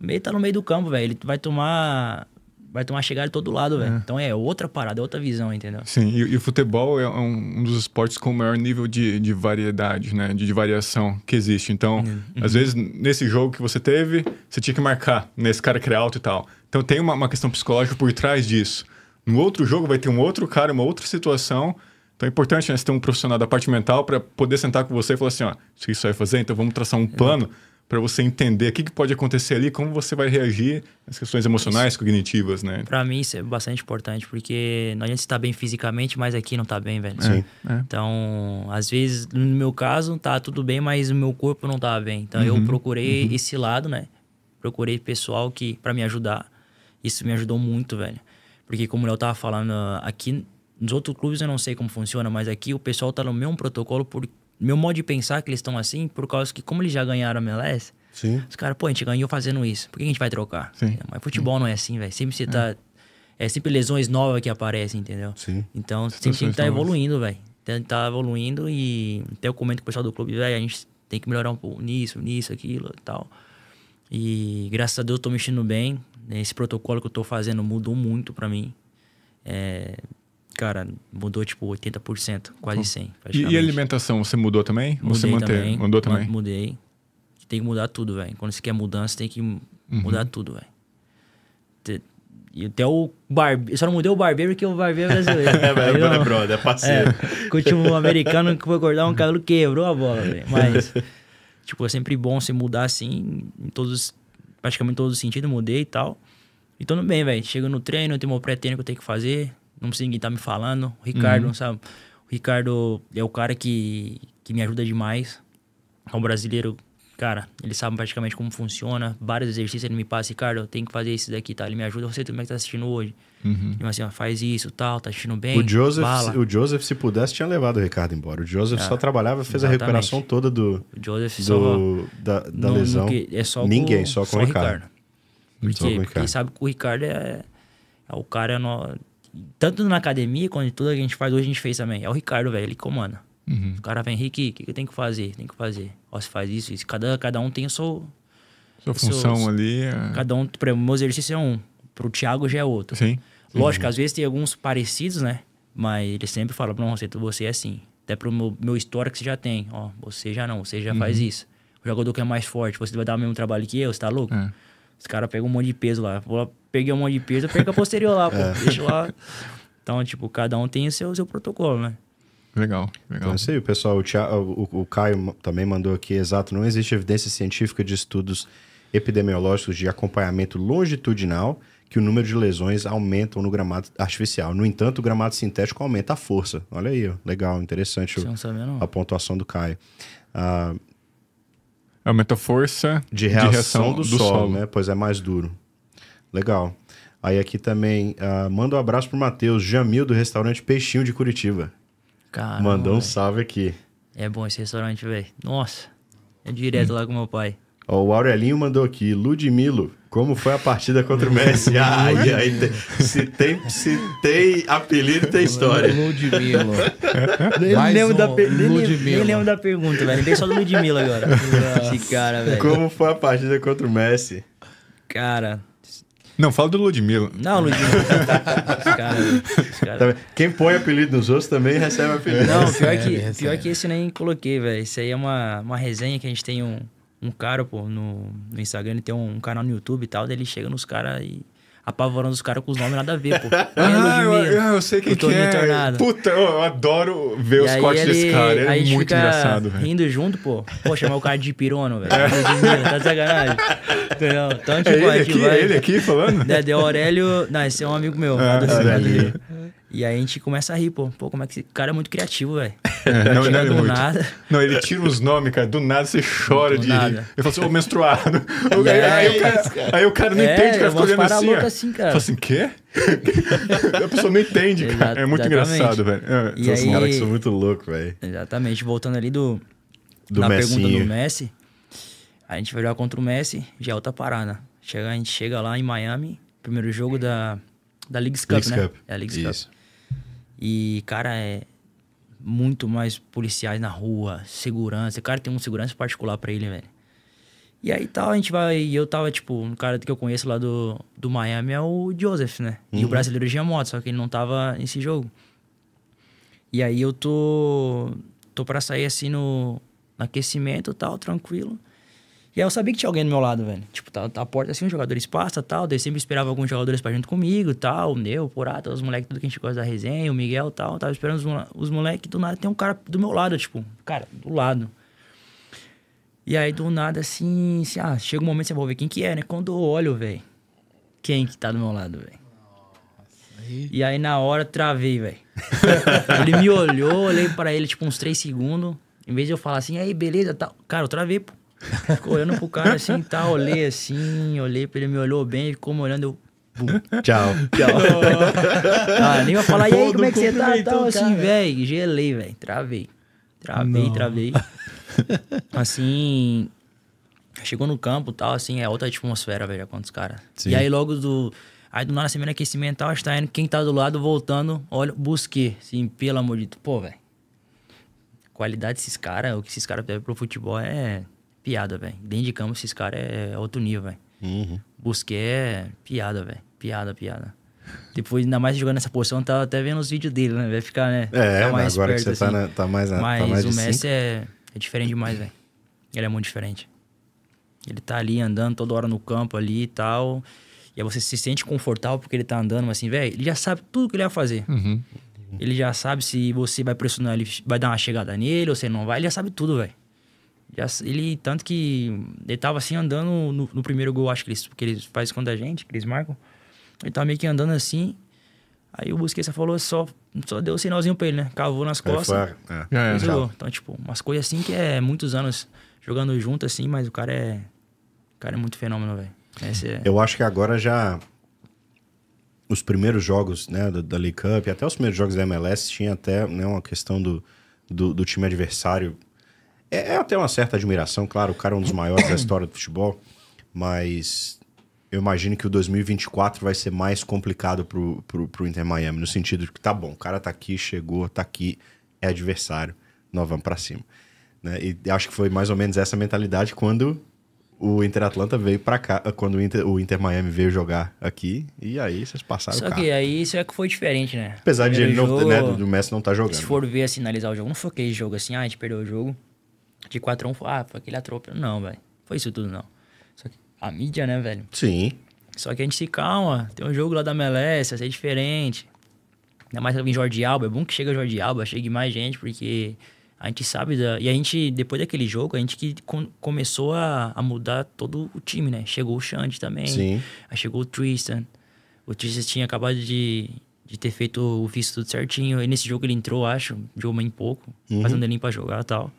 O meia tá no meio do campo, velho. Ele vai tomar vai tomar chegada de todo lado, velho. É. Então é outra parada, é outra visão, entendeu?
Sim, e, e o futebol é um, um, dos esportes com o maior nível de, de variedade, né? De, de variação que existe. Então, uhum. às uhum. vezes, nesse jogo que você teve, você tinha que marcar nesse né? cara que era alto e tal. Então tem uma, uma questão psicológica por trás disso. No outro jogo vai ter um outro cara, uma outra situação. Então é importante né, você ter um profissional da parte mental para poder sentar com você e falar assim: ó, isso que vai fazer, então vamos traçar um plano para você entender o que, que, pode acontecer ali, como você vai reagir às questões emocionais, isso. cognitivas, né? Para mim
isso é bastante importante, porque não adianta estar tá bem fisicamente, mas aqui não tá bem, velho. É, Sim. É. Então, às vezes, no meu caso, tá tudo bem, mas o meu corpo não está bem. Então, uhum. eu procurei uhum. esse lado, né? Procurei pessoal que para me ajudar. Isso me ajudou muito, velho. Porque como eu tava falando aqui, nos outros clubes eu não sei como funciona, mas aqui o pessoal tá no mesmo protocolo porque meu modo de pensar que eles estão assim, por causa que, como eles já ganharam a MLS, Sim. os caras, pô, a gente ganhou fazendo isso, por que a gente vai trocar? Sim. Mas futebol Sim. não é assim, velho. Sempre você é. tá. É. é sempre lesões novas que aparecem, entendeu? Sim. Então, você sempre tem que tá evoluindo, velho. tá evoluindo e até eu comento com o pessoal do clube, velho, a gente tem que melhorar um pouco nisso, nisso, aquilo e tal. E graças a Deus eu tô mexendo bem. Né? Esse protocolo que eu tô fazendo mudou muito para mim. É, cara, mudou tipo 80%, quase 100. Uhum. E,
alimentação, você mudou também? Mudei você manteve? Também, mudou também?
Mudei. Tem que mudar tudo, velho. Quando você quer mudança, tem que uhum. mudar tudo, velho. E até o barbeiro. Só não mudei o barbeiro que o barbeiro é brasileiro. [laughs] é, é brother, é parceiro. É, tipo, americano que foi cortar um cabelo, quebrou a bola, velho. Mas, [laughs] tipo, é sempre bom você mudar assim, em todos, praticamente em todos os sentidos, mudei e tal. E tudo bem, velho. Chega no treino, tem meu pré-treino que eu tenho que fazer não precisa ninguém estar tá me falando. O Ricardo, uhum. sabe? O Ricardo é o cara que, que me ajuda demais. É um brasileiro, cara, ele sabe praticamente como funciona. Vários exercícios ele me passa, Ricardo, eu tenho que fazer esse daqui, tá? Ele me ajuda, você é que tá assistindo hoje. Uhum. Tipo assim, ó, faz isso, tal, tá assistindo bem. O Joseph, o
Joseph, se pudesse, tinha levado o Ricardo embora. O Joseph ah, só trabalhava, fez exatamente. a recuperação toda do. O Joseph do, só, da, da no, lesão. No que, é só Ninguém, com, só com só o Ricardo. Ricardo. Porque, só com o Ricardo. porque
sabe que o Ricardo é, é o cara. No, tanto na academia quanto em tudo que a gente faz hoje, a gente fez também. É o Ricardo, velho, ele comanda. Uhum. O cara vem, Henrique, o que, que eu tenho que fazer? Tem que fazer. Ó, você faz isso, isso. Cada, cada um tem a sua. Sua função ali. É... Cada um. para o meu exercício é um. Pro Thiago já é outro. Sim. Lógico, uhum. às vezes tem alguns parecidos, né? Mas ele sempre fala, não, você, você é assim. Até pro meu, meu histórico que você já tem. Ó, você já não, você já uhum. faz isso. O jogador que é mais forte, você vai dar o mesmo trabalho que eu, você tá louco? É. Os caras pegam um monte de peso lá. Pô, peguei um monte de peso, eu a posterior lá, pô. É. Deixa lá. Então, tipo, cada um tem o seu, seu protocolo, né?
Legal, legal. Então, é isso aí, pessoal. O, Thiago, o, o Caio também mandou aqui, exato, não existe evidência científica de estudos epidemiológicos de acompanhamento longitudinal que o número de lesões aumentam no gramado artificial. No entanto, o gramado sintético aumenta a força. Olha aí, legal, interessante o, a pontuação do Caio. Uh,
Aumenta é a força de reação, de reação
do, do solo, solo, né? Pois é mais duro. Legal. Aí aqui também, uh, manda um abraço pro Matheus Jamil, do restaurante Peixinho de Curitiba. Caramba, Mandou um salve aqui.
É bom esse restaurante, velho. Nossa, é direto hum. lá com meu pai.
Ó, o Aurelinho mandou aqui, Ludmilo, como foi a partida contra o Messi? [laughs] Ai, se, tem, se
tem apelido, tem história. Ludmilo.
[laughs] Nem lembro, um, da, per... nem lembro
da pergunta, velho. Lembrei só do Ludmilo agora. [laughs] Esse cara, velho. Como foi a partida contra o Messi? Cara, não, fala do Ludmilo. Não, Ludmilo. Tá, tá, tá. cara, cara. Quem põe apelido nos outros também recebe apelido. Não, pior, que,
pior que esse eu nem coloquei, velho. Isso aí é uma, uma resenha que a gente tem um, um cara, pô, no, no Instagram, ele tem um, um, canal no YouTube e tal, daí ele chega nos caras e apavorando os caras com os nomes nada a ver, pô. [laughs] ah, eu, eu,
sei quem que é. Tornado. Puta, eu adoro ver e os cortes ele, desse cara, ele é muito engraçado, velho.
rindo junto, pô. Pô, chamar o cara de pirono, velho. [laughs] É. tá de sacanagem. Entendeu? Então, é tipo, é ele aqui, vai... é ele aqui falando? É, de Aurélio... Não, esse é um amigo meu. Ah, Aurélio.
E aí a gente começa a rir, pô. Pô, como é que esse cara é muito criativo, velho. [laughs] não, não, é do muito. nada. Não, ele tira os nomes, cara. Do nada você chora do de nada. rir. Eu falo assim, ô, menstruado. [laughs] aí, é, aí, o cara, aí, o cara, não é, entende, o cara fica olhando assim. Louca ó. assim cara. Fala assim, quê? [laughs] a pessoa não entende, cara. É muito exatamente. engraçado, velho. É, assim, Cara, que sou
muito louco, velho. Exatamente. Voltando ali do... do na pergunta do Messi. A gente vai jogar contra o Messi, já é outra parada. Chega, a gente chega lá em Miami, primeiro jogo da da Leagues Cup, Leagues né? Cup. É a Leagues Isso. Cup. E, cara, é muito mais policiais na rua, segurança. O cara tem um segurança particular para ele, velho. E aí tal, a gente vai. E eu tava, tipo, um cara que eu conheço lá do, do Miami é o Joseph, né? Uhum. E o uhum. brasileiro é moto, só que ele não tava nesse jogo. E aí eu tô. tô pra sair assim no, no aquecimento tal, tranquilo. E aí eu sabia que tinha alguém do meu lado, velho. Tipo, tá, tá a porta assim, os jogadores passam tal. Daí sempre esperava alguns jogadores pra junto comigo tal. O Neu, todos os moleques, tudo que a gente gosta da resenha, o Miguel tal. Tava esperando os, os moleques. Do nada tem um cara do meu lado, tipo, cara, do lado. E aí do nada assim, assim ah, chega um momento você vai ver quem que é, né? Quando eu olho, velho, quem que tá do meu lado, velho. E aí na hora travei, velho. [laughs] ele me olhou, olhei para ele tipo uns três segundos. Em vez de eu falar assim, aí beleza, tal. Tá... Cara, eu travei, pô. Ficou olhando pro cara assim e tá, tal, olhei assim, olhei pra ele, me olhou bem, ficou me olhando, eu. Bum. Tchau. Tchau. ah, nem ia falar, e aí, Pô, como é que você tá? Então, assim, velho, gelei, velho. Travei. Travei, não. travei. [laughs] assim. Chegou no campo e tal, assim, é outra atmosfera, velho, quando os caras. E aí, logo do. Aí do nada, semana aquecimento tal, está tá indo. Quem tá do lado voltando, olha, busquei. Assim, pelo amor de Deus. Pô, velho. Qualidade desses caras, o que esses caras pedem pro futebol é piada, velho. Dentro de campo, esses caras é, é outro nível, velho. Uhum. Busquets é piada, velho. Piada, piada. Depois, ainda mais jogando nessa posição, tá até vendo os vídeos dele, né? Vai ficar, né? É, ficar né? mais agora que você tá assim. tá, na, tá mais na, tá Mas tá mais o Messi é, é, diferente demais, velho. Ele é muito diferente. Ele tá ali andando toda hora no campo ali e tal. E aí você se sente confortável porque ele tá andando, mas assim, velho, ele já sabe tudo que ele vai fazer. Uhum. Ele já sabe se você vai pressionar ele, vai dar uma chegada nele ou se não vai. Ele já sabe tudo, velho. Já, ele, tanto que ele tava assim andando no, no, primeiro gol, acho que eles, que eles fazem contra a gente, que eles marcam. Ele tava meio que andando assim. Aí o Busquets falou, só, só deu o um sinalzinho pra ele, né? Cavou nas costas. Foi, é. É, é, então, tipo, umas coisas assim que é muitos anos jogando junto, assim, mas o cara é. O cara é muito fenômeno, velho. É...
Eu acho que agora já. Os primeiros jogos, né, da, da League Cup, até os primeiros jogos da MLS, tinha até né, uma questão do, do, do time adversário é, é até uma certa admiração, claro, o cara é um dos maiores da história do futebol, mas eu imagino que o 2024 vai ser mais complicado pro, pro, pro Inter Miami, no sentido de que tá bom, o cara tá aqui, chegou, tá aqui, é adversário, nós vamos pra cima. Né? E acho que foi mais ou menos essa mentalidade quando o Inter Atlanta veio para cá, quando o Inter, o Inter Miami veio jogar aqui, e aí vocês passaram Só
que aí isso é que foi diferente, né? Apesar Primeiro de ele não, né, do, Messi não estar tá jogando. Se for ver, assim, analisar o jogo, não foi aquele jogo assim, ah, a gente perdeu o jogo de 4 x 1, ah, foi aquele atropelo. Não, velho. Foi isso tudo, não. Só que a mídia, né, velho? Sim. Só que a gente se calma. Tem um jogo lá da Melessa, é diferente. Ainda mais em Jordi Alba. É bom que chega Jordi Alba, chegue mais gente, porque a gente sabe da... E a gente, depois daquele jogo, a gente que começou a, a mudar todo o time, né? Chegou o Xande também. Sim. Aí chegou o Tristan. O Tristan tinha acabado de, de ter feito o visto tudo certinho. E nesse jogo ele entrou, acho, jogou bem pouco, uhum. fazendo ele pra jogar e tal.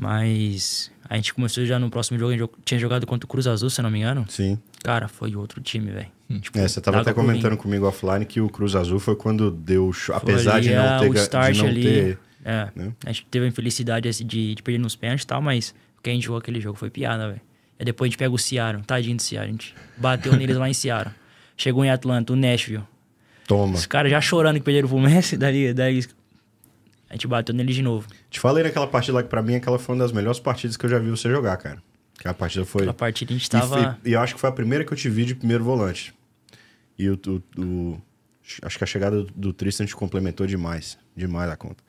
Mas a gente começou já no próximo jogo, a gente tinha jogado contra o Cruz Azul, se não me engano. Sim. Cara, foi outro time, velho. Hum. Tipo, é, você tava até comentando
comigo offline que o Cruz Azul foi quando deu, apesar de não é, ter... O start de não ali, ter,
é, né? a gente teve a infelicidade assim, de, de perder nos pênaltis e tal, mas o que a gente jogou aquele jogo foi piada, velho. Aí depois a gente pega o Seattle, tadinho do Seattle, a gente bateu neles lá em Seattle. [laughs] Chegou em Atlanta, o Nashville. Toma. Os caras já chorando que perderam o Messi, daí, [laughs] daí a gente bateu neles de novo.
Te falei naquela partida lá que pra mim aquela foi uma das melhores partidas que eu já vi você jogar, cara. Aquela partida foi. Aquela partida a gente tava. E, e eu acho que foi a primeira que eu te vi de primeiro volante. E o. o, o... acho que a chegada do, do Tristan te complementou demais. Demais a conta.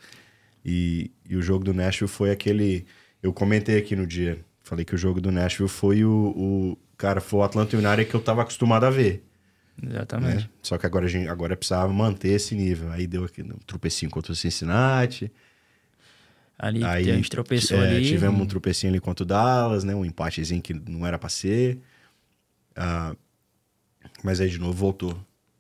E, e o jogo do Nashville foi aquele. Eu comentei aqui no dia. Falei que o jogo do Nashville foi o. o cara, foi o Atlanta United que eu tava acostumado a ver. Exatamente. Né? Só que agora, a gente, agora precisava manter esse nível. Aí deu aqui um tropecinho contra o Cincinnati. Ali aí, a gente tropeçou é, ali. Tivemos um tropecinho ali contra o Dallas, né? Um empatezinho que não era para ser. Ah, mas aí de novo voltou.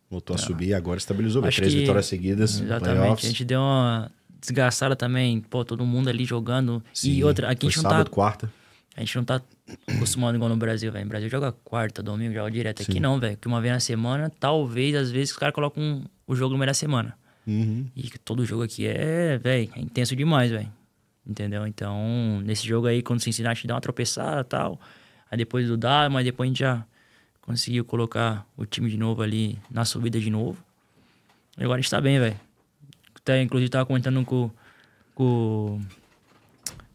Voltou tá. a ah. subir e agora estabilizou. Acho Três que... vitórias seguidas. Exatamente. Playoffs. A gente
deu uma desgraçada também. Pô, todo mundo ali jogando. Sim, e outra, aqui a gente não tá. Quarta. A gente não tá acostumado igual no Brasil, velho. No Brasil joga quarta, domingo, joga direto. Sim. Aqui não, velho. Que uma vez na semana, talvez, às vezes, os caras colocam um, o jogo no meio da semana. Uhum. E todo jogo aqui é, velho, é intenso demais, velho. Entendeu? Então, nesse jogo aí, quando se ensinar, dá uma tropeçada e tal. Aí depois do dá, mas depois a gente já conseguiu colocar o time de novo ali na subida de novo. E agora a gente tá bem, velho. Até, tá, inclusive, tava comentando com, com,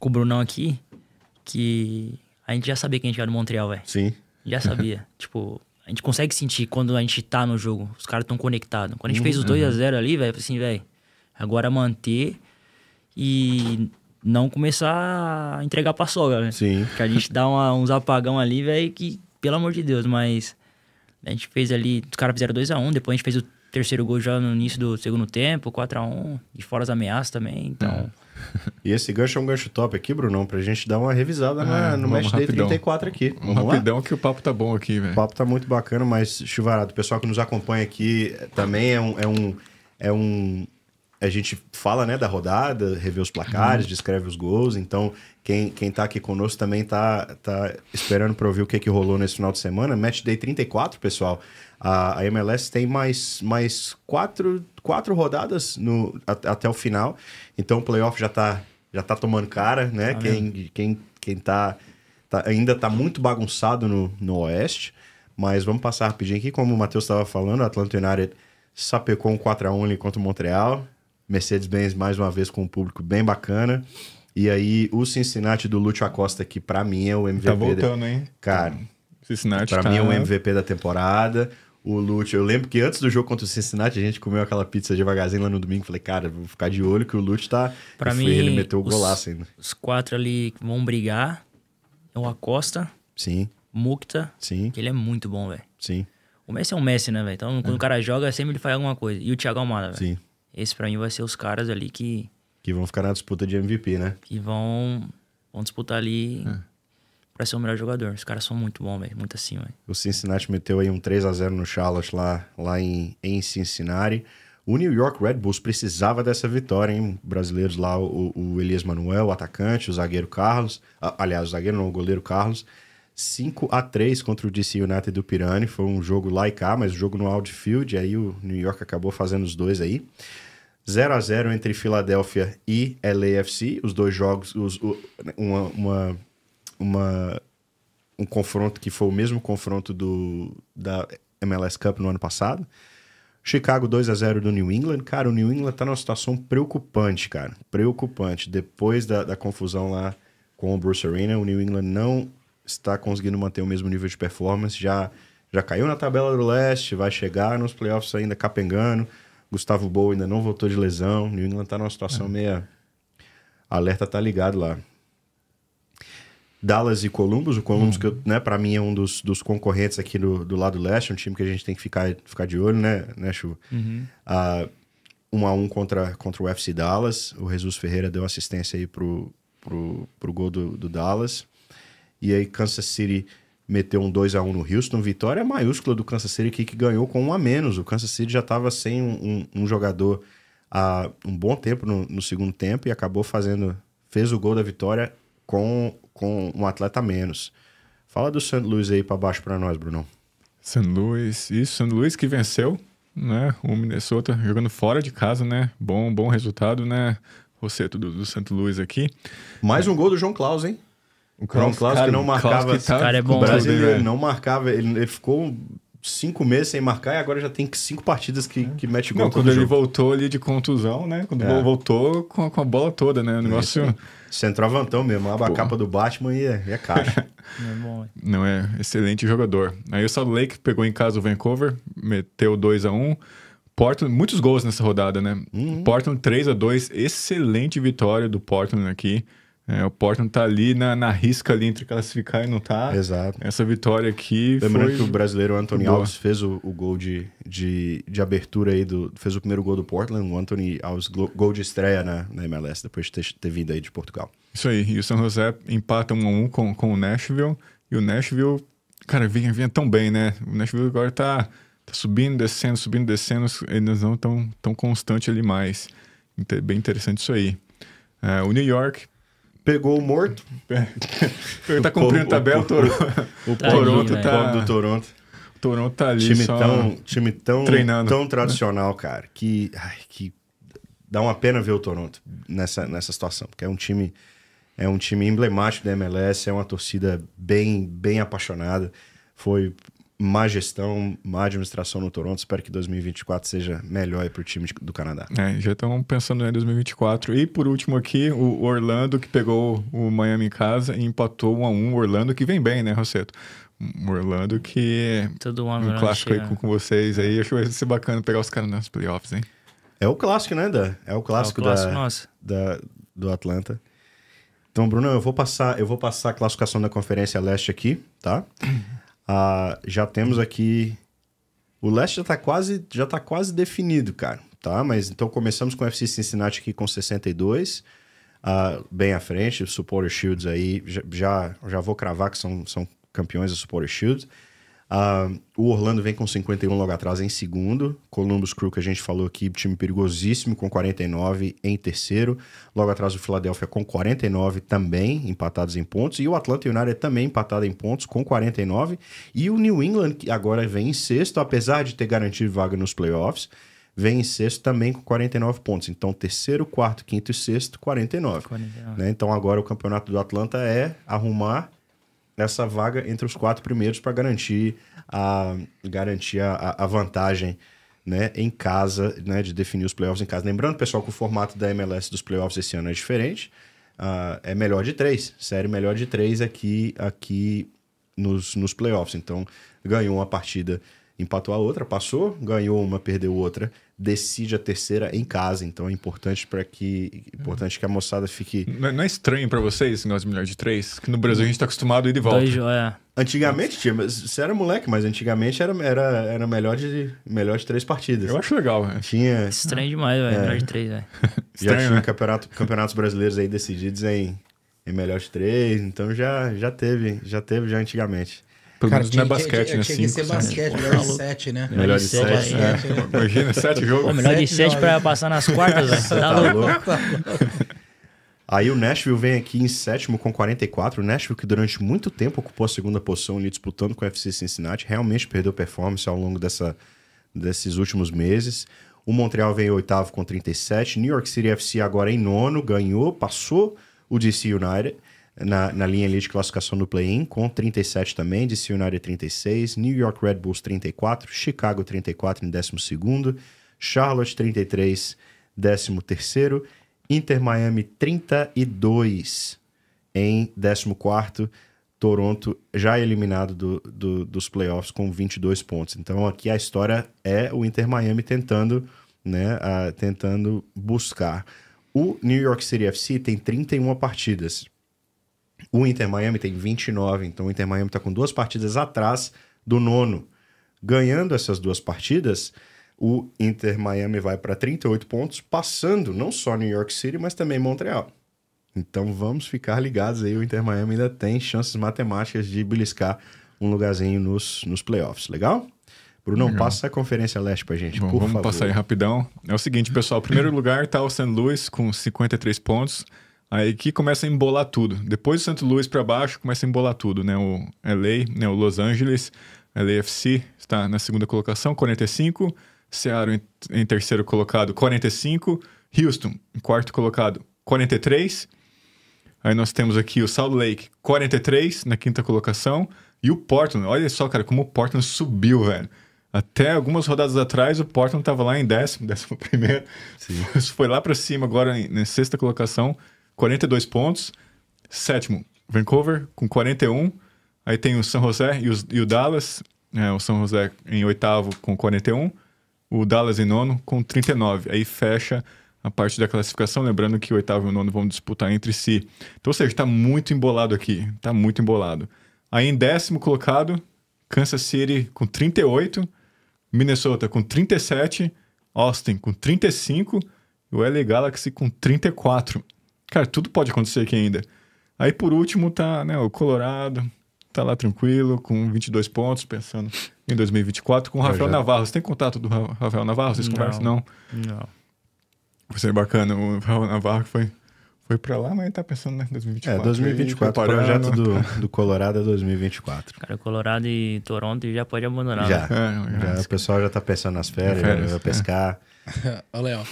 com o Brunão aqui que a gente já sabia que a gente era do Montreal, velho. Sim. Já sabia. [laughs] tipo, a gente consegue sentir quando a gente tá no jogo. Os caras estão conectados. Quando a gente uhum. fez os 2 uhum. a 0 ali, velho, assim, velho, agora manter e não começar a entregar pra sogra, né? Sim. Que a gente dá uma, uns apagão ali, velho, que, pelo amor de Deus, mas a gente fez ali, os caras fizeram 2 a 1 um, depois a gente fez o terceiro gol já no início do segundo tempo, 4 a 1 um, e fora as ameaças também, então...
É. E esse gancho é um gancho top aqui, Brunão, pra gente dar uma revisada na, é, no match day 34 aqui. Vamos um rapidão lá? que o papo tá bom aqui, velho. O papo tá muito bacana, mas, Chivarado, o pessoal que nos acompanha aqui também é um. É um, é um a gente fala né, da rodada, revê os placares, uhum. descreve os gols. Então, quem, quem tá aqui conosco também tá, tá esperando para ouvir o que, que rolou nesse final de semana. Match Day 34, pessoal. A, a MLS tem mais, mais quatro quatro rodadas no, até até o final. Então o playoff já está já tá tomando cara, né? Ah, quem, quem, quem tá, tá, ainda tá muito bagunçado no, no Oeste. Mas vamos passar rapidinho aqui. Como o Matheus estava falando, o Atlanta United sapecou um 4x1 contra o Montreal. Mercedes-Benz mais uma vez com um público bem bacana. E aí o Cincinnati do Lúcio Acosta, que para mim é o MVP. Tá voltando, da... hein? Cara,
Cincinnati pra tá... mim é o tá
MVP da temporada o Lute. Eu lembro que antes do jogo contra o Cincinnati, a gente comeu aquela pizza devagarzinho lá no domingo. Falei, cara, vou ficar de olho que o Lute tá. Pra e mim, foi, ele meteu o golaço ainda.
Os quatro ali que vão brigar é o Acosta. Sim. Mukta. Sim. Que ele é muito bom, velho. Sim. O Messi é um Messi, né, velho? Então, quando é. o cara joga, sempre ele faz alguma coisa. E o Thiago Almada, velho. Sim. Esse pra mim vai ser os caras ali que.
Que vão ficar na disputa de MVP, né?
Que vão, vão disputar ali. É para ser o melhor jogador. Os caras são muito bons, velho.
Muito assim, velho. O Cincinnati meteu aí um 3 a 0 no Charlotte lá, lá em, em Cincinnati. O New York Red Bulls precisava dessa vitória, hein? Brasileiros lá, o, o Elias Manuel, o atacante, o zagueiro Carlos. Aliás, o zagueiro não, o goleiro Carlos. 5 a 3 contra o DC United do Pirani. Foi um jogo lá e cá, mas o jogo no outfield. Aí o New York acabou fazendo os dois aí. 0 a 0 entre Filadélfia e LAFC. Os dois jogos, os, né, uma, uma uma, um confronto que foi o mesmo confronto do, da MLS Cup no ano passado. Chicago 2 a 0 do New England. Cara, o New England tá numa situação preocupante, cara. Preocupante. Depois da, da confusão lá com o Bruce Arena, o New England não está conseguindo manter o mesmo nível de performance. Já, já caiu na tabela do leste, vai chegar nos playoffs ainda capengando. Gustavo Boa ainda não voltou de lesão. New England tá numa situação é. meia. Alerta tá ligado lá. Dallas e Columbus. O Columbus, hum. que né, para mim é um dos, dos concorrentes aqui do, do lado leste, é um time que a gente tem que ficar, ficar de olho, né, né Chu? Uhum. Uh, um a um contra, contra o FC Dallas. O Jesus Ferreira deu assistência aí pro, pro, pro gol do, do Dallas. E aí Kansas City meteu um 2 a 1 no Houston. Vitória maiúscula do Kansas City aqui, que ganhou com um a menos. O Kansas City já estava sem um, um, um, jogador há um bom tempo no, no segundo tempo e acabou fazendo... Fez o gol da vitória com, com um atleta a menos. Fala do St. Louis aí para
baixo para nós, Bruno. St. Louis, isso, St. Louis que venceu, né? O Minnesota jogando fora de casa, né? Bom, bom resultado, né? Você do, do St. Louis aqui. Mais é. um gol do João Claus, hein? O João Claus que não marcava. que tá cara é bom. O brasileiro né? é. não marcava, ele, ele ficou cinco meses sem marcar e agora já tem cinco partidas que, que mete gol. Não, quando ele jogo. voltou ali de contusão, né? Quando é. voltou com, com, a bola toda, né? O é negócio. Centroavantão mesmo, abre a capa do Batman e é, é caixa. [laughs]
É
Não é excelente jogador. Aí o Salt Lake pegou em casa o Vancouver, meteu 2 a 1 um. Portland, muitos gols nessa rodada, né? Uhum. Portland 3 a 2 excelente vitória do Portland aqui. É, o Portland tá ali na, na risca ali entre classificar e não tá. Exato. Essa vitória aqui. Lembrando foi... que o brasileiro Anthony Alves
fez o, o gol de, de, de, abertura aí, do, fez o primeiro gol do Portland. O Anthony Alves, gol de estreia na, na MLS, depois de ter, ter vindo aí de Portugal.
Isso aí. E o San José empata 1 x a 1 um com, com o Nashville. E o Nashville, cara, vinha, vinha tão bem, né? O Nashville agora tá, tá subindo, descendo, subindo, descendo. Eles não tão, tão constante ali mais. Bem interessante isso aí. É, o New York pegou o morto. Ele tá cumprindo tabela, o, Toronto. O Toronto tá. tá né? do Toronto. O Toronto tá ali. Time só tão, time tão, treinando. tão tradicional,
cara, que, ai, que dá uma pena ver o Toronto nessa, nessa situação, porque é um time. É um time emblemático da MLS, é uma torcida bem, bem apaixonada. Foi má gestão, má administração no Toronto. Espero que 2024 seja melhor
para o time do Canadá. É, já estão pensando em 2024. E por último aqui, o Orlando, que pegou o Miami em casa e empatou 1 a 1 O Orlando que vem bem, né, Rosseto? Orlando que Todo ano clássico aí com, com, vocês aí. Acho que vai ser bacana pegar os caras nas playoffs, hein? É o clássico, né, da? É o clássico, é o clássico da, da, do Atlanta.
Então, Bruno, eu vou passar, eu vou passar a classificação da Conferência Leste aqui, tá? Ah, já temos aqui. O leste já está quase, já tá quase definido, cara. Tá? Mas então começamos com o FC Cincinnati aqui com 62. Uh, ah, bem à frente, o Supporter Shields aí, já, já vou cravar que são, são campeões do Supporter Shields. Uh, o Orlando vem com 51 logo atrás em segundo. Columbus Crew, que a gente falou aqui, time perigosíssimo, com 49 em terceiro. Logo atrás o Philadelphia com 49 também, empatados em pontos. E o Atlanta United também empatado em pontos, com 49. E o New England, que agora vem em sexto, apesar de ter garantido vaga nos playoffs, vem em sexto também com 49 pontos. Então, terceiro, quarto, quinto e sexto, 49. 49. Né? Então, agora o campeonato do Atlanta é arrumar essa vaga entre os quatro primeiros para garantir a garantir a, a, vantagem né, em casa, né, de definir os playoffs em casa. Lembrando, pessoal, que o formato da MLS dos playoffs esse ano é diferente. Uh, é melhor de três, série melhor de três aqui, aqui nos, nos playoffs. Então, ganhou uma partida empatou a outra, passou, ganhou uma, perdeu outra, decide a terceira em casa. Então é importante para que importante que a moçada fique.
Não, é, não é estranho para vocês esse negócio de melhor de três? Que no Brasil a gente está acostumado a ir de volta. Dois, é. Antigamente tinha, você
era moleque, mas antigamente era, era, era melhor, de, melhor de três partidas. Eu acho legal, é. Tinha. Estranho demais, velho. É. Melhor de três, velho. [laughs] já tinha né? campeonato, campeonatos brasileiros aí decididos em, em melhor de três, então já, já teve, já teve já antigamente. Pelo Cara, menos tinha, não é basquete, tinha, né? Tinha que ser né? basquete, melhor de sete, né? Melhor de sete, né? né? Imagina, sete jogos. melhor de sete pra passar nas quartas, né? [laughs] Tá, tá louco. Aí o Nashville vem aqui em sétimo com 44. O Nashville, que durante muito tempo ocupou a segunda posição ali disputando com o FC Cincinnati, realmente perdeu performance ao longo dessa, desses últimos meses. O Montreal vem em oitavo com 37. New York City FC agora em nono, ganhou, passou o DC United na, na linha ali de classificação do play-in, com 37 também, DC United 36, New York Red Bulls 34, Chicago 34 em 12 Charlotte 33, 13 Inter Miami 32 em 14 Toronto já eliminado do, do, dos playoffs com 22 pontos. Então aqui a história é o Inter Miami tentando, né, a, tentando buscar. O New York City FC tem 31 partidas, o Inter Miami tem 29, então o Inter Miami está com duas partidas atrás do nono. Ganhando essas duas partidas, o Inter Miami vai para 38 pontos, passando não só New York City, mas também Montreal. Então vamos ficar ligados aí, o Inter Miami ainda tem chances matemáticas de beliscar um lugarzinho nos, nos playoffs, legal? Bruno, passa a Conferência Leste pra gente, Bom, por vamos favor. Vamos passar aí
rapidão. É o seguinte, pessoal, primeiro lugar tá o St. Louis com 53 pontos. Aí que começa a embolar tudo. Depois do Santo Luiz para baixo, começa a embolar tudo, né? O LA, né? o Los Angeles, LAFC está na segunda colocação, 45. Seattle em, em terceiro colocado, 45. Houston, em quarto colocado, 43. Aí nós temos aqui o Salt Lake, 43 na quinta colocação. E o Portland, olha só, cara, como o Portland subiu, velho. Até algumas rodadas atrás, o Portland estava lá em décimo, [laughs] décimo primeiro. Sim. Foi lá para cima agora, na sexta colocação. 42 pontos. Sétimo, Vancouver com 41. Aí tem o San José e, os, e o Dallas. É, o San José em oitavo com 41. O Dallas em nono com 39. Aí fecha a parte da classificação. Lembrando que o oitavo e o nono vão disputar entre si. Então, ou seja, está muito embolado aqui. Está muito embolado. Aí em décimo colocado, Kansas City com 38. Minnesota com 37. Austin com 35. E o LA Galaxy com 34. Cara, tudo pode acontecer aqui ainda. Aí por último tá né, o Colorado, tá lá tranquilo, com 22 pontos, pensando em 2024, com o Rafael já... Navarro. Você tem contato do Rafael Navarro? Vocês não, conversam? Não. Não. Vai ser é bacana. O Rafael Navarro foi, foi para lá, mas tá pensando né, em né, 2024. É, 2024. Aí, o projeto do, do Colorado é 2024. Cara, Colorado e
Toronto já pode abandonar. Já. Né? É, já, já o pessoal já tá pensando nas férias, férias vai pescar.
É. [laughs] Olha, ó.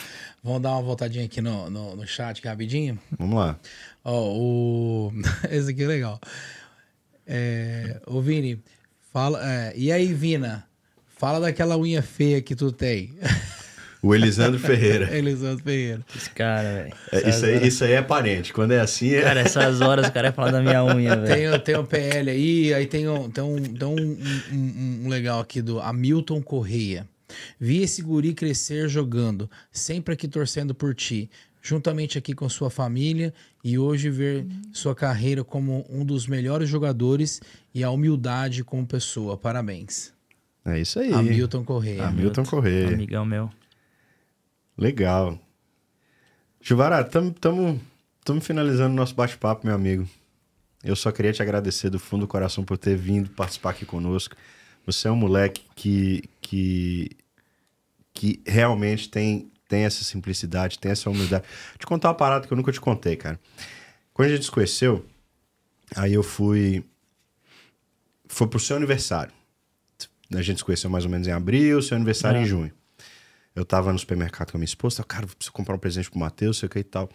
Vamos dar uma voltadinha aqui no, no, no chat aqui rapidinho? Vamos lá. Oh, o... [laughs] Esse aqui é legal. É... O Vini, fala. É... E aí, Vina? Fala daquela unha feia que tu tem.
O Elisandro Ferreira. [laughs]
Elisandro Ferreira. Esse cara, velho.
É, isso, horas... isso, aí é parente. Quando é assim. É... Cara, essas horas o cara é falar da minha unha, velho.
Tem, tem um PL aí, aí tem um, tem um, um, um, um legal aqui do Hamilton Correia. Vi esse guri crescer jogando, sempre aqui torcendo por ti, juntamente aqui com sua família e hoje ver uhum. sua carreira como um dos melhores jogadores e a humildade como pessoa. Parabéns.
É isso aí. Hamilton Correia. Hamilton Correia. Amigão meu. Legal. Juvara, estamos finalizando o nosso bate-papo, meu amigo. Eu só queria te agradecer do fundo do coração por ter vindo participar aqui conosco. Você é um moleque que, que que realmente tem, tem essa simplicidade, tem essa humildade. Vou te contar uma parada que eu nunca te contei, cara. Quando a gente se conheceu, aí eu fui. Foi pro seu aniversário. A gente se conheceu mais ou menos em abril, seu aniversário é. em junho. Eu tava no supermercado com a minha esposa, cara, preciso comprar um presente pro Matheus, sei o que e tal.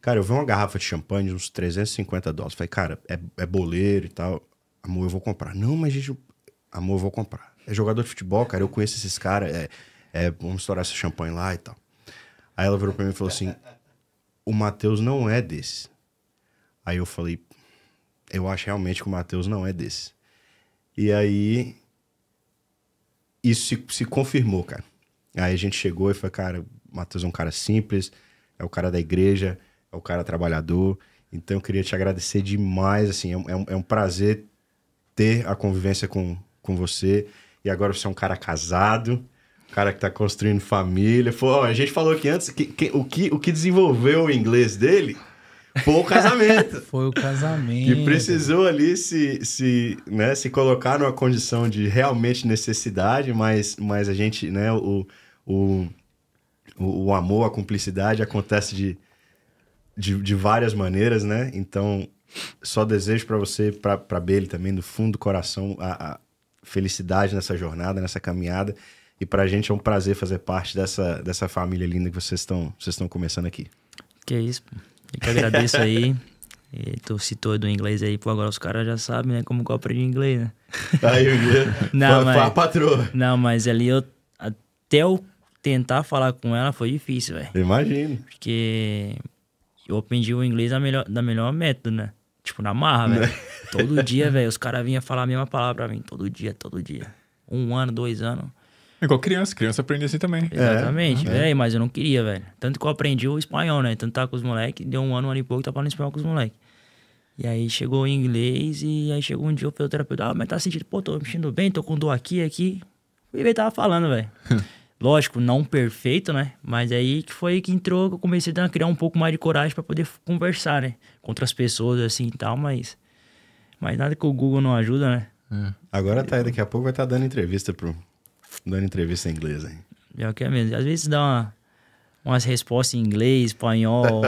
Cara, eu vi uma garrafa de champanhe de uns 350 dólares. Falei, cara, é, é boleiro e tal. Amor, eu vou comprar. Não, mas gente. Amor, eu vou comprar. É jogador de futebol, cara, eu conheço esses caras. É, é, vamos estourar esse champanhe lá e tal. Aí ela virou pra mim e falou assim: o Matheus não é desse. Aí eu falei: eu acho realmente que o Matheus não é desse. E aí. Isso se, se confirmou, cara. Aí a gente chegou e foi, cara, o Matheus é um cara simples, é o cara da igreja, é o cara trabalhador. Então eu queria te agradecer demais, assim, é um, é um é prazer ter a convivência com, com você. E agora você é um cara casado, cara que tá construindo família. Pô, a gente falou aqui antes que, que, o, que, o que desenvolveu o inglês dele foi o casamento.
[laughs] foi o casamento. e
precisou ali se, se, né, se colocar numa condição de realmente necessidade, mas, mas a gente, né, o, o, o amor, a cumplicidade acontece de, de, de várias maneiras, né? Então, só desejo para você, para Bele também, do fundo do coração, a, a felicidade nessa jornada, nessa caminhada. E para a gente é um prazer fazer parte dessa, dessa família linda que vocês estão vocês estão começando aqui.
Que isso, pô. Eu que agradeço aí. E tu citou do inglês aí, pô, agora os caras já sabem, né? Como que eu aprendi inglês, né? Aí o dia, [laughs] patroa. Não, mas ali eu. Até eu tentar falar com ela foi difícil, velho. Imagino. Porque eu aprendi o inglês da melhor, da melhor método, né? Tipo, na marra, velho. [laughs] Todo dia, velho, os caras vinham falar a mesma palavra pra mim. Todo dia, todo dia. Um ano, dois anos.
Igual criança, criança aprende assim também. Exatamente, é,
mas eu não queria, velho. Tanto que eu aprendi o espanhol, né? Tanto tá com os moleques, deu um ano, um ano e pouco, tá falando espanhol com os moleques. E aí chegou o inglês, e aí chegou um dia o fisioterapeuta, ah, mas tá sentindo, pô, tô me sentindo bem, tô com dor aqui, aqui. E ele tava falando, velho. [laughs] Lógico, não perfeito, né? Mas aí que foi que entrou, que eu comecei a criar um pouco mais de coragem para poder conversar, né? Com outras pessoas, assim e tal, mas. Mas nada que o Google não ajuda, né?
É. Agora tá aí, daqui a pouco vai estar tá dando entrevista pro dando entrevista em inglês, hein?
Pior que é mesmo. Às vezes dá uma,
umas respostas em inglês, espanhol,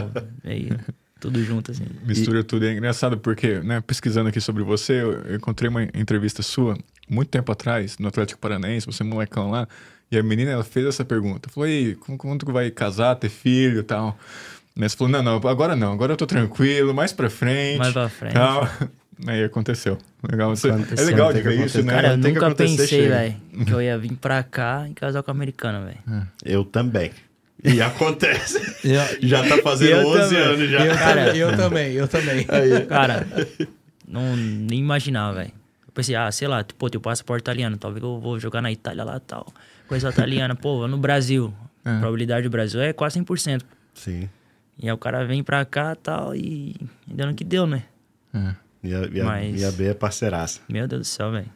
aí [laughs] tudo junto, assim.
Mistura e... tudo. É engraçado porque, né, pesquisando aqui sobre você, eu encontrei uma entrevista sua muito tempo atrás, no Atlético Paranaense, você é molecão lá, e a menina, ela fez essa pergunta. Falou, e como, como tu vai casar, ter filho e tal? Né? Você falou, não, não, agora não, agora eu tô tranquilo, mais pra frente. Mais pra frente. Tal. Aí aconteceu. Legal. Você... Aconteceu, é legal de ver isso, né? Cara, eu nunca
pensei, velho, [laughs] que eu ia vir pra cá e casar com a americana, velho. É.
Eu
também. E [laughs] acontece.
Eu, já tá fazendo 11 também. anos já. Eu, cara, eu também,
eu também. [laughs]
Aí. Cara,
não, nem imaginava, velho. Eu pensei, ah, sei lá, tipo, pô, o passaporte italiano, talvez eu vou jogar na Itália lá tal. Coisa italiana, pô, no Brasil. É. A probabilidade do Brasil é quase 100%. Sim. E aí o cara vem pra cá tal e dando que
deu, né? É. E a Mas... B é parceiraça. Meu Deus do céu, velho.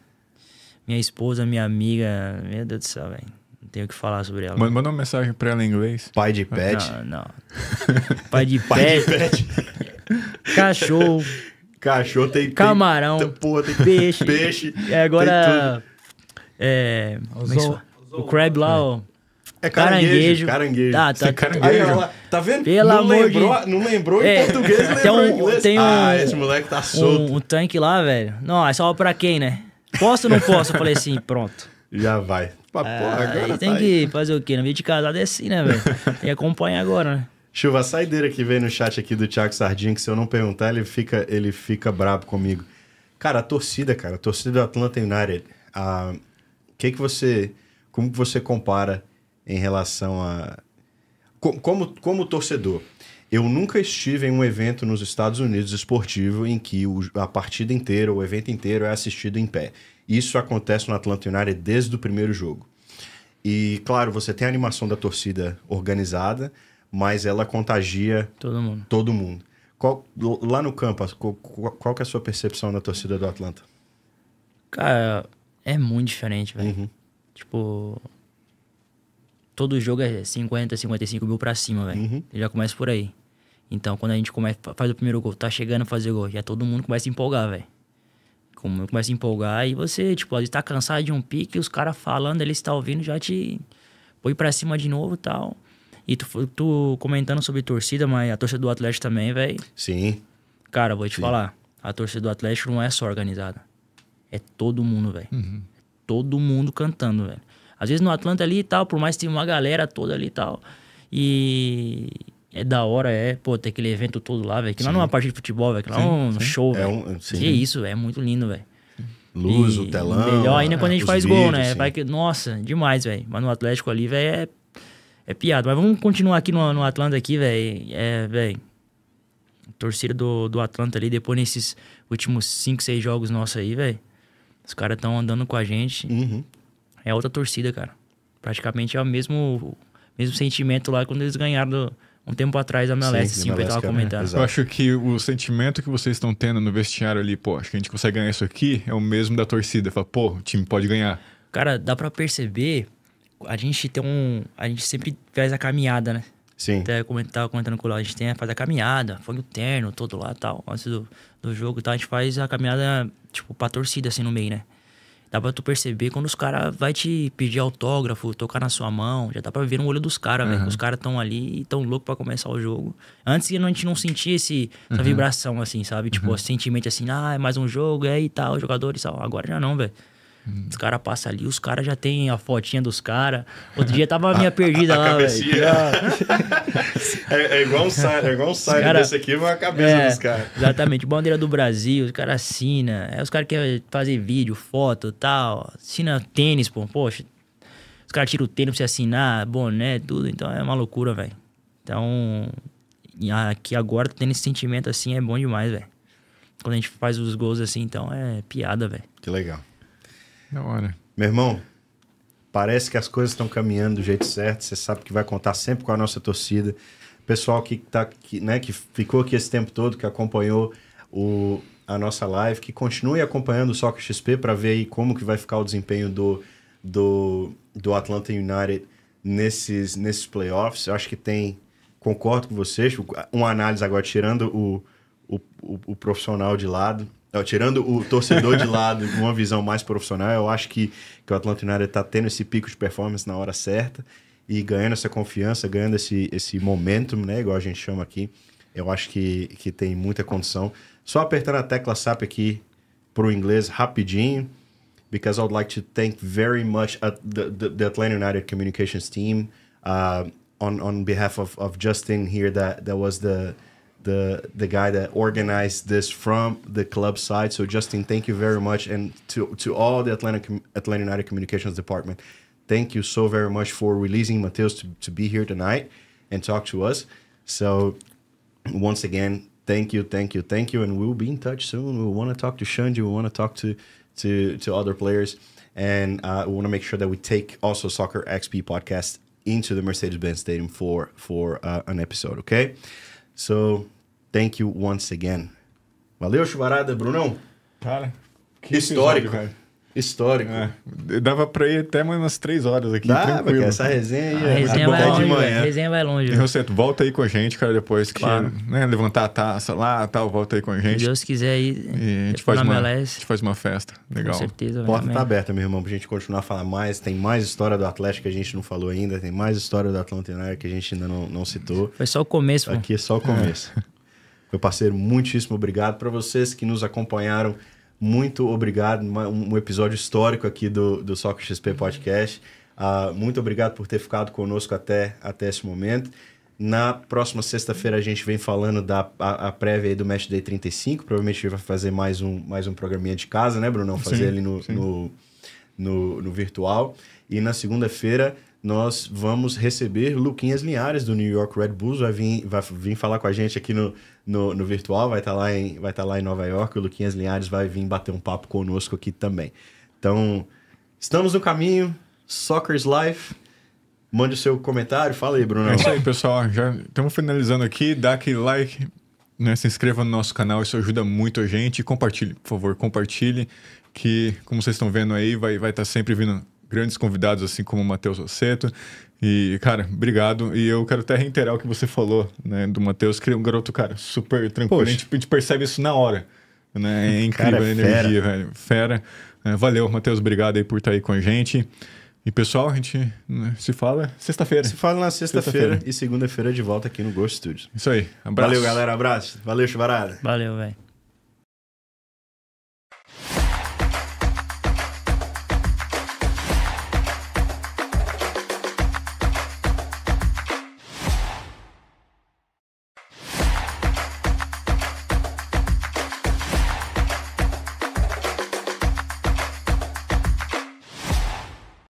Minha esposa, minha amiga, meu Deus do céu, velho. Não tenho o que falar sobre ela.
Manda uma mensagem pra ela em inglês. Pai de pet? Não, não. Pai de [laughs] Pai pet. De pet. Cachorro. Cachorro tem.
Camarão. Tem, porra, tem peixe. Peixe. E é, agora. É, o, é o crab lá, é. ó. É caranguejo. Caranguejo. caranguejo. Tá, tá, é tá. caranguejo. Aí, tá vendo? Pelo não amor lembrou, de... Não lembrou
em é, português, lembrou tem um, em inglês. Tem ah, um, ah, esse
moleque tá solto. Um, um tanque lá, velho. Não, é só pra quem, né? Posso ou não posso? Eu falei assim, [laughs] pronto. Já vai. ah, porra, agora tá tem tá que aí. fazer o quê? No vídeo de casado é assim, né, velho? E acompanha agora, né?
Chuva, a saideira que veio no chat aqui do Thiago Sardinha, que se eu não perguntar, ele fica, ele fica brabo comigo. Cara, a torcida, cara, a torcida do Atlanta United, o que que você, como que você compara em relação a. Como, como, torcedor, eu nunca estive em um evento nos Estados Unidos esportivo em que o, a partida inteira, o evento inteiro é assistido em pé. Isso acontece no Atlanta United desde o primeiro jogo. E, claro, você tem a animação da torcida organizada, mas ela contagia todo mundo. Todo mundo. Qual, lá no campo, qual, qual é a sua percepção da torcida do Atlanta?
Cara, é muito diferente, velho. Uhum. Tipo, todo jogo é 50, 55 mil pra cima, velho. Uhum. Já começa por aí. Então, quando a gente começa, faz o primeiro gol, tá chegando a fazer gol, já todo mundo começa a empolgar, velho. Como começa a empolgar e você, tipo, está tá cansado de um pique, os caras falando, eles está tá ouvindo, já te põe pra cima de novo e tal. E tu, tu, comentando sobre torcida, mas a torcida do Atlético também, velho. Sim. Cara, vou te Sim. falar, a torcida do Atlético não é só organizada. É todo mundo, velho. Uhum. É todo mundo cantando, velho. Às vezes no Atlanta ali e tal, por mais que tenha uma galera toda ali e tal. E é da hora, é, pô, ter aquele evento todo lá, velho. Que sim. lá não é uma partida de futebol, velho. Que lá é sim, é um sim. show, é velho. É um, que né? isso, véio, é muito lindo, velho. Luz, e o telão. Melhor ainda é, quando a gente faz vídeos, gol, né? Assim. Vai que, nossa, demais, velho. Mas no Atlético ali, velho, é, é piada. Mas vamos continuar aqui no, no Atlanta aqui, velho. É, velho. Torcida do, do Atlanta ali, depois nesses últimos 5, 6 jogos nossos aí, velho. Os caras estão andando com a gente. Uhum é outra torcida, cara. Praticamente é o mesmo, mesmo sentimento lá quando eles ganharam do, um tempo atrás a MLS, sim, assim, MLS, o Pedro comentando. Eu acho
que o sentimento que vocês estão tendo no vestiário ali, pô, acho que a gente consegue ganhar isso aqui, é o mesmo da torcida. Fala, pô, o time pode ganhar. Cara, dá para perceber, a gente tem um. A gente sempre faz a
caminhada, né? Sim. Até tava comentando com o Léo, a gente tem, faz a caminhada, foi o terno, todo lá tal. Antes do, do jogo e tal, a gente faz a caminhada, tipo, pra torcida, assim, no meio, né? Dá pra tu perceber quando os caras vai te pedir autógrafo, tocar na sua mão. Já dá pra ver no olho dos caras, uhum. velho. Os caras tão ali e tão louco para começar o jogo. Antes a gente não sentia esse, essa uhum. vibração, assim, sabe? Tipo, uhum. sentimento assim, ah, é mais um jogo, é e tal, jogadores e tal. Agora já não, velho. Hum. Os caras passam ali, os caras já tem a fotinha dos caras. Outro dia tava [laughs] a minha perdida a, a lá, velho. [laughs]
é, é, igual um site, é igual um site cara, desse aqui, mas a cabeça é, dos caras.
Exatamente, bandeira do Brasil, os caras assinam. é os caras querem fazer vídeo, foto tal. Assina tênis, pô. Poxa, os caras tiram o tênis pra você assinar, boné, tudo. Então é uma loucura, velho. Então, aqui agora tendo esse sentimento assim é bom demais, velho. Quando a gente faz os gols assim, então é piada, velho.
Que legal. Da hora. Meu irmão, parece que as coisas estão caminhando do jeito certo. Você sabe que vai contar sempre com a nossa torcida. Pessoal que, tá, que, né, que ficou aqui esse tempo todo, que acompanhou o, a nossa live, que continue acompanhando o Soccer XP para ver aí como que vai ficar o desempenho do, do, do Atlanta United nesses, nesses playoffs. Eu acho que tem... Concordo com vocês. Uma análise agora, tirando o, o, o, o profissional de lado tirando o torcedor de lado, [laughs] uma visão mais profissional, eu acho que, que o Atlanta United está tendo esse pico de performance na hora certa e ganhando essa confiança, ganhando esse, esse momentum, né? Igual a gente chama aqui. Eu acho que, que tem muita condição. Só apertando a tecla SAP aqui para o inglês rapidinho. Because I would like to thank very much uh, the, the, the Atlanta United Communications team uh, on, on behalf of, of Justin here that, that was the... the the guy that organized this from the club side. So Justin, thank you very much, and to to all the Atlanta Atlanta United Communications Department, thank you so very much for releasing Mateus to, to be here tonight and talk to us. So once again, thank you, thank you, thank you, and we'll be in touch soon. We want to talk to Shanji. We want to talk to to to other players, and uh, we want to make sure that we take also Soccer XP podcast into the Mercedes-Benz Stadium for for uh, an episode. Okay, so Thank you once again.
Valeu, chuvarada, Brunão. Cara, que histórico. Episódio, cara. Histórico. É, dava pra ir até mais umas três horas aqui, Dá, tranquilo. Essa resenha aí... A é é resenha, vai longe, de manhã. resenha vai longe. Eu você volta aí com a gente, cara, depois que claro. né, levantar a taça lá tal, volta aí com a gente. Se Deus quiser aí, e a gente, faz uma, a gente faz uma festa. Legal. Com certeza. A porta tá aberta, meu
irmão, pra gente continuar a falar mais. Tem mais história do Atlético que a gente não falou ainda, tem mais história do Atlantina que a gente ainda não, não citou. Foi só o
começo, Aqui é só o começo.
É. Meu parceiro, muitíssimo obrigado. Para vocês que nos acompanharam, muito obrigado. Um episódio histórico aqui do, do Soco XP Podcast. Uh, muito obrigado por ter ficado conosco até, até esse momento. Na próxima sexta-feira a gente vem falando da a, a prévia do Match Day 35. Provavelmente vai fazer mais um, mais um programinha de casa, né, Brunão? Fazer sim, ali no no, no, no, virtual. E na segunda-feira nós vamos receber Luquinhas Linhares do New York Red Bulls. Vai vir, vai vir falar com a gente aqui no, no, no virtual, vai estar tá lá, em, vai tá lá em Nova York. O Luquinhas Linhares vai vir bater um papo conosco aqui também. Então, estamos no caminho. Soccer's Life. Mande o seu comentário. Fala aí, Bruno. É isso aí,
pessoal. Já estamos finalizando aqui. Dá aquele like. Né? Se inscreva no nosso canal, isso ajuda muito a gente. Compartilhe, por favor, compartilhe. Que, como vocês estão vendo aí, vai estar vai tá sempre vindo grandes convidados, assim como o Matheus Rosseto. E, cara, obrigado. E eu quero até reiterar o que você falou, né, do Matheus, que é um garoto, cara, super tranquilo. A gente, a gente percebe isso na hora. Né? É incrível é a energia, fera. velho. Fera. É, valeu, Matheus. Obrigado aí por estar aí com a gente. E pessoal, a gente né, se fala sexta-feira. Se fala na sexta-feira sexta e segunda-feira de volta aqui no Ghost Studios. Isso aí. Abraço. Valeu, galera.
Abraço. Valeu, Chuvarada. Valeu,
velho.